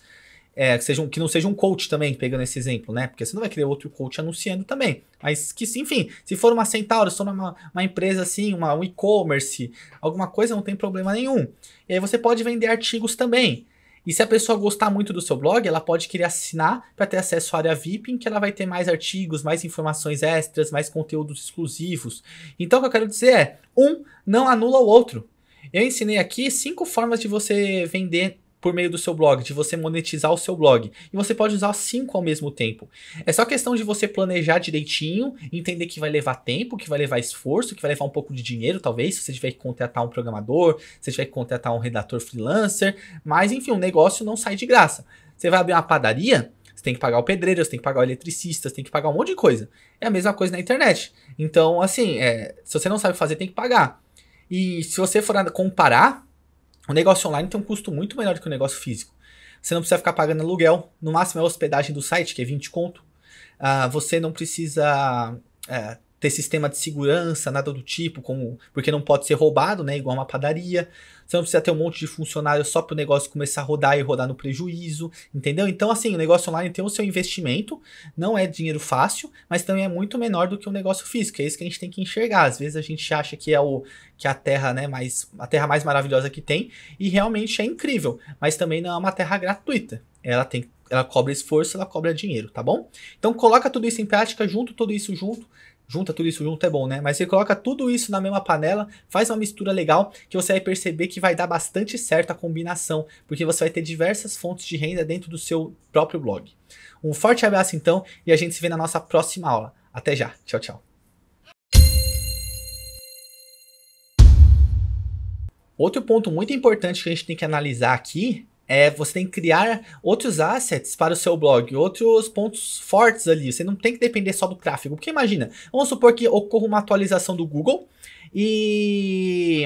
é, que, seja um, que não seja um coach também, pegando esse exemplo, né? Porque você não vai querer outro coach anunciando também. Mas que, enfim, se for uma Centauro, se for uma, uma empresa assim, uma, um e-commerce, alguma coisa, não tem problema nenhum. E aí você pode vender artigos também. E se a pessoa gostar muito do seu blog, ela pode querer assinar para ter acesso à área VIP, em que ela vai ter mais artigos, mais informações extras, mais conteúdos exclusivos. Então o que eu quero dizer é: um, não anula o outro. Eu ensinei aqui cinco formas de você vender por meio do seu blog, de você monetizar o seu blog. E você pode usar cinco ao mesmo tempo. É só questão de você planejar direitinho, entender que vai levar tempo, que vai levar esforço, que vai levar um pouco de dinheiro, talvez, se você tiver que contratar um programador, se você tiver que contratar um redator freelancer. Mas, enfim, o negócio não sai de graça. Você vai abrir uma padaria, você tem que pagar o pedreiro, você tem que pagar o eletricista, você tem que pagar um monte de coisa. É a mesma coisa na internet. Então, assim, é, se você não sabe fazer, tem que pagar. E se você for comparar o negócio online tem um custo muito menor do que o negócio físico. Você não precisa ficar pagando aluguel, no máximo é a hospedagem do site, que é 20 conto. Uh, você não precisa uh, ter sistema de segurança, nada do tipo, como, porque não pode ser roubado, né? Igual uma padaria. Você não precisa ter um monte de funcionário só para o negócio começar a rodar e rodar no prejuízo, entendeu? Então, assim, o negócio online tem o seu investimento, não é dinheiro fácil, mas também é muito menor do que o um negócio físico. É isso que a gente tem que enxergar. Às vezes a gente acha que é o que é a terra, né, mais a terra mais maravilhosa que tem, e realmente é incrível, mas também não é uma terra gratuita. Ela tem ela cobra esforço, ela cobra dinheiro, tá bom? Então coloca tudo isso em prática, junto tudo isso junto, junta tudo isso junto é bom, né? Mas você coloca tudo isso na mesma panela, faz uma mistura legal, que você vai perceber que vai dar bastante certo a combinação, porque você vai ter diversas fontes de renda dentro do seu próprio blog. Um forte abraço então e a gente se vê na nossa próxima aula. Até já. Tchau, tchau. Outro ponto muito importante que a gente tem que analisar aqui é, você tem que criar outros assets para o seu blog, outros pontos fortes ali. Você não tem que depender só do tráfego. Porque imagina, vamos supor que ocorra uma atualização do Google e,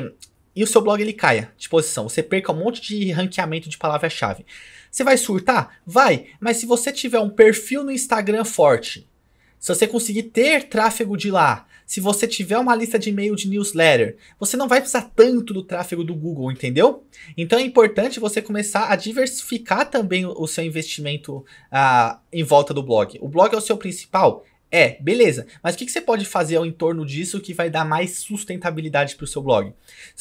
e o seu blog ele caia de posição. Você perca um monte de ranqueamento de palavra-chave. Você vai surtar? Vai. Mas se você tiver um perfil no Instagram forte, se você conseguir ter tráfego de lá, se você tiver uma lista de e-mail de newsletter, você não vai precisar tanto do tráfego do Google, entendeu? Então é importante você começar a diversificar também o seu investimento ah, em volta do blog. O blog é o seu principal? É, beleza. Mas o que, que, você pode fazer ao entorno disso que vai dar mais sustentabilidade para o seu blog?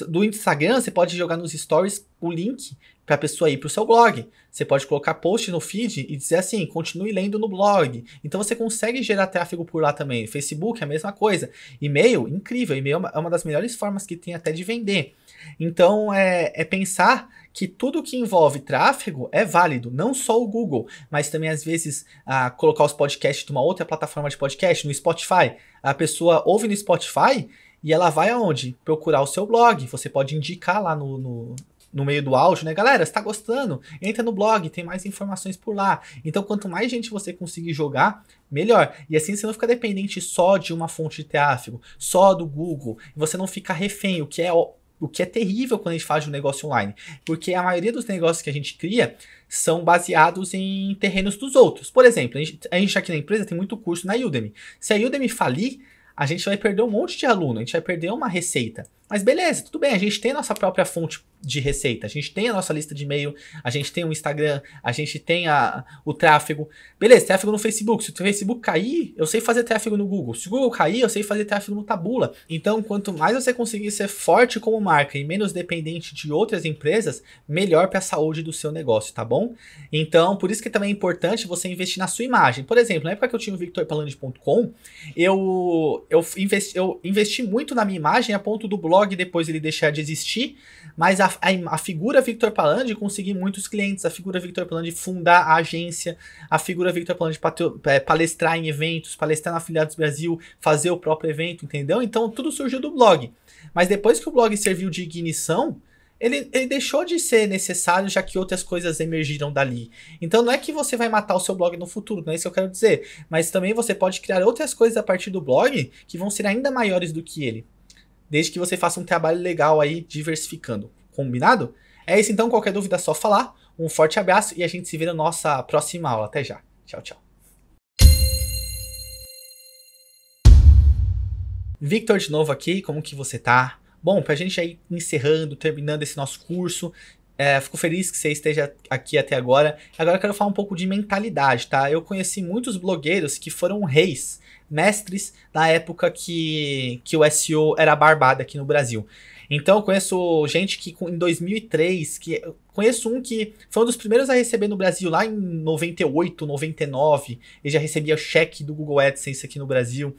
Do Instagram, você pode jogar nos stories o link para a pessoa ir para o seu blog. Você pode colocar post no feed e dizer assim, continue lendo no blog. Então você consegue gerar tráfego por lá também. Facebook é a mesma coisa. E-mail, incrível. E-mail é uma é das melhores formas que tem até de vender. Então é, é pensar que tudo que envolve tráfego é válido, não só o Google, mas também às vezes a colocar os podcasts de uma outra plataforma de podcast, no Spotify. A pessoa ouve no Spotify e ela vai aonde? Procurar o seu blog. Você pode indicar lá no, no, no meio do áudio, né? Galera, está gostando? Entra no blog, tem mais informações por lá. Então, quanto mais gente você conseguir jogar, melhor. E assim você não fica dependente só de uma fonte de tráfego, só do Google. Você não fica refém, o que é o que é terrível quando a gente faz um negócio online, porque a maioria dos negócios que a gente cria são baseados em terrenos dos outros. Por exemplo, a gente, a gente aqui na empresa tem muito curso na Udemy. Se a Udemy falir, a gente vai perder um monte de aluno, a gente vai perder uma receita. Mas beleza, tudo bem, a gente tem nossa própria fonte de receita, a gente tem a nossa lista de e-mail, a gente tem o Instagram, a gente tem a, o tráfego. Beleza, tráfego no Facebook. Se o Facebook cair, eu sei fazer tráfego no Google. Se o Google cair, eu sei fazer tráfego no Tabula. Então, quanto mais você conseguir ser forte como marca e menos dependente de outras empresas, melhor para a saúde do seu negócio, tá bom? Então, por isso que também é importante você investir na sua imagem. Por exemplo, na época que eu tinha o victorpalande.com, eu, eu, investi, eu investi muito na minha imagem a ponto do blog blog, depois ele deixar de existir, mas a, a, a figura Victor Palandi conseguir muitos clientes, a figura Victor Palandi fundar a agência, a figura Victor Palandi é, palestrar em eventos, palestrar na Afiliados Brasil, fazer o próprio evento, entendeu? Então tudo surgiu do blog. Mas depois que o blog serviu de ignição, ele, ele, deixou de ser necessário, já que outras coisas emergiram dali. Então não é que você vai matar o seu blog no futuro, não é isso que eu quero dizer. Mas também você pode criar outras coisas a partir do blog que vão ser ainda maiores do que ele desde que você faça um trabalho legal aí diversificando. Combinado? É isso então, qualquer dúvida é só falar. Um forte abraço e a gente se vê na nossa próxima aula. Até já. Tchau, tchau. Victor de novo aqui, como que você tá? Bom, pra gente aí encerrando, terminando esse nosso curso, é, fico feliz que você esteja aqui até agora. Agora eu quero falar um pouco de mentalidade, tá? Eu conheci muitos blogueiros que foram reis mestres da época que, que o SEO era barbado aqui no Brasil. Então eu conheço gente que em 2003, que conheço um que foi um dos primeiros a receber no Brasil lá em 98, 99, ele já recebia cheque do Google AdSense aqui no Brasil.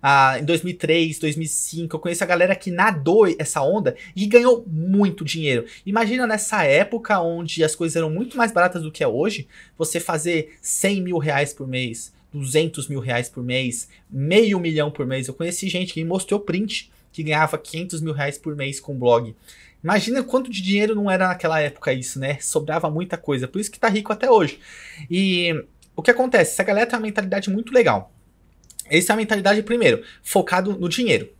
Ah, em 2003, 2005, eu conheço a galera que nadou essa onda e ganhou muito dinheiro. Imagina nessa época onde as coisas eram muito mais baratas do que é hoje, você fazer 100 mil reais por mês, 200 mil reais por mês, meio milhão por mês. Eu conheci gente que me mostrou print que ganhava 500 mil reais por mês com blog. Imagina quanto de dinheiro não era naquela época isso, né? Sobrava muita coisa. Por isso que tá rico até hoje. E o que acontece? Essa galera tem uma mentalidade muito legal. Essa é a mentalidade, primeiro, focado no dinheiro.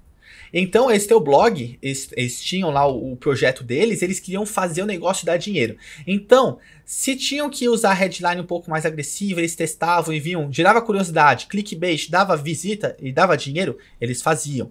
Então, esse teu blog, eles, eles tinham lá o, o, projeto deles, eles queriam fazer o negócio dar dinheiro. Então, se tinham que usar a headline um pouco mais agressiva, eles testavam e viam, gerava curiosidade, clickbait, dava visita e dava dinheiro, eles faziam.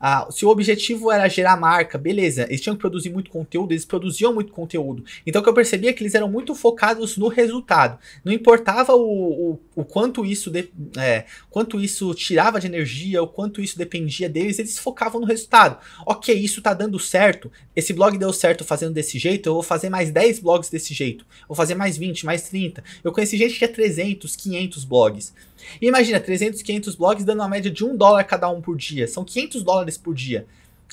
Ah, se o objetivo era gerar marca, beleza, eles tinham que produzir muito conteúdo, eles produziam muito conteúdo. Então o que eu percebia é que eles eram muito focados no resultado. Não importava o, o, o quanto isso de, é, quanto isso tirava de energia, o quanto isso dependia deles, eles focavam no resultado. Ok, isso tá dando certo, esse blog deu certo fazendo desse jeito, eu vou fazer mais 10 blogs desse jeito, vou fazer mais 20, mais 30. Eu conheci gente que tinha 300, 500 blogs. E imagina, 300, 500 blogs dando uma média de um dólar cada um por dia. São 500 dólares por dia.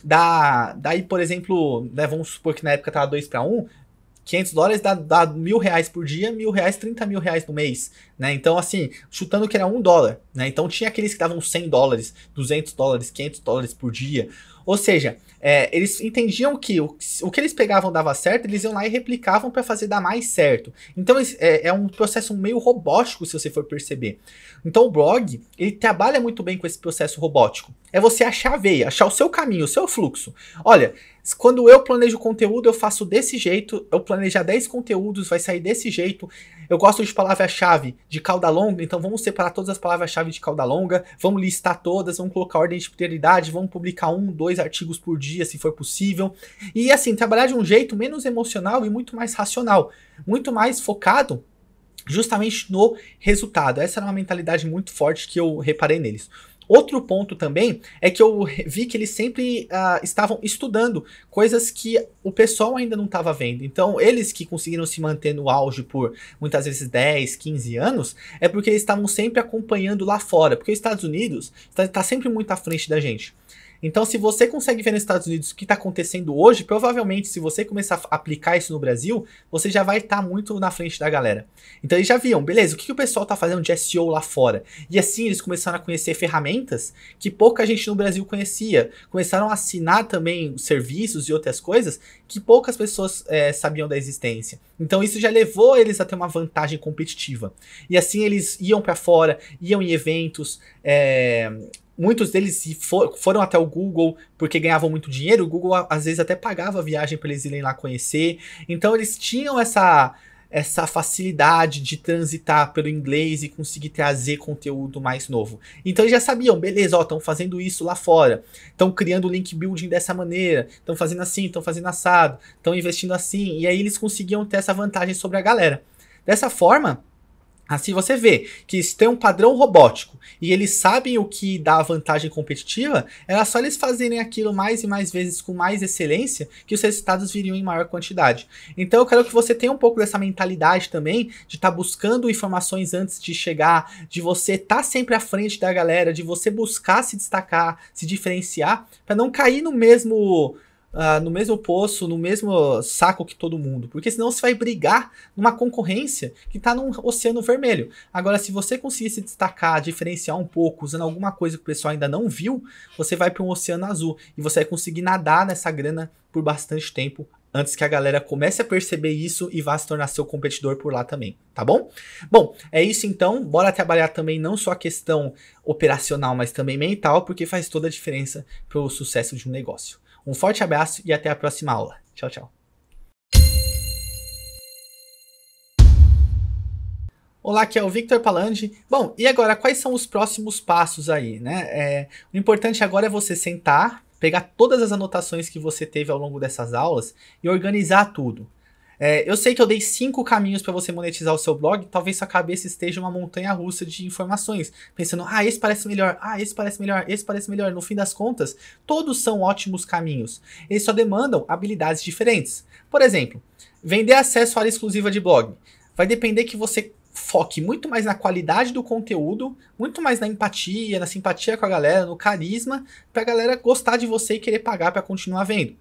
Dá, daí, por exemplo, né, vamos supor que na época tava 2 para 1, 500 dólares dá, dá mil reais por dia, mil reais, 30 mil reais no mês, né? Então, assim, chutando que era um dólar, né? Então, tinha aqueles que davam 100 dólares, 200 dólares, 500 dólares por dia. Ou seja, é, eles entendiam que o, o, que eles pegavam dava certo, eles iam lá e replicavam para fazer dar mais certo. Então é, é, um processo meio robótico, se você for perceber. Então o blog, ele trabalha muito bem com esse processo robótico. É você achar a veia, achar o seu caminho, o seu fluxo. Olha, quando eu planejo conteúdo, eu faço desse jeito, eu planejar 10 conteúdos, vai sair desse jeito. Eu gosto de palavra-chave de cauda longa, então vamos separar todas as palavras-chave de cauda longa, vamos listar todas, vamos colocar ordem de prioridade, vamos publicar um, dois artigos por dia, se for possível. E assim, trabalhar de um jeito menos emocional e muito mais racional, muito mais focado justamente no resultado. Essa era uma mentalidade muito forte que eu reparei neles. Outro ponto também é que eu vi que eles sempre uh, estavam estudando coisas que o pessoal ainda não estava vendo. Então, eles que conseguiram se manter no auge por muitas vezes 10, 15 anos, é porque eles estavam sempre acompanhando lá fora. Porque os Estados Unidos está tá sempre muito à frente da gente. Então, se você consegue ver nos Estados Unidos o que está acontecendo hoje, provavelmente, se você começar a aplicar isso no Brasil, você já vai estar tá muito na frente da galera. Então, eles já viam, beleza, o que, que o pessoal está fazendo de SEO lá fora? E assim, eles começaram a conhecer ferramentas que pouca gente no Brasil conhecia. Começaram a assinar também serviços e outras coisas que poucas pessoas é, sabiam da existência. Então, isso já levou eles a ter uma vantagem competitiva. E assim, eles iam para fora, iam em eventos, é, muitos deles for, foram até o Google porque ganhavam muito dinheiro, o Google às vezes até pagava a viagem para eles irem lá conhecer. Então eles tinham essa essa facilidade de transitar pelo inglês e conseguir trazer conteúdo mais novo. Então eles já sabiam, beleza, ó, estão fazendo isso lá fora, estão criando link building dessa maneira, estão fazendo assim, estão fazendo assado, estão investindo assim, e aí eles conseguiam ter essa vantagem sobre a galera. Dessa forma, Assim você vê que se tem um padrão robótico e eles sabem o que dá vantagem competitiva, era é só eles fazerem aquilo mais e mais vezes com mais excelência que os resultados viriam em maior quantidade. Então eu quero que você tenha um pouco dessa mentalidade também de estar tá buscando informações antes de chegar, de você estar tá sempre à frente da galera, de você buscar se destacar, se diferenciar, para não cair no mesmo ah, no mesmo poço, no mesmo saco que todo mundo, porque senão você vai brigar numa concorrência que está num oceano vermelho. Agora, se você conseguir se destacar, diferenciar um pouco, usando alguma coisa que o pessoal ainda não viu, você vai para um oceano azul e você vai conseguir nadar nessa grana por bastante tempo antes que a galera comece a perceber isso e vá se tornar seu competidor por lá também, tá bom? Bom, é isso então. Bora trabalhar também não só a questão operacional, mas também mental, porque faz toda a diferença para o sucesso de um negócio. Um forte abraço e até a próxima aula. Tchau, tchau. Olá, aqui é o Victor Palandi. Bom, e agora, quais são os próximos passos aí, né? É, o importante agora é você sentar, pegar todas as anotações que você teve ao longo dessas aulas e organizar tudo. É, eu sei que eu dei cinco caminhos para você monetizar o seu blog, talvez sua cabeça esteja uma montanha russa de informações, pensando, ah, esse parece melhor, ah, esse parece melhor, esse parece melhor. No fim das contas, todos são ótimos caminhos. Eles só demandam habilidades diferentes. Por exemplo, vender acesso à área exclusiva de blog. Vai depender que você foque muito mais na qualidade do conteúdo, muito mais na empatia, na simpatia com a galera, no carisma, para a galera gostar de você e querer pagar para continuar vendo.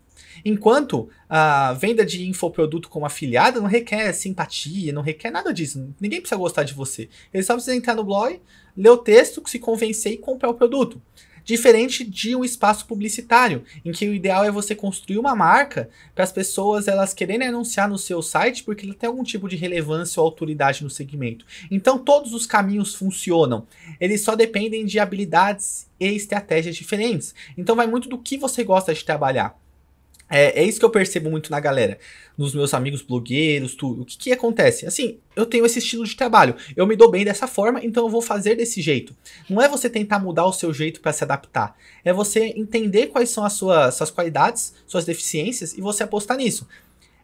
Enquanto a venda de infoproduto como afiliada não requer simpatia, não requer nada disso. Ninguém precisa gostar de você. Ele só precisa entrar no blog, ler o texto, se convencer e comprar o produto. Diferente de um espaço publicitário, em que o ideal é você construir uma marca para as pessoas elas quererem anunciar no seu site porque ele tem algum tipo de relevância ou autoridade no segmento. Então todos os caminhos funcionam, eles só dependem de habilidades e estratégias diferentes. Então vai muito do que você gosta de trabalhar. É, é, isso que eu percebo muito na galera, nos meus amigos blogueiros, tudo. O que, que acontece? Assim, eu tenho esse estilo de trabalho, eu me dou bem dessa forma, então eu vou fazer desse jeito. Não é você tentar mudar o seu jeito para se adaptar, é você entender quais são as suas, suas qualidades, suas deficiências e você apostar nisso.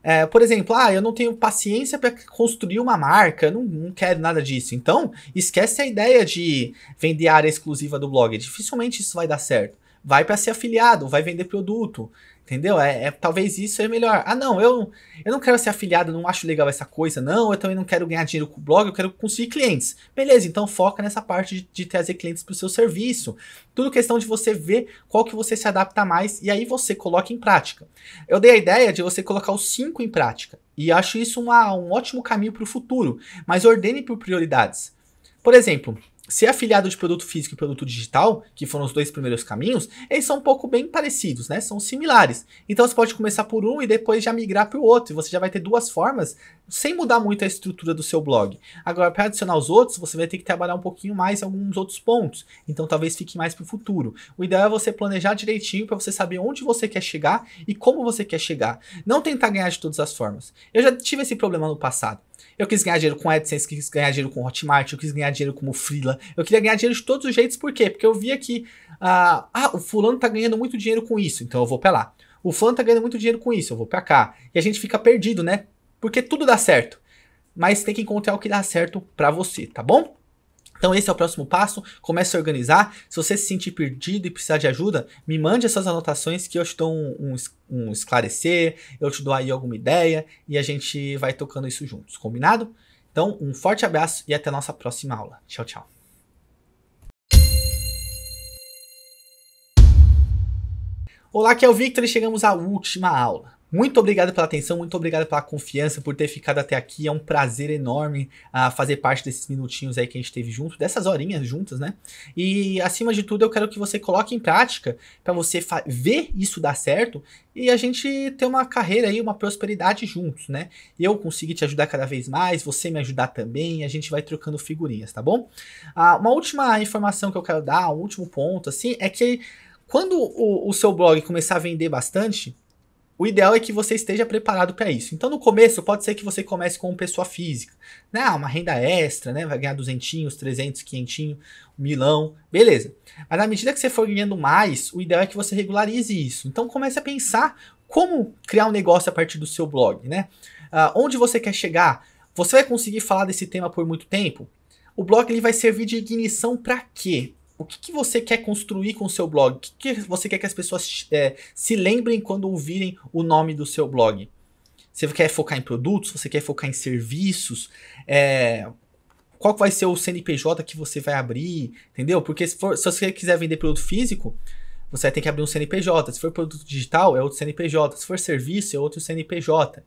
É, por exemplo, ah, eu não tenho paciência para construir uma marca, não, não quero nada disso. Então, esquece a ideia de vender a área exclusiva do blog. Dificilmente isso vai dar certo vai para ser afiliado, vai vender produto. Entendeu? É, é, talvez isso é melhor. Ah, não, eu, eu não quero ser afiliado, não acho legal essa coisa, não. Eu também não quero ganhar dinheiro com o blog, eu quero conseguir clientes. Beleza, então foca nessa parte de, de trazer clientes para o seu serviço. Tudo questão de você ver qual que você se adapta mais e aí você coloca em prática. Eu dei a ideia de você colocar os cinco em prática. E acho isso uma, um ótimo caminho para o futuro. Mas ordene por prioridades. Por exemplo, ser é afiliado de produto físico e produto digital, que foram os dois primeiros caminhos, eles são um pouco bem parecidos, né? São similares. Então você pode começar por um e depois já migrar para o outro. E você já vai ter duas formas sem mudar muito a estrutura do seu blog. Agora, para adicionar os outros, você vai ter que trabalhar um pouquinho mais em alguns outros pontos. Então talvez fique mais para o futuro. O ideal é você planejar direitinho para você saber onde você quer chegar e como você quer chegar. Não tentar ganhar de todas as formas. Eu já tive esse problema no passado. Eu quis ganhar dinheiro com AdSense, quis ganhar dinheiro com Hotmart, eu quis ganhar dinheiro como Freela. Eu queria ganhar dinheiro de todos os jeitos, por quê? Porque eu via que, ah, ah o fulano tá ganhando muito dinheiro com isso, então eu vou pra lá. O fulano tá ganhando muito dinheiro com isso, eu vou pra cá. E a gente fica perdido, né? Porque tudo dá certo. Mas tem que encontrar o que dá certo para você, tá bom? Então esse é o próximo passo, comece a organizar. Se você se sentir perdido e precisar de ajuda, me mande essas anotações que eu te dou um, um, um esclarecer, eu te dou aí alguma ideia e a gente vai tocando isso juntos, combinado? Então um forte abraço e até a nossa próxima aula. Tchau, tchau. Olá, aqui é o Victor e chegamos à última aula. Muito obrigado pela atenção, muito obrigado pela confiança, por ter ficado até aqui. É um prazer enorme a uh, fazer parte desses minutinhos aí que a gente teve junto, dessas horinhas juntas, né? E acima de tudo, eu quero que você coloque em prática para você ver isso dar certo e a gente ter uma carreira aí, uma prosperidade juntos, né? Eu conseguir te ajudar cada vez mais, você me ajudar também, a gente vai trocando figurinhas, tá bom? Uh, uma última informação que eu quero dar, um último ponto, assim, é que quando o, o seu blog começar a vender bastante o ideal é que você esteja preparado para isso. Então, no começo, pode ser que você comece com pessoa física, né? Ah, uma renda extra, né? Vai ganhar duzentinhos, trezentos, quinhentinhos, milão, beleza. Mas na medida que você for ganhando mais, o ideal é que você regularize isso. Então, comece a pensar como criar um negócio a partir do seu blog, né? Ah, onde você quer chegar? Você vai conseguir falar desse tema por muito tempo? O blog ele vai servir de ignição para quê? o que, que, você quer construir com o seu blog? O que, que você quer que as pessoas é, se lembrem quando ouvirem o nome do seu blog? Você quer focar em produtos? Você quer focar em serviços? É, qual vai ser o CNPJ que você vai abrir? Entendeu? Porque se, for, se você quiser vender produto físico, você vai ter que abrir um CNPJ. Se for produto digital, é outro CNPJ. Se for serviço, é outro CNPJ.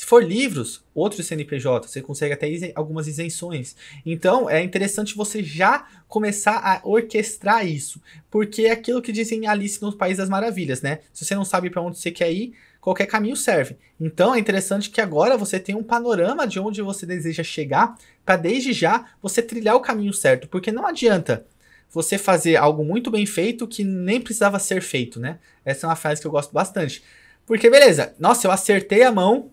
Se for livros, outro CNPJ, você consegue até isen algumas isenções. Então, é interessante você já começar a orquestrar isso, porque é aquilo que dizem Alice no País das Maravilhas, né? Se você não sabe para onde você quer ir, qualquer caminho serve. Então, é interessante que agora você tenha um panorama de onde você deseja chegar, para desde já você trilhar o caminho certo, porque não adianta você fazer algo muito bem feito que nem precisava ser feito, né? Essa é uma frase que eu gosto bastante. Porque, beleza, nossa, eu acertei a mão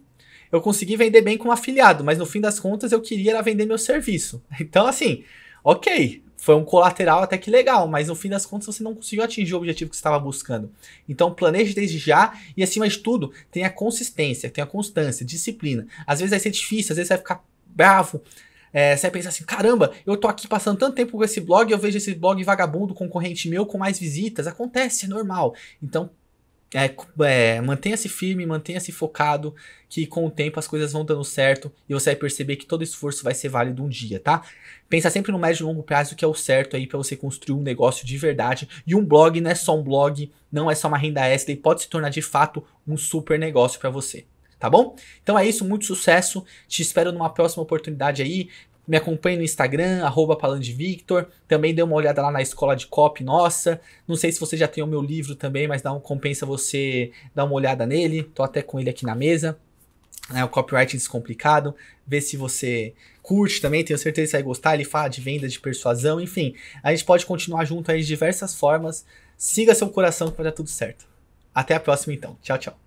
eu consegui vender bem um afiliado, mas no fim das contas eu queria era vender meu serviço. <laughs> Então, assim, ok, foi um colateral até que legal, mas no fim das contas você não conseguiu atingir o objetivo que você estava buscando. Então planeje desde já e acima de tudo tenha consistência, tenha constância, disciplina. Às vezes vai ser difícil, às vezes vai ficar bravo. É, você vai pensar assim, caramba, eu tô aqui passando tanto tempo com esse blog, eu vejo esse blog vagabundo, concorrente meu, com mais visitas. Acontece, é normal. Então é, é, mantenha-se firme, mantenha-se focado, que com o tempo as coisas vão dando certo e você vai perceber que todo esforço vai ser válido um dia, tá? Pensa sempre no médio e longo prazo que é o certo aí para você construir um negócio de verdade. E um blog não é só um blog, não é só uma renda extra, e pode se tornar de fato um super negócio para você, tá bom? Então é isso, muito sucesso. Te espero numa próxima oportunidade aí me acompanhe no Instagram, arroba também dê uma olhada lá na escola de copy nossa, não sei se você já tem o meu livro também, mas dá um, compensa você dar uma olhada nele, tô até com ele aqui na mesa, é, o copywriting descomplicado, Vê se você curte também, tenho certeza que você vai gostar, ele fala de venda, de persuasão, enfim, a gente pode continuar junto aí de diversas formas, siga seu coração que vai dar tudo certo. Até a próxima então, tchau, tchau.